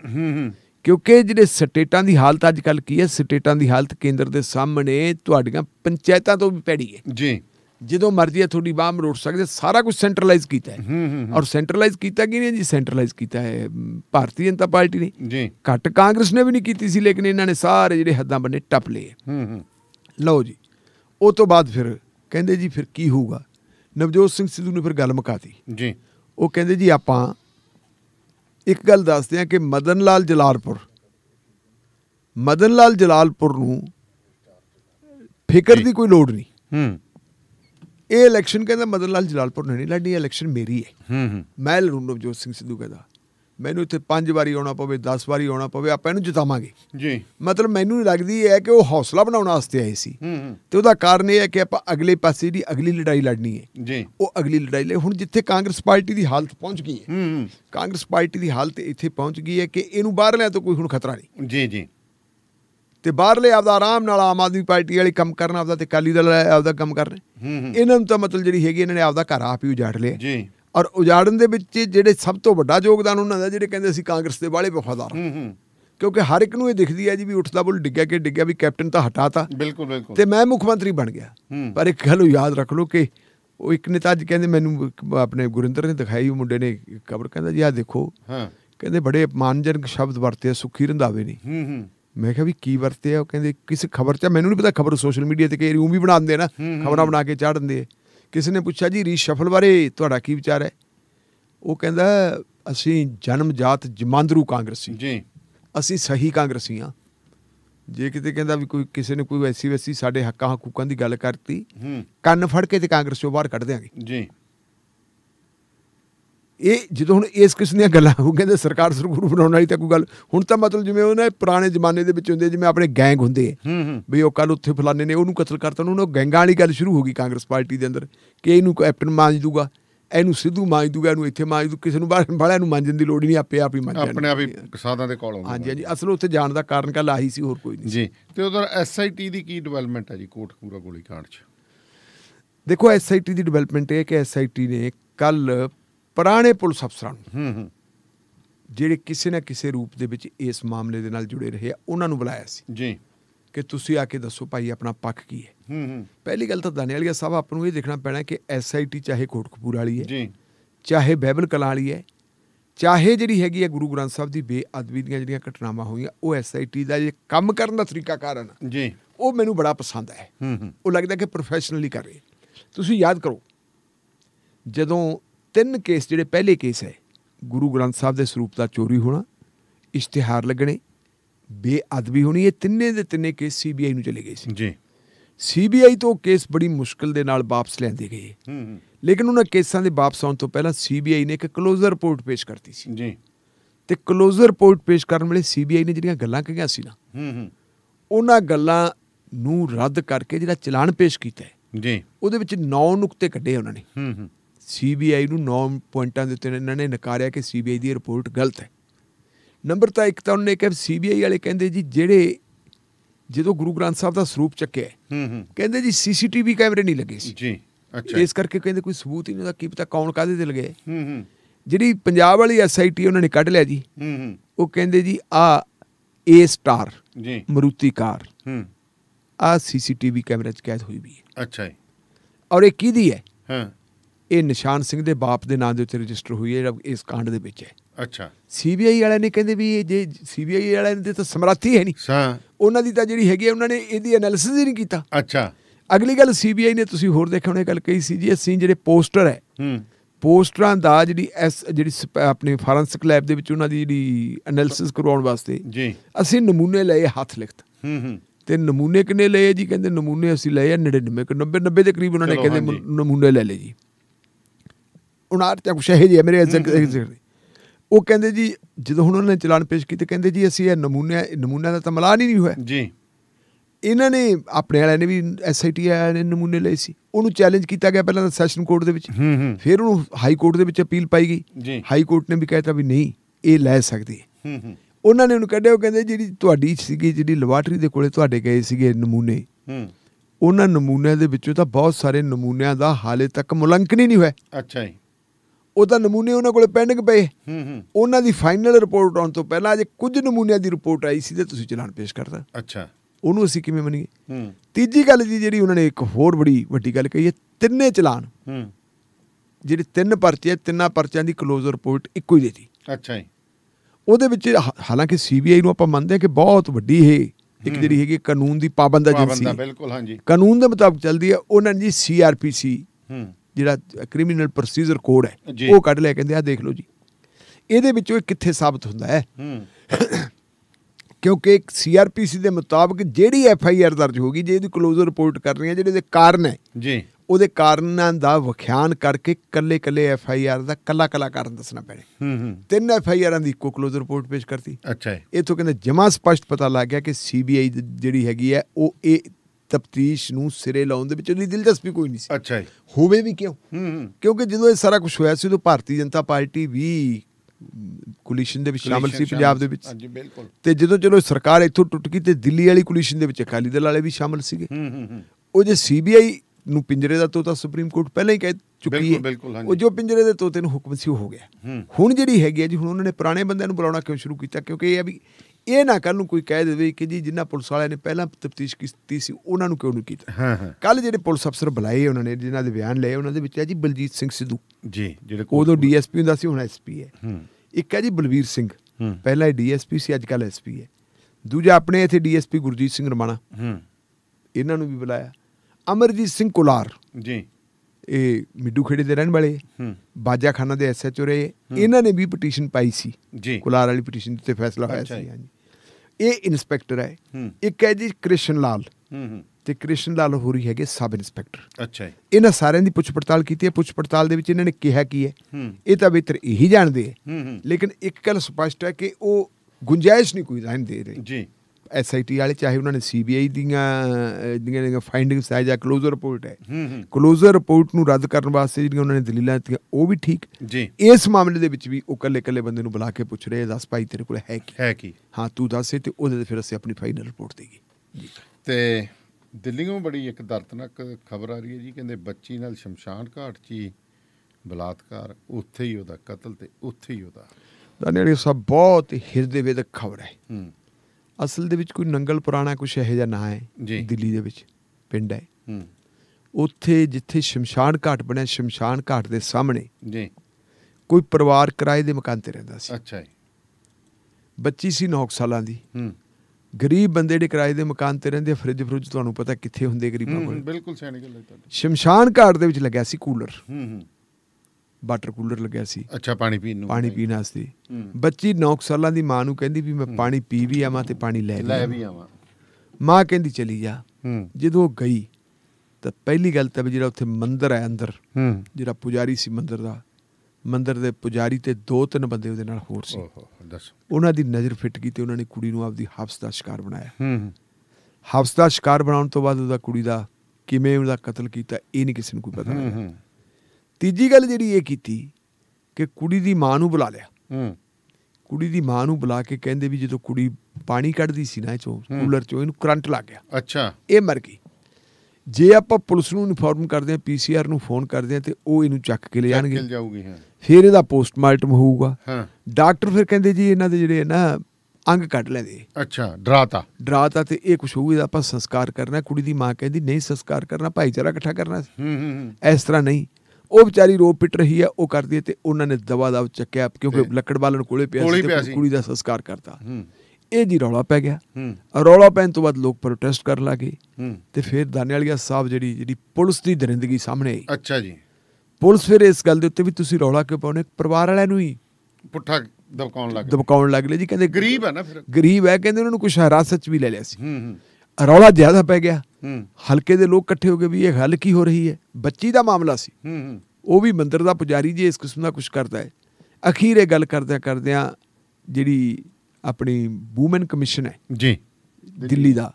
A: ਕਿਉਂਕਿ ਜਿਹੜੇ ਸਟੇਟਾਂ ਦੀ ਹਾਲਤ ਅੱਜ ਕੱਲ ਕੀ ਹੈ ਸਟੇਟਾਂ ਦੀ ਹਾਲਤ ਕੇਂਦਰ ਦੇ ਸਾਹਮਣੇ ਤੁਹਾਡੀਆਂ ਪੰਚਾਇਤਾਂ ਤੋਂ ਵੀ ਪੈੜੀ ਹੈ ਜੀ ਜਦੋਂ ਮਰਜ਼ੀ ਹੈ ਤੁਹਾਡੀ ਬਾਹ ਮਰੋੜ ਸਕਦੇ ਸਾਰਾ ਕੁਝ ਸੈਂਟਰਲਾਈਜ਼ ਕੀਤਾ ਹੈ ਔਰ ਸੈਂਟਰਲਾਈਜ਼ ਕੀਤਾ ਕਿ ਨਹੀਂ ਜੀ ਸੈਂਟਰਲਾਈਜ਼ ਕੀਤਾ ਹੈ ਭਾਰਤੀ ਜਨਤਾ ਪਾਰਟੀ ਨੇ ਜੀ ਘੱਟ ਕਾਂਗਰਸ ਨੇ ਵੀ ਨਹੀਂ ਕੀਤੀ ਸੀ ਲੇਕਿਨ ਇਹਨਾਂ ਨੇ ਸਾਰੇ ਜਿਹੜੇ ਹੱਦਾਂ ਬੰਨੇ ਟੱਪ ਲਏ ਲਓ ਜੀ ਉਹ ਤੋਂ ਬਾਅਦ ਫਿਰ ਕਹਿੰਦੇ ਜੀ ਫਿਰ ਕੀ ਹੋਊਗਾ ਨਵਜੋਤ ਸਿੰਘ ਸਿੱਧੂ ਨੇ ਫਿਰ ਗੱਲ ਮੁਕਾਤੀ ਜੀ ਉਹ ਕਹਿੰਦੇ ਜੀ ਆਪਾਂ ਇੱਕ ਗੱਲ ਦੱਸਦੇ ਆ ਕਿ ਮਦਨ ਲਾਲ ਜਲਾਲਪੁਰ ਮਦਨ ਲਾਲ ਜਲਾਲਪੁਰ ਨੂੰ ਫਿਕਰ ਦੀ ਕੋਈ ਲੋੜ ਨਹੀਂ ਹੂੰ ਇਹ ਇਲੈਕਸ਼ਨ ਕਹਿੰਦਾ ਮਦਨ ਲਾਲ ਜਲਾਲਪੁਰ ਨੇ ਨਹੀਂ ਲੜਨੀ ਇਲੈਕਸ਼ਨ ਮੇਰੀ ਹੈ ਹੂੰ ਹੂੰ ਮੈਂ ਲੜੂ ਨਵਜੋਤ ਸਿੰਘ ਸਿੱਧੂ ਕਹਿੰਦਾ ਮੈਨੂੰ ਇੱਥੇ ਪੰਜ ਵਾਰੀ ਆਉਣਾ ਪਵੇ 10 ਵਾਰੀ ਆਉਣਾ ਪਵੇ ਆਪਾਂ ਇਹਨੂੰ ਜਿਤਾਵਾਂਗੇ ਜੀ ਮਤਲਬ ਮੈਨੂੰ ਲੱਗਦੀ ਹੈ ਕਿ ਉਹ ਹੌਸਲਾ ਬਣਾਉਣ ਵਾਸਤੇ ਆਏ ਸੀ ਤੇ ਉਹਦਾ ਕਾਰਨ ਇਹ ਹੈ ਕਿ ਆਪਾਂ ਅਗਲੇ ਪਾਸੇ ਦੀ ਅਗਲੀ ਲੜਾਈ ਲੜਨੀ ਹੈ ਜੀ ਉਹ ਅਗਲੀ ਲੜਾਈ ਲਈ ਹੁਣ ਜਿੱਥੇ ਕਾਂਗਰਸ ਪਾਰਟੀ ਦੀ ਹਾਲਤ ਪਹੁੰਚ ਗਈ ਹੈ ਕਾਂਗਰਸ ਪਾਰਟੀ ਦੀ ਹਾਲਤ ਇੱਥੇ ਪਹੁੰਚ ਗਈ ਹੈ ਕਿ ਇਹਨੂੰ ਬਾਹਰ ਲੈ ਤਾਂ ਕੋਈ ਹੁਣ ਖਤਰਾ ਨਹੀਂ ਜੀ ਜੀ ਤੇ ਬਾਹਰਲੇ ਆਪਦਾ ਆਰਾਮ ਨਾਲ ਆਮ ਆਦਮੀ ਪਾਰਟੀ ਵਾਲੀ ਕੰਮ ਕਰਨਾ ਆਪਦਾ ਤੇ ਕਾਲੀ ਦਲ ਆਪਦਾ ਕੰਮ ਕਰ ਰਹੇ ਇਹਨਾਂ ਨੂੰ ਤਾਂ ਮਤਲਬ ਜਿਹੜੀ ਹੈਗੀ ਇਹਨਾਂ ਨੇ ਆਪਦਾ ਘਰ ਆਪ ਹੀ ਉਜਾੜ ਲਿਆ ਜੀ ਔਰ ਉਜਾੜਨ ਦੇ ਵਿੱਚ ਜਿਹੜੇ ਸਭ ਤੋਂ ਵੱਡਾ ਯੋਗਦਾਨ ਉਹਨਾਂ ਦਾ ਜਿਹੜੇ ਕਹਿੰਦੇ ਅਸੀਂ ਕਾਂਗਰਸ ਦੇ ਵਾਲੇ ਵਫਾਦਾਰ ਹੂੰ ਹੂੰ ਕਿਉਂਕਿ ਹਰ ਇੱਕ ਨੂੰ ਇਹ ਦਿਖਦੀ ਹੈ ਜੀ ਵੀ ਉੱਠਦਾ ਬੁੱਲ ਡਿੱਗਿਆ ਕਿ ਡਿੱਗਿਆ ਵੀ ਕੈਪਟਨ ਤਾਂ ਹਟਾਤਾ ਬਿਲਕੁਲ ਬਿਲਕੁਲ ਤੇ ਮੈਂ ਮੁੱਖ ਮੰਤਰੀ ਬਣ ਗਿਆ ਪਰ ਇੱਕ ਗੱਲ ਯਾਦ ਰੱਖ ਲਓ ਕਿ ਉਹ ਇੱਕ ਨੇ ਤਾਂ ਕਹਿੰਦੇ ਮੈਨੂੰ ਆਪਣੇ ਗੁਰਿੰਦਰ ਨੇ ਦਿਖਾਈ ਉਹ ਮੁੰਡੇ ਨੇ ਕਬਰ ਕਹਿੰਦਾ ਜੀ ਆ ਦੇਖੋ ਹਾਂ ਕਹਿੰਦੇ ਬੜੇ ਅਪਮਾਨਜਨਕ ਸ਼ਬਦ ਵਰਤੇ ਸੁਖੀ ਰੰਦਾਵੇ ਨੇ ਹੂੰ ਹੂੰ ਮੈਂ ਕਿਹਾ ਵੀ ਕੀ ਵਰਤੇ ਆ ਉਹ ਕਹਿੰਦੇ ਕਿਸ ਖਬਰ ਚ ਮੈਨੂੰ ਨਹੀਂ ਪਤਾ ਖਬਰ ਸੋਸ਼ਲ ਮੀਡੀਆ ਤੇ ਕਈ ਰੂਮ ਵੀ ਬਣਾਉਂਦੇ ਆ ਨਾ ਖਬਰਾਂ ਬਣਾ ਕੇ ਚਾੜ ਦਿੰਦੇ ਕਿਸੇ ਨੇ ਪੁੱਛਿਆ ਜੀ ਰੀਸ਼ਫਲ ਬਾਰੇ ਤੁਹਾਡਾ ਕੀ ਵਿਚਾਰ ਹੈ ਉਹ ਕਹਿੰਦਾ ਅਸੀਂ ਜਨਮਜਾਤ ਜਮਾਂਦਰੂ ਕਾਂਗਰਸੀ ਜੀ ਅਸੀਂ ਸਹੀ ਕਾਂਗਰਸੀ ਆ ਜੇ ਕਿਤੇ ਕਹਿੰਦਾ ਵੀ ਕੋਈ ਕਿਸੇ ਨੇ ਕੋਈ ਐਸੀ ਵੈਸੀ ਸਾਡੇ ਹੱਕਾਂ ਹਕੂਕਾਂ ਦੀ ਗੱਲ ਕਰਤੀ ਕੰਨ ਫੜ ਕੇ ਤੇ ਕਾਂਗਰਸ ਤੋਂ ਬਾਹਰ ਕੱਢ ਦੇਾਂਗੇ ਜੀ ਇਹ ਜਦੋਂ ਹੁਣ ਇਸ ਕਿਸਮ ਦੀਆਂ ਗੱਲਾਂ ਉਹ ਕਹਿੰਦੇ ਸਰਕਾਰ ਸਰਗੁਰੂ ਬਣਾਉਣ ਵਾਲੀ ਤਾਂ ਕੋਈ ਗੱਲ ਹੁਣ ਤਾਂ ਮਤਲਬ ਜਿਵੇਂ ਉਹਨੇ ਪੁਰਾਣੇ ਜ਼ਮਾਨੇ ਦੇ ਵਿੱਚ ਹੁੰਦੇ ਜਿਵੇਂ ਆਪਣੇ ਗੈਂਗ ਹੁੰਦੇ ਵੀ ਉਹ ਕੱਲ ਉੱਥੇ ਫਲਾਣੇ ਨੇ ਉਹਨੂੰ ਕਤਲ ਕਰਤਾ ਉਹਨੂੰ ਨੂੰ ਗੈਂਗਾਂ ਵਾਲੀ ਗੱਲ ਸ਼ੁਰੂ ਹੋ ਗਈ ਕਾਂਗਰਸ ਪਾਰਟੀ ਦੇ ਅੰਦਰ ਕਿ ਇਹਨੂੰ ਕੈਪਟਨ ਮਾਂਜ ਦੂਗਾ ਇਹਨੂੰ ਸਿੱਧੂ ਮਾਂਜ ਦੂਗਾ ਇਹਨੂੰ ਇੱਥੇ ਮਾਂਜ ਦੂ ਕਿਸੇ ਨੂੰ ਬਾਹਰ ਵਾਲਿਆਂ ਨੂੰ ਮੰਨਣ ਦੀ ਲੋੜ ਹੀ ਨਹੀਂ ਆਪੇ ਆਪ ਹੀ ਮੰਨ ਜਾਣ ਆਪਣੇ ਆਪ ਹੀ ਸਾਧਾਂ ਦੇ ਕੋਲ ਆਉਂਦੇ ਹਾਂਜੀ ਹਾਂਜੀ ਅਸਲ ਉੱਥੇ ਜਾਣ ਦਾ ਕਾਰਨ ਕੱਲ ਆਹੀ ਸੀ ਹੋਰ ਕੋਈ ਨਹੀਂ ਜੀ
B: ਤੇ ਉਧਰ ਐਸਆਈਟੀ ਦੀ ਕੀ ਡਿਵੈਲਪਮੈਂਟ ਹੈ ਜੀ ਕੋਟਕਪੂਰਾ ਕਾਂਡ 'ਚ
A: ਦੇਖੋ ਐਸਆਈਟੀ ਦੀ ਡਿਵੈਲਪਮੈਂਟ ਇਹ ਹੈ ਕਿ ਐਸਆਈਟੀ ਨੇ ਕੱਲ ਪੁਰਾਣੇ ਪੁਲਿਸ ਅਫਸਰਾਂ ਨੂੰ ਹੂੰ ਹੂੰ ਜਿਹੜੇ ਕਿਸੇ ਨਾ ਕਿਸੇ ਰੂਪ ਦੇ ਵਿੱਚ ਇਸ ਮਾਮਲੇ ਦੇ ਨਾਲ ਜੁੜੇ ਰਹੇ ਆ ਉਹਨਾਂ ਨੂੰ ਬੁਲਾਇਆ ਸੀ ਜੀ ਕਿ ਤੁਸੀਂ ਆ ਕੇ ਦੱਸੋ ਭਾਈ ਆਪਣਾ ਪੱਖ ਕੀ ਹੈ ਹੂੰ ਹੂੰ ਪਹਿਲੀ ਗੱਲ ਤਾਂ ਦਾਨੇਵਾਲੀਆ ਸਾਹਿਬ ਆਪ ਨੂੰ ਇਹ ਦੇਖਣਾ ਪੈਣਾ ਕਿ ਐਸਆਈਟੀ ਚਾਹੇ ਕੋਟਕਪੂਰ ਵਾਲੀ ਹੈ ਜੀ ਚਾਹੇ ਬਹਿਬਲ ਕਲਾ ਵਾਲੀ ਹੈ ਚਾਹੇ ਜਿਹੜੀ ਹੈਗੀ ਹੈ ਗੁਰੂ ਗ੍ਰੰਥ ਸਾਹਿਬ ਦੀ ਬੇਅਦਬੀ ਦੀਆਂ ਜਿਹੜੀਆਂ ਘਟਨਾਵਾਂ ਹੋਈਆਂ ਉਹ ਐਸਆਈਟੀ ਦਾ ਇਹ ਕੰਮ ਕਰਨ ਦਾ ਤਰੀਕਾ ਕਾਰਨ ਜੀ ਉਹ ਮੈਨੂੰ ਬੜਾ ਪਸੰਦ ਹੈ ਹੂੰ ਹੂੰ ਉਹ ਲੱਗਦਾ ਕਿ ਪ੍ਰੋਫੈਸ਼ਨਲੀ ਕਰ ਰਹੇ ਤੁਸੀਂ ਯਾਦ ਕਰੋ ਜਦੋਂ ਤਿੰਨ ਕੇਸ ਜਿਹੜੇ ਪਹਿਲੇ ਕੇਸ ਹੈ ਗੁਰੂ ਗ੍ਰੰਥ ਸਾਹਿਬ ਦੇ ਸਰੂਪ ਦਾ ਚੋਰੀ ਹੋਣਾ ਇਸ਼ਤਿਹਾਰ ਲੱਗਣੇ ਬੇਅਦਬੀ ਹੋਣੀ ਇਹ ਤਿੰਨੇ ਦੇ ਤਿੰਨੇ ਕੇਸ ਸੀਬੀਆਈ ਨੂੰ ਚਲੇ ਗਏ ਸੀ ਜੀ ਸੀਬੀਆਈ ਤੋਂ ਕੇਸ ਬੜੀ ਮੁਸ਼ਕਲ ਦੇ ਨਾਲ ਵਾਪਸ ਲੈਂਦੇ ਗਏ ਹੂੰ ਲੇਕਿਨ ਉਹਨਾਂ ਕੇਸਾਂ ਦੇ ਵਾਪਸ ਆਉਣ ਤੋਂ ਪਹਿਲਾਂ ਸੀਬੀਆਈ ਨੇ ਇੱਕ ਕਲੋਜ਼ਰ ਰਿਪੋਰਟ ਪੇਸ਼ ਕਰਤੀ ਸੀ ਜੀ ਤੇ ਕਲੋਜ਼ਰ ਰਿਪੋਰਟ ਪੇਸ਼ ਕਰਨ ਵੇਲੇ ਸੀਬੀਆਈ ਨੇ ਜਿਹੜੀਆਂ ਗੱਲਾਂ ਕਹੀਆਂ ਸੀ ਨਾ ਹੂੰ ਹੂੰ ਉਹਨਾਂ ਗੱਲਾਂ ਨੂੰ ਰੱਦ ਕਰਕੇ ਜਿਹੜਾ ਚਲਾਨ ਪੇਸ਼ ਕੀਤਾ ਜੀ ਉਹਦੇ ਵਿੱਚ 9 ਨੁਕਤੇ ਕੱਢੇ ਉਹਨਾਂ ਨੇ ਹੂੰ ਹੂੰ ਸੀਬੀਆਈ ਨੂੰ 9 ਪੁਆਇੰਟਾਂ ਦੇ ਉੱਤੇ ਇਹਨਾਂ ਨੇ ਨਕਾਰਿਆ ਕਿ ਸੀਬੀਆਈ ਦੀ ਰਿਪੋਰਟ ਗਲਤ ਹੈ ਨੰਬਰ ਤਾਂ ਇੱਕ ਤਾਂ ਉਹਨੇ ਕਿਹਾ ਸੀਬੀਆਈ ਵਾਲੇ ਕਹਿੰਦੇ ਜੀ ਜਿਹੜੇ ਜਦੋਂ ਗੁਰੂ ਗ੍ਰੰਥ ਸਾਹਿਬ ਦਾ ਸਰੂਪ ਚੱਕਿਆ ਹੂੰ ਹੂੰ ਕਹਿੰਦੇ ਜੀ ਸੀਸੀਟੀਵੀ ਕੈਮਰੇ ਨਹੀਂ ਲੱਗੇ ਸੀ ਜੀ ਅੱਛਾ ਇਸ ਕਰਕੇ ਕਹਿੰਦੇ ਕੋਈ ਸਬੂਤ ਹੀ ਨਹੀਂ ਉਹਦਾ ਕੀ ਪਤਾ ਕੌਣ ਕਾਦੇ ਤੇ ਲਗੇ ਹੂੰ ਹੂੰ ਜਿਹੜੀ ਪੰਜਾਬ ਵਾਲੀ ਐਸਆਈਟੀ ਉਹਨਾਂ ਨੇ ਕੱਢ ਲਿਆ ਜੀ ਹੂੰ ਹੂੰ ਉਹ ਕਹਿੰਦੇ ਜੀ ਆ ਏ ਸਟਾਰ ਜੀ ਮਰੂਤੀ ਕਾਰ ਹੂੰ ਆ ਸੀਸੀਟੀਵੀ ਕੈਮਰੇ ਚ ਕੈਦ ਹੋਈ ਵੀ ਹੈ ਅੱਛਾ ਜੀ ਔਰ ਇਹ ਕੀ ਦੀ ਹੈ ਹਾਂ ਇਹ ਨਿਸ਼ਾਨ ਸਿੰਘ ਦੇ ਬਾਪ ਦੇ ਨਾਂ ਦੇ ਉੱਤੇ ਰਜਿਸਟਰ ਹੋਈ ਹੈ ਜਿਹੜਾ ਇਸ ਕਾਂਡ ਦੇ ਵਿੱਚ ਹੈ ਅੱਛਾ ਸੀਬੀਆਈ ਵਾਲਿਆਂ ਨੇ ਕਹਿੰਦੇ ਵੀ ਇਹ ਜੇ ਸੀਬੀਆਈ ਵਾਲਿਆਂ ਦੇ ਤਾਂ ਸਮਰਾਤੀ ਹੈ ਨਹੀਂ ਹਾਂ ਉਹਨਾਂ ਦੀ ਤਾਂ ਜਿਹੜੀ ਹੈਗੀ ਉਹਨਾਂ ਨੇ ਇਹਦੀ ਐਨਾਲਿਸਿਸ ਹੀ ਨਹੀਂ ਕੀਤਾ ਅੱਛਾ ਅਗਲੀ ਗੱਲ ਸੀਬੀਆਈ ਨੇ ਤੁਸੀਂ ਹੋਰ ਦੇਖਿਆ ਉਹਨੇ ਗੱਲ ਕਹੀ ਸੀ ਜੀ ਅਸੀਂ ਜਿਹੜੇ ਪੋਸਟਰ ਹੈ ਹੂੰ ਪੋਸਟਰਾਂ ਦਾ ਜਿਹੜੀ ਐਸ ਜਿਹੜੀ ਆਪਣੇ ਫੋਰੈਂਸਿਕ ਲੈਬ ਦੇ ਵਿੱਚ ਉਹਨਾਂ ਦੀ ਜਿਹੜੀ ਐਨਾਲਿਸਿਸ ਕਰਵਾਉਣ ਵਾਸਤੇ ਜੀ ਅਸੀਂ ਨਮੂਨੇ ਲਏ ਹੱਥ ਲਿਖਤ ਹੂੰ ਹੂੰ ਤੇ ਨਮੂਨੇ ਕਿੰਨੇ ਲਏ ਜੀ ਕਹਿੰਦੇ ਨਮੂਨੇ ਅਸੀਂ ਲਏ 99 90 90 ਦੇ ਕਰੀਬ ਉਹਨਾਂ ਨੇ ਕਹਿੰਦੇ ਨਮੂਨੇ ਲੈ ਲਏ ਜੀ 59 ਕੁਛ ਇਹ ਜੀ ਮੇਰੇ ਐਗਜ਼ੈਕਟ ਉਹ ਕਹਿੰਦੇ ਜੀ ਜਦੋਂ ਹੁਣ ਉਹਨਾਂ ਨੇ ਚਲਾਨ ਪੇਸ਼ ਕੀਤੇ ਕਹਿੰਦੇ ਜੀ ਅਸੀਂ ਇਹ ਨਮੂਨੇ ਨਮੂਨਿਆਂ ਦਾ ਤਾਂ ਮਲਾਨ ਹੀ ਨਹੀਂ ਹੋਇਆ ਜੀ ਇਹਨਾਂ ਨੇ ਆਪਣੇ ਵਾਲਿਆਂ ਨੇ ਵੀ ਐਸਆਈਟੀ ਆਇਆ ਨੇ ਨਮੂਨੇ ਲਏ ਸੀ ਉਹਨੂੰ ਚੈਲੰਜ ਕੀਤਾ ਗਿਆ ਪਹਿਲਾਂ ਤਾਂ ਸੈਸ਼ਨ ਕੋਰਟ ਦੇ ਵਿੱਚ ਫਿਰ ਉਹਨੂੰ ਹਾਈ ਕੋਰਟ ਦੇ ਵਿੱਚ ਅਪੀਲ ਪਾਈ ਗਈ ਜੀ ਹਾਈ ਕੋਰਟ ਨੇ ਵੀ ਕਹਿਤਾ ਵੀ ਨਹੀਂ ਇਹ ਲੈ ਸਕਦੀ ਹੂੰ ਉਹਨਾਂ ਨੇ ਉਹਨੂੰ ਕੱਢਿਆ ਉਹ ਕਹਿੰਦੇ ਜਿਹੜੀ ਤੁਹਾਡੀ ਸੀਗੀ ਜਿਹੜੀ ਲੈਬਾਰਟਰੀ ਦੇ ਕੋਲੇ ਤੁਹਾਡੇ ਗਏ ਸੀਗੇ ਨਮੂਨੇ ਹੂੰ ਉਹਨਾਂ ਨਮੂਨਿਆਂ ਦੇ ਵਿੱਚੋਂ ਤਾਂ ਬਹੁਤ ਸਾਰੇ ਨਮੂਨਿਆਂ ਦਾ ਹਾਲੇ ਤੱਕ ਮੁਲੰਕਨ ਹੀ ਨਹੀਂ ਹੋਇਆ ਅੱਛਾ ਜੀ ਉਹ ਤਾਂ ਨਮੂਨੇ ਉਹਨਾਂ ਕੋਲੇ ਪੈਂਡਿੰਗ ਪਏ ਹੂੰ ਹੂੰ ਉਹਨਾਂ ਦੀ ਫਾਈਨਲ ਰਿਪੋਰਟ ਆਉਣ ਤੋਂ ਪਹਿਲਾਂ ਅਜੇ ਕੁਝ ਨਮੂਨਿਆਂ ਦੀ ਰਿਪੋਰਟ ਆਈ ਸੀ ਤੇ ਤੁਸੀਂ ਚਲਾਨ ਪੇਸ਼ ਕਰਤਾ ਅੱਛਾ ਉਹਨੂੰ ਅਸੀਂ ਕਿਵੇਂ ਮੰਨੀਏ ਹੂੰ ਤੀਜੀ ਗੱਲ ਜੀ ਜਿਹੜੀ ਉਹਨਾਂ ਨੇ ਇੱਕ ਹੋਰ ਬੜੀ ਵੱਡੀ ਗੱਲ ਕਹੀ ਹੈ ਤਿੰਨੇ ਚਲਾਨ ਹੂੰ ਜਿਹੜੇ ਤਿੰਨ ਪਰਚੇ ਤਿੰਨਾਂ ਪਰਚਿਆਂ ਦੀ ਕਲੋਜ਼ਰ ਰਿਪੋਰਟ ਇੱਕੋ ਹੀ ਦਿੱਤੀ ਅੱਛਾ ਜੀ ਉਹਦੇ ਵਿੱਚ ਹਾਲਾਂਕਿ ਸੀਬੀਆਈ ਨੂੰ ਆਪਾਂ ਮੰਨਦੇ ਆ ਕਿ ਬਹੁਤ ਵੱਡੀ ਹੈ ਇੱਕ ਜਿਹੜੀ ਹੈਗੀ ਕਾਨੂੰਨ ਦੀ ਪਾਬੰਦ ਏਜੰਸੀ ਪਾਬੰਦ ਬਿਲਕੁਲ ਹਾਂਜੀ ਕਾਨੂੰਨ ਦੇ ਮੁਤਾਬਕ ਚੱਲਦੀ ਹੈ ਉਹਨਾਂ ਨੇ ਜੀ ਸੀਆਰਪੀਸੀ ਜਿਹੜਾ ਕ੍ਰਿਮੀਨਲ ਪ੍ਰੋਸੀਜਰ ਕੋਡ ਹੈ ਉਹ ਕੱਢ ਲਿਆ ਕਹਿੰਦੇ ਆ ਦੇਖ ਲਓ ਜੀ ਇਹਦੇ ਵਿੱਚੋਂ ਇਹ ਕਿੱਥੇ ਸਾਬਤ ਹੁੰਦਾ ਹੈ ਕਿਉਂਕਿ ਸੀਆਰਪੀਸੀ ਦੇ ਮੁਤਾਬਕ ਜਿਹੜੀ ਐਫ ਆਈ ਆਰ ਦਰਜ ਹੋਗੀ ਜੇ ਇਹਦੀ ਕਲੋਜ਼ਰ ਰਿਪੋਰਟ ਕਰ ਰਹੀ ਹੈ ਜਿਹੜੇ ਦੇ ਕਾਰਨ ਹੈ ਜੀ ਉਹਦੇ ਕਾਰਨਾਂ ਦਾ ਵਿਖਿਆਨ ਕਰਕੇ ਕੱਲੇ ਕੱਲੇ ਐਫ ਆਈ ਆਰ ਦਾ ਕੱਲਾ ਕੱਲਾ ਕਾਰਨ ਦੱਸਣਾ ਪੈਣਾ ਹੂੰ ਹੂੰ ਤਿੰਨ ਐਫ ਆਈ ਆਰਾਂ ਦੀ ਇੱਕੋ ਕਲੋਜ਼ਰ ਰਿਪੋਰਟ ਪੇਸ਼ ਕਰਤੀ ਅੱਛਾ ਇਹ ਤੋਂ ਕਹਿੰਦੇ ਜਮਾ ਸਪਸ਼ਟ ਪਤਾ ਲੱਗ ਗਿਆ ਕਿ ਸੀਬੀਆਈ ਜਿਹੜੀ ਹੈਗੀ ਹੈ ਉਹ ਇਹ ਤਪਤੀਸ਼ ਨੂੰ ਸਿਰੇ ਲਾਉਣ ਦੇ ਵਿੱਚ ਉਹਦੀ ਦਿਲਚਸਪੀ ਕੋਈ ਨਹੀਂ ਸੀ ਅੱਛਾ ਜੀ ਹੋਵੇ ਵੀ ਕਿਉਂ ਕਿਉਂਕਿ ਜਦੋਂ ਇਹ ਸਾਰਾ ਕੁਝ ਹੋਇਆ ਸੀ ਉਦੋਂ ਭਾਰਤੀ ਜਨਤਾ ਪਾਰਟੀ ਵੀ ਕੋਲੀਸ਼ਨ ਦੇ ਵਿੱਚ ਸ਼ਾਮਲ ਸੀ ਪੰਜਾਬ ਦੇ ਵਿੱਚ ਹਾਂਜੀ ਬਿਲਕੁਲ ਤੇ ਜਦੋਂ ਚਲੋ ਸਰਕਾਰ ਇੱਥੋਂ ਟੁੱਟ ਗਈ ਤੇ ਦਿੱਲੀ ਵਾਲੀ ਕੋਲੀਸ਼ਨ ਦੇ ਵਿੱਚ ਅਕਾਲੀ ਦਲ ਵਾਲੇ ਵੀ ਸ਼ਾਮਲ ਸੀਗੇ ਉਹ ਜੇ ਸੀਬੀਆਈ ਨੂੰ ਪਿੰਜਰੇ ਦਾ ਤੋਤਾ ਸੁਪਰੀਮ ਕੋਰਟ ਪਹਿਲਾਂ ਹੀ ਕਹਿ ਚੁੱਕੀ ਹੈ ਉਹ ਜੋ ਪਿੰਜਰੇ ਦੇ ਤੋਤੇ ਨੂੰ ਹੁਕਮ ਸੀ ਉਹ ਹੋ ਗਿਆ ਹੁਣ ਜਿਹੜੀ ਹੈਗੀ ਹੈ ਜੀ ਹੁਣ ਉਹਨਾਂ ਨੇ ਪੁਰਾਣੇ ਬੰਦਿਆਂ ਨੂੰ ਬੁਲਾਉਣਾ ਕਿਉਂ ਸ਼ੁਰੂ ਕੀਤਾ ਕਿਉਂਕਿ ਇਹ ਆ ਵੀ ਇਹ ਨਾ ਕੱਲ ਨੂੰ ਕੋਈ ਕਹਿ ਦੇਵੇ ਕਿ ਜੀ ਜਿੰਨਾ ਪੁਲਿਸ ਵਾਲਿਆਂ ਨੇ ਪਹਿਲਾਂ ਤਫਤੀਸ਼ ਕੀਤੀ ਸੀ ਉਹਨਾਂ ਨੂੰ ਕਿਉਂ ਨਹੀਂ ਕੀਤਾ ਹਾਂ ਹਾਂ ਕੱਲ ਜਿਹੜੇ ਪੁਲਿਸ ਅਫਸਰ ਬੁਲਾਏ ਉਹਨਾਂ ਨੇ ਜਿਨ੍ਹਾਂ ਦੇ ਬਿਆਨ ਲਏ ਉਹਨਾਂ ਦੇ ਵਿੱਚ ਹੈ ਜੀ ਬਲਜੀਤ ਸਿੰਘ ਸਿੱਧੂ ਜੀ ਜਿਹੜੇ ਉਦੋਂ ਡੀਐਸਪੀ ਹੁੰਦਾ ਸੀ ਹੁਣ ਐਸਪੀ ਹੈ ਹੂੰ ਇੱਕ ਹੈ ਜੀ ਬਲਵੀਰ ਸਿੰਘ ਪਹਿਲਾਂ ਡੀਐਸਪੀ ਸੀ ਅੱਜ ਕੱਲ ਐਸਪੀ ਹੈ ਦੂਜਾ ਆਪਣੇ ਇੱਥੇ ਡੀਐਸਪੀ ਗੁਰਜੀਤ ਸਿੰਘ ਰਮਾਣਾ ਹੂੰ ਇਹਨਾਂ ਨੂੰ ਵੀ ਬੁਲਾਇਆ ਅਮਰਜੀਤ ਸਿੰਘ ਕੁਲਾਰ ਜੀ ਇਹ ਮਿੱਡੂ ਖੇੜੇ ਦੇ ਰਹਿਣ ਵਾਲੇ ਹੂੰ ਬਾਜਾਖਾਨਾ ਦੇ ਐਸਐਚਓ ਰਹੇ ਇਹਨਾਂ ਨੇ ਵੀ ਪਟੀਸ਼ਨ ਪਾਈ ਸੀ ਜੀ ਕੁਲਾਰ ਵਾਲੀ ਪਟੀਸ਼ਨ ਤੇ ਫੈਸਲਾ ਹੋਇਆ ਸੀ ਹਾਂਜੀ ਇਹ ਇਨਸਪੈਕਟਰ ਹੈ ਇੱਕ ਹੈ ਜੀ ਕ੍ਰਿਸ਼ਨ ਲਾਲ ਤੇ ਕ੍ਰਿਸ਼ਨ ਲਾਲ ਹੋਰੀ ਹੈਗੇ ਸਬ ਇਨਸਪੈਕਟਰ ਅੱਛਾ ਜੀ ਇਹਨਾਂ ਸਾਰਿਆਂ ਦੀ ਪੁੱਛ ਪੜਤਾਲ ਕੀਤੀ ਹੈ ਪੁੱਛ ਪੜਤਾਲ ਦੇ ਵਿੱਚ ਇਹਨਾਂ ਨੇ ਕਿਹਾ ਕੀ ਹੈ ਇਹ ਤਾਂ ਬਿਹਤਰ ਇਹੀ ਜਾਣਦੇ ਹੈ ਲੇਕਿਨ ਇੱਕ ਗੱਲ ਸਪਸ਼ਟ ਹੈ ਕਿ ਉਹ ਗੁੰਜਾਇਸ਼ ਨਹੀਂ ਕੋਈ ਰਹਿਣ ਦੇ ਰਹੇ ਜੀ ਐਸਆਈਟੀ ਵਾਲੇ ਚਾਹੇ ਉਹਨਾਂ ਨੇ ਸੀਬੀਆਈ ਦੀਆਂ ਦੀਆਂ ਫਾਈਂਡਿੰਗਸ ਆ ਜਾਂ ਕਲੋਜ਼ਰ ਰਿਪੋਰਟ ਹੈ ਕਲੋਜ਼ਰ ਰਿਪੋਰਟ ਨੂੰ ਰੱਦ ਕਰਨ ਵਾਸਤੇ ਜਿਹੜੀਆਂ ਉਹਨਾਂ ਨੇ ਦਲੀਲਾਂ ਦਿੱਤੀਆਂ ਉਹ ਵੀ ਠੀਕ ਜੀ ਇਸ ਮਾਮਲੇ ਦੇ ਵਿੱਚ ਵੀ ਉਹ ਕੱਲੇ ਕੱਲੇ ਬੰਦੇ ਨੂੰ ਬੁਲਾ ਕੇ ਪੁੱਛ ਰਹੇ ਦੱਸ ਭਾਈ ਤੇਰੇ ਕੋਲ ਹੈ ਕੀ ਹੈ ਕੀ ਹਾਂ ਤੂੰ ਦੱਸ ਤੇ ਉਹਦੇ ਤੇ ਫਿਰ ਅਸੀਂ ਆਪਣੀ ਫਾਈਨਲ ਰਿਪੋਰਟ ਦੇਗੀ
B: ਜੀ ਤੇ ਦਿੱਲੀੋਂ ਬੜੀ ਇੱਕ ਦਰਦਨਾਕ ਖਬਰ ਆ ਰਹੀ ਹੈ ਜੀ ਕਹਿੰਦੇ ਬੱਚੀ ਨਾਲ ਸ਼ਮਸ਼ਾਨ ਘਾਟ 'ਚ ਹੀ ਬਲਾਤਕਾਰ ਉੱਥੇ ਹੀ ਉਹਦਾ ਕਤਲ ਤੇ ਉੱਥੇ ਹੀ ਉਹਦਾ
A: ਇਹ ਸਭ ਬਹੁਤ ਹਿਰਦੇ ਵੇਦਕ ਖਬਰ ਹੈ ਹੂੰ ਅਸਲ ਦੇ ਵਿੱਚ ਕੋਈ ਨੰਗਲ ਪੁਰਾਣਾ ਕੁਛ ਇਹੋ ਜਿਹਾ ਨਾ ਹੈ ਦਿੱਲੀ ਦੇ ਵਿੱਚ ਪਿੰਡ ਹੈ ਉੱਥੇ ਜਿੱਥੇ ਸ਼ਮਸ਼ਾਨ ਘਾਟ ਬਣਿਆ ਸ਼ਮਸ਼ਾਨ ਘਾਟ ਦੇ ਸਾਹਮਣੇ ਜੀ ਕੋਈ ਪਰਿਵਾਰ ਕਿਰਾਏ ਦੇ ਮਕਾਨ ਤੇ ਰਹਿੰਦਾ ਸੀ ਅੱਛਾ ਜੀ ਬੱਚੀ ਸੀ 9 ਸਾਲਾਂ ਦੀ ਹੂੰ ਗਰੀਬ ਬੰਦੇ ਜਿਹੜੇ ਕਿਰਾਏ ਦੇ ਮਕਾਨ ਤੇ ਰਹਿੰਦੇ ਫ੍ਰਿਜ ਫਰੁਜ ਤੁਹਾਨੂੰ ਪਤਾ ਕਿੱਥੇ ਹੁੰਦੇ ਗਰੀਬਾਂ ਕੋਲ ਬਿਲਕੁਲ ਸਹੀ ਗੱਲ ਹੈ ਤੁਹਾਡੀ ਸ਼ਮਸ਼ਾਨ ਘਾਟ ਦੇ ਵਿੱਚ ਲੱਗਿਆ ਸੀ ਕੂਲਰ ਹੂੰ ਹੂੰ ਵਾਟਰ ਕੂਲਰ ਲੱਗਿਆ ਸੀ ਅੱਛਾ ਪਾਣੀ ਪੀਣ ਨੂੰ ਪਾਣੀ ਪੀਣ ਵਾਸਤੇ ਬੱਚੀ 9 ਸਾਲਾਂ ਦੀ ਮਾਂ ਨੂੰ ਕਹਿੰਦੀ ਵੀ ਮੈਂ ਪਾਣੀ ਪੀ ਵੀ ਆਵਾਂ ਤੇ ਪਾਣੀ ਲੈ ਵੀ ਲੈ ਵੀ ਆਵਾਂ ਮਾਂ ਕਹਿੰਦੀ ਚਲੀ ਜਾ ਜਦੋਂ ਉਹ ਗਈ ਤਾਂ ਪਹਿਲੀ ਗੱਲ ਤਾਂ ਜਿਹੜਾ ਉੱਥੇ ਮੰਦਿਰ ਹੈ ਅੰਦਰ ਜਿਹੜਾ ਪੁਜਾਰੀ ਸੀ ਮੰਦਿਰ ਦਾ ਮੰਦਿਰ ਦੇ ਪੁਜਾਰੀ ਤੇ ਦੋ ਤਿੰਨ ਬੰਦੇ ਉਹਦੇ ਨਾਲ ਹੋਰ ਸੀ ਉਹਨਾਂ ਦੀ ਨਜ਼ਰ ਫਿੱਟ ਗਈ ਤੇ ਉਹਨਾਂ ਨੇ ਕੁੜੀ ਨੂੰ ਆਪਦੀ ਹਫਸ ਦਾ ਸ਼ਿਕਾਰ ਬਣਾਇਆ ਹਫਸ ਦਾ ਸ਼ਿਕਾਰ ਬਣਾਉਣ ਤੋਂ ਬਾਅਦ ਉਹਦਾ ਕੁੜੀ ਦਾ ਕਿਵੇਂ ਉਹਦਾ ਕਤਲ ਕੀਤਾ ਇਹ ਨਹੀਂ ਕਿਸੇ ਨੂੰ ਕੋਈ ਪਤਾ ਨਹੀਂ ਤੀਜੀ ਗੱਲ ਜਿਹੜੀ ਇਹ ਕੀਤੀ ਕਿ ਕੁੜੀ ਦੀ ਮਾਂ ਨੂੰ ਬੁਲਾ ਲਿਆ ਹੂੰ ਕੁੜੀ ਦੀ ਮਾਂ ਨੂੰ ਬੁਲਾ ਕੇ ਕਹਿੰਦੇ ਵੀ ਜਦੋਂ ਕੁੜੀ ਪਾਣੀ ਕੱਢਦੀ ਸੀ ਨਾ ਚੋਂ ਕੂਲਰ ਚੋਂ ਇਹਨੂੰ ਕਰੰਟ ਲੱਗ ਗਿਆ ਅੱਛਾ ਇਹ ਮਰ ਗਈ ਜੇ ਆਪਾਂ ਪੁਲਿਸ ਨੂੰ ਇਨਫੋਰਮ ਕਰਦੇ ਆ ਪੀਸੀਆਰ ਨੂੰ ਫੋਨ ਕਰਦੇ ਆ ਤੇ ਉਹ ਇਹਨੂੰ ਚੱਕ ਕੇ ਲੈ ਜਾਣਗੇ ਚੱਕ ਜਾਊਗੀ ਹਾਂ ਫਿਰ ਇਹਦਾ ਪੋਸਟਮਾਰਟਮ ਹੋਊਗਾ ਹਾਂ ਡਾਕਟਰ ਫਿਰ ਕਹਿੰਦੇ ਜੀ ਇਹਨਾਂ ਦੇ ਜਿਹੜੇ ਨਾ ਅੰਗ ਕੱਢ ਲੈਂਦੇ ਅੱਛਾ ਡਰਾਤਾ ਡਰਾਤਾ ਤੇ ਇਹ ਕੁਝ ਹੋਊਗਾ ਆਪਾਂ ਸੰਸਕਾਰ ਕਰਨਾ ਕੁੜੀ ਦੀ ਮਾਂ ਕਹਿੰਦੀ ਨਹੀਂ ਸੰਸਕਾਰ ਕਰਨਾ ਭਾਈਚਾਰਾ ਇਕੱਠਾ ਕਰਨਾ ਹੂੰ ਹੂੰ ਇਸ ਤਰ੍ਹਾਂ ਨਹੀਂ ਉਹ ਵਿਚਾਰੀ ਰੋ ਪਿੱਟ ਰਹੀ ਹੈ ਉਹ ਕਰਦੀ ਹੈ ਤੇ ਉਹਨਾਂ ਨੇ ਦਵਾ ਦਵ ਚੱਕਿਆ ਕਿਉਂਕਿ ਲੱਕੜ ਬਾਲਣ ਕੋਲੇ ਪਿਆ ਸੀ ਤੇ ਕੁੜੀ ਦਾ ਸੰਸਕਾਰ ਕਰਤਾ ਇਹ ਜੀ ਰੌਲਾ ਪੈ ਗਿਆ ਰੌਲਾ ਪੈਣ ਤੋਂ ਬਾਅਦ ਲੋਕ ਪ੍ਰੋਟੈਸਟ ਕਰਨ ਲੱਗੇ ਤੇ ਫਿਰ ਦਾਨੇਵਾਲੀਆ ਸਾਹਿਬ ਜਿਹੜੀ ਜਿਹੜੀ ਪੁਲਿਸ ਦੀ ਦਰਿੰਦਗੀ ਸਾਹਮਣੇ ਅੱਛਾ ਜੀ ਪੁਲਿਸ ਫਿਰ ਇਸ ਗੱਲ ਦੇ ਉੱਤੇ ਵੀ ਤੁਸੀਂ ਰੌਲਾ ਕਿਉਂ ਪਾਉਨੇ ਪਰਿਵਾਰ ਵਾਲਿਆਂ ਨੂੰ ਹੀ ਪੁੱਠਾ ਦਬਕਾਉਣ ਲੱਗ ਦਬਕਾਉਣ ਲੱਗ ਜੀ ਕਹਿੰਦੇ ਗਰੀਬ ਹੈ ਨਾ ਫਿਰ ਗਰੀਬ ਹੈ ਕਹਿੰਦੇ ਉਹਨਾਂ ਨੂੰ ਕੁਝ ਹਰਾਸਤ ਵੀ ਲੈ ਲਿਆ ਸੀ ਹੂੰ ਹੂੰ ਰੌਲਾ ਜ਼ਿਆਦਾ ਪੈ ਗਿਆ ਹਲਕੇ ਦੇ ਲੋਕ ਇਕੱਠੇ ਹੋ ਗਏ ਵੀ ਇਹ ਗੱਲ ਕੀ ਹੋ ਰਹੀ ਹੈ ਬੱਚੀ ਦਾ ਮਾਮਲਾ ਸੀ ਉਹ ਵੀ ਮੰਦਰ ਦਾ ਪੁਜਾਰੀ ਜੀ ਇਸ ਕਿਸਮ ਦਾ ਕੁਝ ਕਰਦਾ ਹੈ ਅਖੀਰ ਇਹ ਗੱਲ ਕਰਦਿਆਂ ਕਰਦਿਆਂ ਜਿਹੜੀ ਆਪਣੀ ਊਮਨ ਕਮਿਸ਼ਨ ਹੈ ਜੀ ਦਿੱਲੀ ਦਾ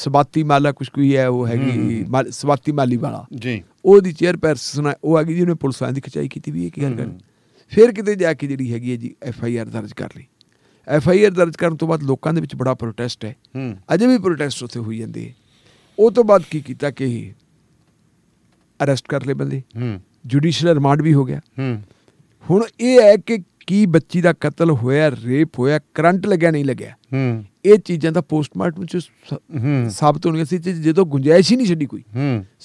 A: ਸਵਾਤੀ ਮਾਲਾ ਕੁਝ ਕੋਈ ਹੈ ਉਹ ਹੈਗੀ ਸਵਾਤੀ ਮਾਲੀ ਵਾਲਾ ਜੀ ਉਹਦੀ ਚੇਅਰ ਸੁਣਾ ਉਹ ਹੈਗੀ ਜਿਹਨੇ ਪੁਲਿਸ ਵਾਲਿਆਂ ਦੀ ਖਚਾਈ ਕੀਤੀ ਵੀ ਇਹ ਕੀ ਗੱਲ ਕਰ ਫਿਰ ਕਿਤੇ ਜਾ ਕੇ ਜਿਹੜੀ ਹੈਗੀ ਹੈ ਜੀ ਐਫ ਆਈ ਆਰ ਦਰਜ ਕਰ ਲਈ ਐਫ ਆਈ ਆਰ ਦਰਜ ਕਰਨ ਤੋਂ ਬਾਅਦ ਲੋਕਾਂ ਦੇ ਵਿੱਚ ਬੜਾ ਪ੍ਰੋਟੈਸਟ ਹੈ ਅਜੇ ਵੀ ਪ੍ਰੋਟੈਸਟ ਉੱਥੇ ਹੋਈ ਜਾਂਦੀ ਹੈ ਉਹ ਤੋਂ ਬਾਅਦ ਕੀ ਕੀਤਾ ਕਿ ਅਰੈਸਟ ਕਰ ਲਏ ਬੰਦੇ ਜੁਡੀਸ਼ੀਅਲ ਰਿਮਾਂਡ ਵੀ ਹੋ ਗਿਆ ਹੁਣ ਇਹ ਹੈ ਕਿ ਕੀ ਬੱਚੀ ਦਾ ਕਤਲ ਹੋਇਆ ਰੇਪ ਹੋਇਆ ਕਰੰਟ ਲੱਗਿਆ ਨਹੀਂ ਲੱਗਿਆ ਇਹ ਚੀਜ਼ਾਂ ਦਾ ਪੋਸਟਮਾਰਟਮ ਚ ਸਾਬਤ ਹੋਣੀ ਸੀ ਜਦੋਂ ਗੁੰਜਾਇਸ਼ ਹੀ ਨਹੀਂ ਛੱਡੀ ਕੋਈ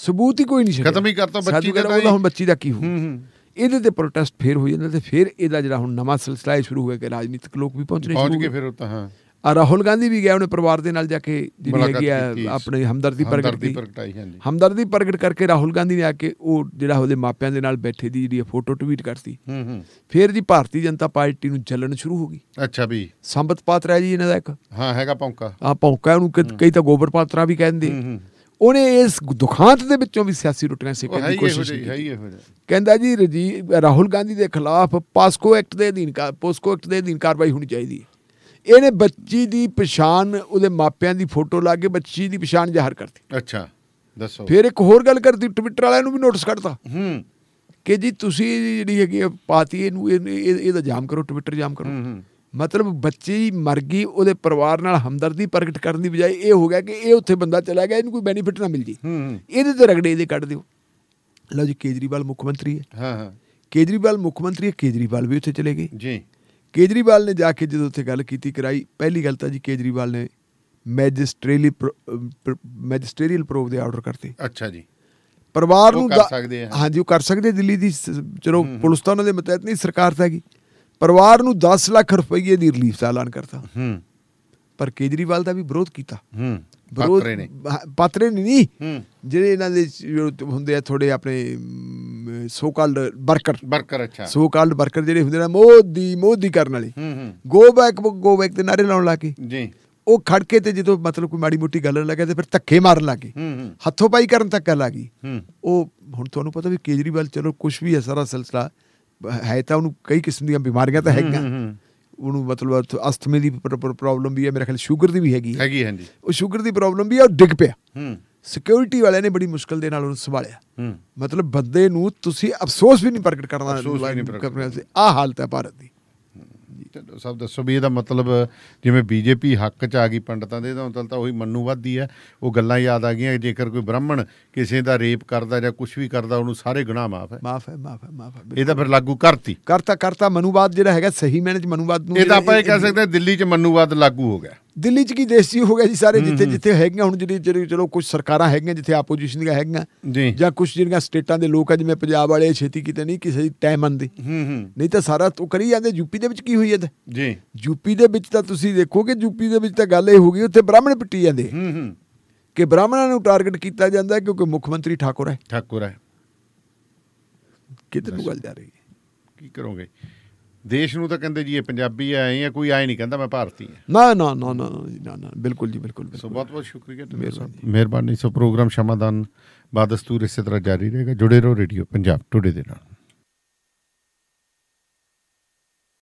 A: ਸਬੂਤ ਹੀ ਕੋਈ ਨਹੀਂ ਛੱਡਿਆ ਖਤਮ ਹੀ ਕਰਤਾ ਬੱਚੀ ਦਾ ਹੁਣ ਬੱਚੀ ਦਾ ਕੀ ਹੋਊ ਇਹਦੇ ਤੇ ਪ੍ਰੋਟੈਸਟ ਫੇਰ ਹੋਈ ਜਾਂਦਾ ਤੇ ਫੇਰ ਇਹਦਾ ਜਿਹੜਾ ਹੁਣ ਨਵਾਂ ਸਿਲਸਿਲਾ ਸ਼ੁਰੂ ਹੋਇਆ ਕਿ ਰਾਜਨੀਤਿਕ ਲੋਕ ਵੀ ਪਹੁੰਚਣੇ ਸ਼ੁਰੂ ਹੋ ਗਏ ਫਿਰ ਉਹ ਤਾਂ ਹਾਂ ਆ ਰਾਹੁਲ ਗਾਂਧੀ ਵੀ ਗਿਆ ਉਹਨੇ ਪਰਿਵਾਰ ਦੇ ਨਾਲ ਜਾ ਕੇ ਜਿਹੜੀ ਹੈਗੀ ਆ ਆਪਣੇ ਹਮਦਰਦੀ ਪ੍ਰਗਟ ਕੀਤੀ ਹਮਦਰਦੀ ਪ੍ਰਗਟ ਕਰਕੇ ਰਾਹੁਲ ਗਾਂਧੀ ਨੇ ਆ ਕੇ ਉਹ ਜਿਹੜਾ ਉਹਦੇ ਮਾਪਿਆਂ ਦੇ ਨਾਲ ਬੈਠੇ ਦੀ ਜਿਹੜੀ ਫੋਟੋ ਟਵੀਟ ਕਰਤੀ ਹੂੰ ਹੂੰ ਫਿਰ ਜੀ ਭਾਰਤੀ ਜਨਤਾ ਪਾਰਟੀ ਨੂੰ ਜਲਣ ਸ਼ੁਰੂ ਹੋ ਗਈ ਅੱਛਾ ਵੀ ਸੰਬਤ ਪਾਤਰਾ ਜੀ ਇਹਨਾਂ ਦਾ ਇੱਕ ਹਾਂ ਹੈਗਾ ਪੌਂਕਾ ਆ ਪੌਂਕਾ ਉਹਨੂੰ ਕਈ ਤਾਂ ਗੋਬਰ ਪਾਤਰਾ ਵੀ ਕਹਿੰਦੇ ਹੂੰ ਹੂੰ ਉਹਨੇ ਇਸ ਦੁਖਾਂਤ ਦੇ ਵਿੱਚੋਂ ਵੀ ਸਿਆਸੀ ਰੋਟੀਆਂ ਸੇਕਣ ਦੀ ਕੋਸ਼ਿਸ਼ ਕੀਤੀ ਕਹਿੰਦਾ ਜੀ ਰਜੀ ਰਾਹੁਲ ਗਾਂਧੀ ਦੇ ਖਿਲਾਫ ਪਾਸਕੋ ਐਕਟ ਦੇ ਅਧੀਨ ਪਾਸਕੋ ਐਕਟ ਦੇ ਅਧੀਨ ਕਾਰਵਾਈ ਹੋਣੀ ਚਾਹੀਦੀ ਹੈ ਇਹਨੇ ਬੱਚੀ ਦੀ ਪਛਾਣ ਉਹਦੇ ਮਾਪਿਆਂ ਦੀ ਫੋਟੋ ਲਾ ਕੇ ਬੱਚੀ ਦੀ ਪਛਾਣ ਜ਼ਾਹਰ ਕਰਤੀ ਅੱਛਾ ਦੱਸੋ ਫਿਰ ਇੱਕ ਹੋਰ ਗੱਲ ਕਰਤੀ ਟਵਿੱਟਰ ਵਾਲਿਆਂ ਨੂੰ ਵੀ ਨੋਟਿਸ ਕੱਢਤਾ ਹੂੰ ਕਿ ਜੀ ਤੁਸੀਂ ਜਿਹੜੀ ਹੈਗੀ ਪਾਤੀ ਇਹਨੂੰ ਇਹਦਾ ਜਾਮ ਕਰੋ ਟਵਿੱਟਰ ਜਾਮ ਕਰੋ ਹੂੰ ਹੂੰ ਮਤਲਬ ਬੱਚੀ ਮਰ ਗਈ ਉਹਦੇ ਪਰਿਵਾਰ ਨਾਲ ਹਮਦਰਦੀ ਪ੍ਰਗਟ ਕਰਨ ਦੀ ਬਜਾਏ ਇਹ ਹੋ ਗਿਆ ਕਿ ਇਹ ਉੱਥੇ ਬੰਦਾ ਚਲਾ ਗਿਆ ਇਹਨੂੰ ਕੋਈ ਬੈਨੀਫਿਟ ਨਾ ਮਿਲ ਜੀ ਇਹਦੇ ਤੇ ਰਗੜੇ ਇਹਦੇ ਕੱਢ ਦਿਓ ਲਓ ਜੀ ਕੇਜਰੀਵਾਲ ਮੁੱਖ ਮੰਤਰੀ ਹੈ ਹਾਂ ਹਾਂ ਕੇਜਰੀਵਾਲ ਮੁੱਖ ਮੰਤਰੀ ਹੈ ਕੇਜਰੀਵਾਲ ਵੀ ਉੱਥੇ ਚਲੇ ਗਏ ਜੀ ਕੇਜਰੀਵਾਲ ਨੇ ਜਾ ਕੇ ਜਦੋਂ ਉੱਥੇ ਗੱਲ ਕੀਤੀ ਕਰਾਈ ਪਹਿਲੀ ਗੱਲ ਤਾਂ ਜੀ ਕੇਜਰੀਵਾਲ ਨੇ ਮੈਜਿਸਟਰੀਲੀ ਮੈਜਿਸਟਰੀਅਲ ਪ੍ਰੂਫ ਦੇ ਆਰਡਰ ਕਰਤੇ ਅੱਛਾ ਜੀ ਪਰਿਵਾਰ ਨੂੰ ਕਰ ਸਕਦੇ ਆ ਹਾਂਜੀ ਉਹ ਕਰ ਸਕਦੇ ਦਿੱਲੀ ਦੀ ਚਲੋ ਪੁਲਿਸ ਤਾਂ ਉਹਨਾਂ ਦੇ ਮਤਹਿਤ ਨਹੀਂ ਸਰਕਾਰ ਤਾਂ ਹੈਗੀ ਪਰਿਵਾਰ ਨੂੰ 10 ਲੱਖ ਰੁਪਏ ਦੀ ਰਿਲੀਫ ਦਾ ਐਲਾਨ ਕਰਤਾ ਹੂੰ ਪਰ ਕੇਜਰੀਵਾਲ ਦਾ ਵੀ ਵਿਰੋਧ ਕੀਤਾ ਹੂੰ ਵਿਰੋਧ ਪਾਤਰੇ ਨੇ ਨਹੀਂ ਜਿਹੜੇ ਇਹਨਾਂ ਦੇ ਹੁੰਦੇ ਆ ਥੋੜੇ ਆਪਣੇ ਸੋ ਕਾਲਡ ਵਰਕਰ ਵਰਕਰ ਅੱਛਾ ਸੋ ਕਾਲਡ ਵਰਕਰ ਜਿਹੜੇ ਹੁੰਦੇ ਨੇ ਮੋਦੀ ਮੋਦੀ ਕਰਨ ਵਾਲੇ ਹੂੰ ਹੂੰ ਗੋ ਬੈਕ ਗੋ ਬੈਕ ਦੇ ਨਾਰੇ ਲਾਉਣ ਲੱਗੇ ਜੀ ਉਹ ਖੜਕੇ ਤੇ ਜਦੋਂ ਮਤਲਬ ਕੋਈ ਮਾੜੀ ਮੋਟੀ ਗੱਲ ਲੱਗੇ ਤੇ ਫਿਰ ਧੱਕੇ ਮਾਰਨ ਲੱਗੇ ਹੱਥੋਂ ਪਾਈ ਕਰਨ ਤੱਕ ਲੱਗੀ ਉਹ ਹੁਣ ਤੁਹਾਨੂੰ ਪਤਾ ਵੀ ਕੇਜਰੀਵਾਲ ਚਲੋ ਕੁਝ ਵੀ ਹੈ ਸਾਰਾ ਸਿਲਸਿਲਾ ਹੈ ਤਾਂ ਉਹਨੂੰ ਕਈ ਕਿਸਮ ਦੀਆਂ ਬਿਮਾਰੀਆਂ ਤਾਂ ਹੈਗੀਆਂ ਉਹਨੂੰ ਮਤਲਬ ਅਸਥਮੇ ਦੀ ਪ੍ਰੋਬਲਮ ਵੀ ਹੈ ਮੇਰੇ ਖਿਆਲ ਸ਼ੂਗਰ ਦੀ ਵੀ ਹੈਗੀ ਹੈਗੀ ਹਾਂਜੀ ਉਹ ਸ਼ੂਗਰ ਦੀ ਪ੍ਰੋਬਲਮ ਵੀ ਹੈ ਉਹ ਡਿੱਗ ਪਿਆ ਹੂੰ ਸਿਕਿਉਰਿਟੀ ਵਾਲਿਆਂ ਨੇ ਬੜੀ ਮੁਸ਼ਕਲ ਦੇ ਨਾਲ ਉਹਨੂੰ ਸੰਭਾਲਿਆ ਮਤਲਬ ਬੰਦੇ ਨੂੰ ਤੁਸੀਂ ਅਫਸੋਸ ਵੀ ਨਹੀਂ ਪ੍ਰਗਟ ਕਰਨਾ ਆ ਹਾਲਤ ਹੈ ਭਾਰਤ
B: ਦੀ ਸਭ ਦੱਸੋ ਵੀ ਇਹਦਾ ਮਤਲਬ ਜਿਵੇਂ ਬੀਜੇਪੀ ਹੱਕ 'ਚ ਆ ਗਈ ਪੰਡਤਾਂ ਦੇ ਤਾਂ ਤਾਂ ਉਹੀ ਮੰਨੂਵਾਦੀ ਹੈ ਉਹ ਗੱਲਾਂ ਯਾਦ ਆ ਗਈਆਂ ਜੇਕਰ ਕੋਈ ਬ੍ਰਾਹਮਣ ਕਿਸੇ ਦਾ ਰੇਪ ਕਰਦਾ ਜਾਂ ਕੁਝ ਵੀ ਕਰਦਾ ਉਹਨੂੰ ਸਾਰੇ ਗੁਨਾਹ ਮਾਫ ਹੈ ਮਾਫ ਹੈ
A: ਮਾਫ ਹੈ ਮਾਫ ਹੈ ਇਹਦਾ ਫਿਰ
B: ਲਾਗੂ ਕਰਤੀ ਕਰਤਾ ਕਰਤਾ ਮੰਨੂਵਾਦ
A: ਜਿਹੜਾ ਹੈਗਾ ਸਹੀ ਮੈਨੇਜ ਮੰਨੂਵਾਦ ਨੂੰ ਇਹ ਤਾਂ ਆਪਾਂ ਇਹ ਕਹਿ ਸਕਦੇ
B: ਦਿੱਲੀ 'ਚ ਮੰਨੂਵਾਦ ਲਾਗੂ ਹੋ ਗਿਆ
A: ਦਿੱਲੀ 'ਚ ਕੀ ਦੇਸੀ ਹੋ ਗਿਆ ਜੀ ਸਾਰੇ ਜਿੱਥੇ ਜਿੱਥੇ ਹੈਗੀਆਂ ਹੁਣ ਜਿਹੜੀ ਜਿਹੜੀ ਚਲੋ ਕੁਝ ਸਰਕਾਰਾਂ ਹੈਗੀਆਂ ਜਿੱਥੇ ਆਪੋਜੀਸ਼ਨ ਦੀਆਂ ਹੈਗੀਆਂ ਜਾਂ ਕੁਝ ਜਿਹੜੀਆਂ ਸਟੇਟਾਂ ਦੇ ਲੋਕ ਆ ਜਿਵੇਂ ਪੰਜਾਬ ਵਾਲੇ ਛੇਤੀ ਕਿਤੇ ਨਹੀਂ ਕਿਸੇ ਦੀ ਟਾਈਮ ਆਂਦੀ ਨਹੀਂ ਤਾਂ ਸਾਰਾ ਉਹ ਕਰੀ ਜਾਂਦੇ ਯੂਪੀ ਦੇ ਵਿੱਚ ਕੀ ਹੋਈ ਹੈ ਜੀ ਯੂਪੀ ਦੇ ਵਿੱਚ ਤਾਂ ਤੁਸੀਂ ਦੇਖੋਗੇ ਯੂਪੀ ਦੇ ਵਿੱਚ ਤਾਂ ਗੱਲ ਇਹ ਹੋ ਗਈ ਉੱਥੇ ਬ੍ਰਾਹਮਣ ਪਿੱਟੀ ਜਾਂਦੇ ਕਿ ਬ੍ਰਾਹਮਣਾਂ ਨੂੰ ਟਾਰਗੇਟ ਕੀਤਾ ਜਾਂਦਾ ਕਿਉਂਕਿ ਮੁੱਖ ਮੰਤਰੀ ਠਾਕੁਰ ਹੈ ਠਾਕੁਰ ਹੈ ਕਿਤੇ ਨੂੰ ਗੱਲ
B: ਜਾ ਰਹੀ ਹੈ ਕੀ ਕਰੋਗੇ ਦੇਸ਼ ਨੂੰ ਤਾਂ ਕਹਿੰਦੇ ਜੀ ਇਹ ਪੰਜਾਬੀ ਐ ਆ ਕੋਈ ਆਏ ਨਹੀਂ ਕਹਿੰਦਾ ਮੈਂ ਭਾਰਤੀ ਆ
A: ਨਾ ਨਾ ਨਾ ਨਾ ਨਾ ਨਾ ਬਿਲਕੁਲ ਜੀ ਬਿਲਕੁਲ ਸੋ ਬਹੁਤ ਬਹੁਤ ਸ਼ੁਕਰੀਆ ਤੁਹਾਡਾ
B: ਮਿਹਰਬਾਨੀ ਸੋ ਪ੍ਰੋਗਰਾਮ ਸ਼ਮਾਦਾਨ ਬਾਦਸਤੂਰ ਇਸੇ ਤਰ੍ਹਾਂ ਜਾਰੀ ਰਹੇਗਾ ਜੁੜੇ ਰਹੋ ਰੇਡੀਓ ਪੰਜਾਬ ਟੁਡੇ ਦੇ ਨਾਲ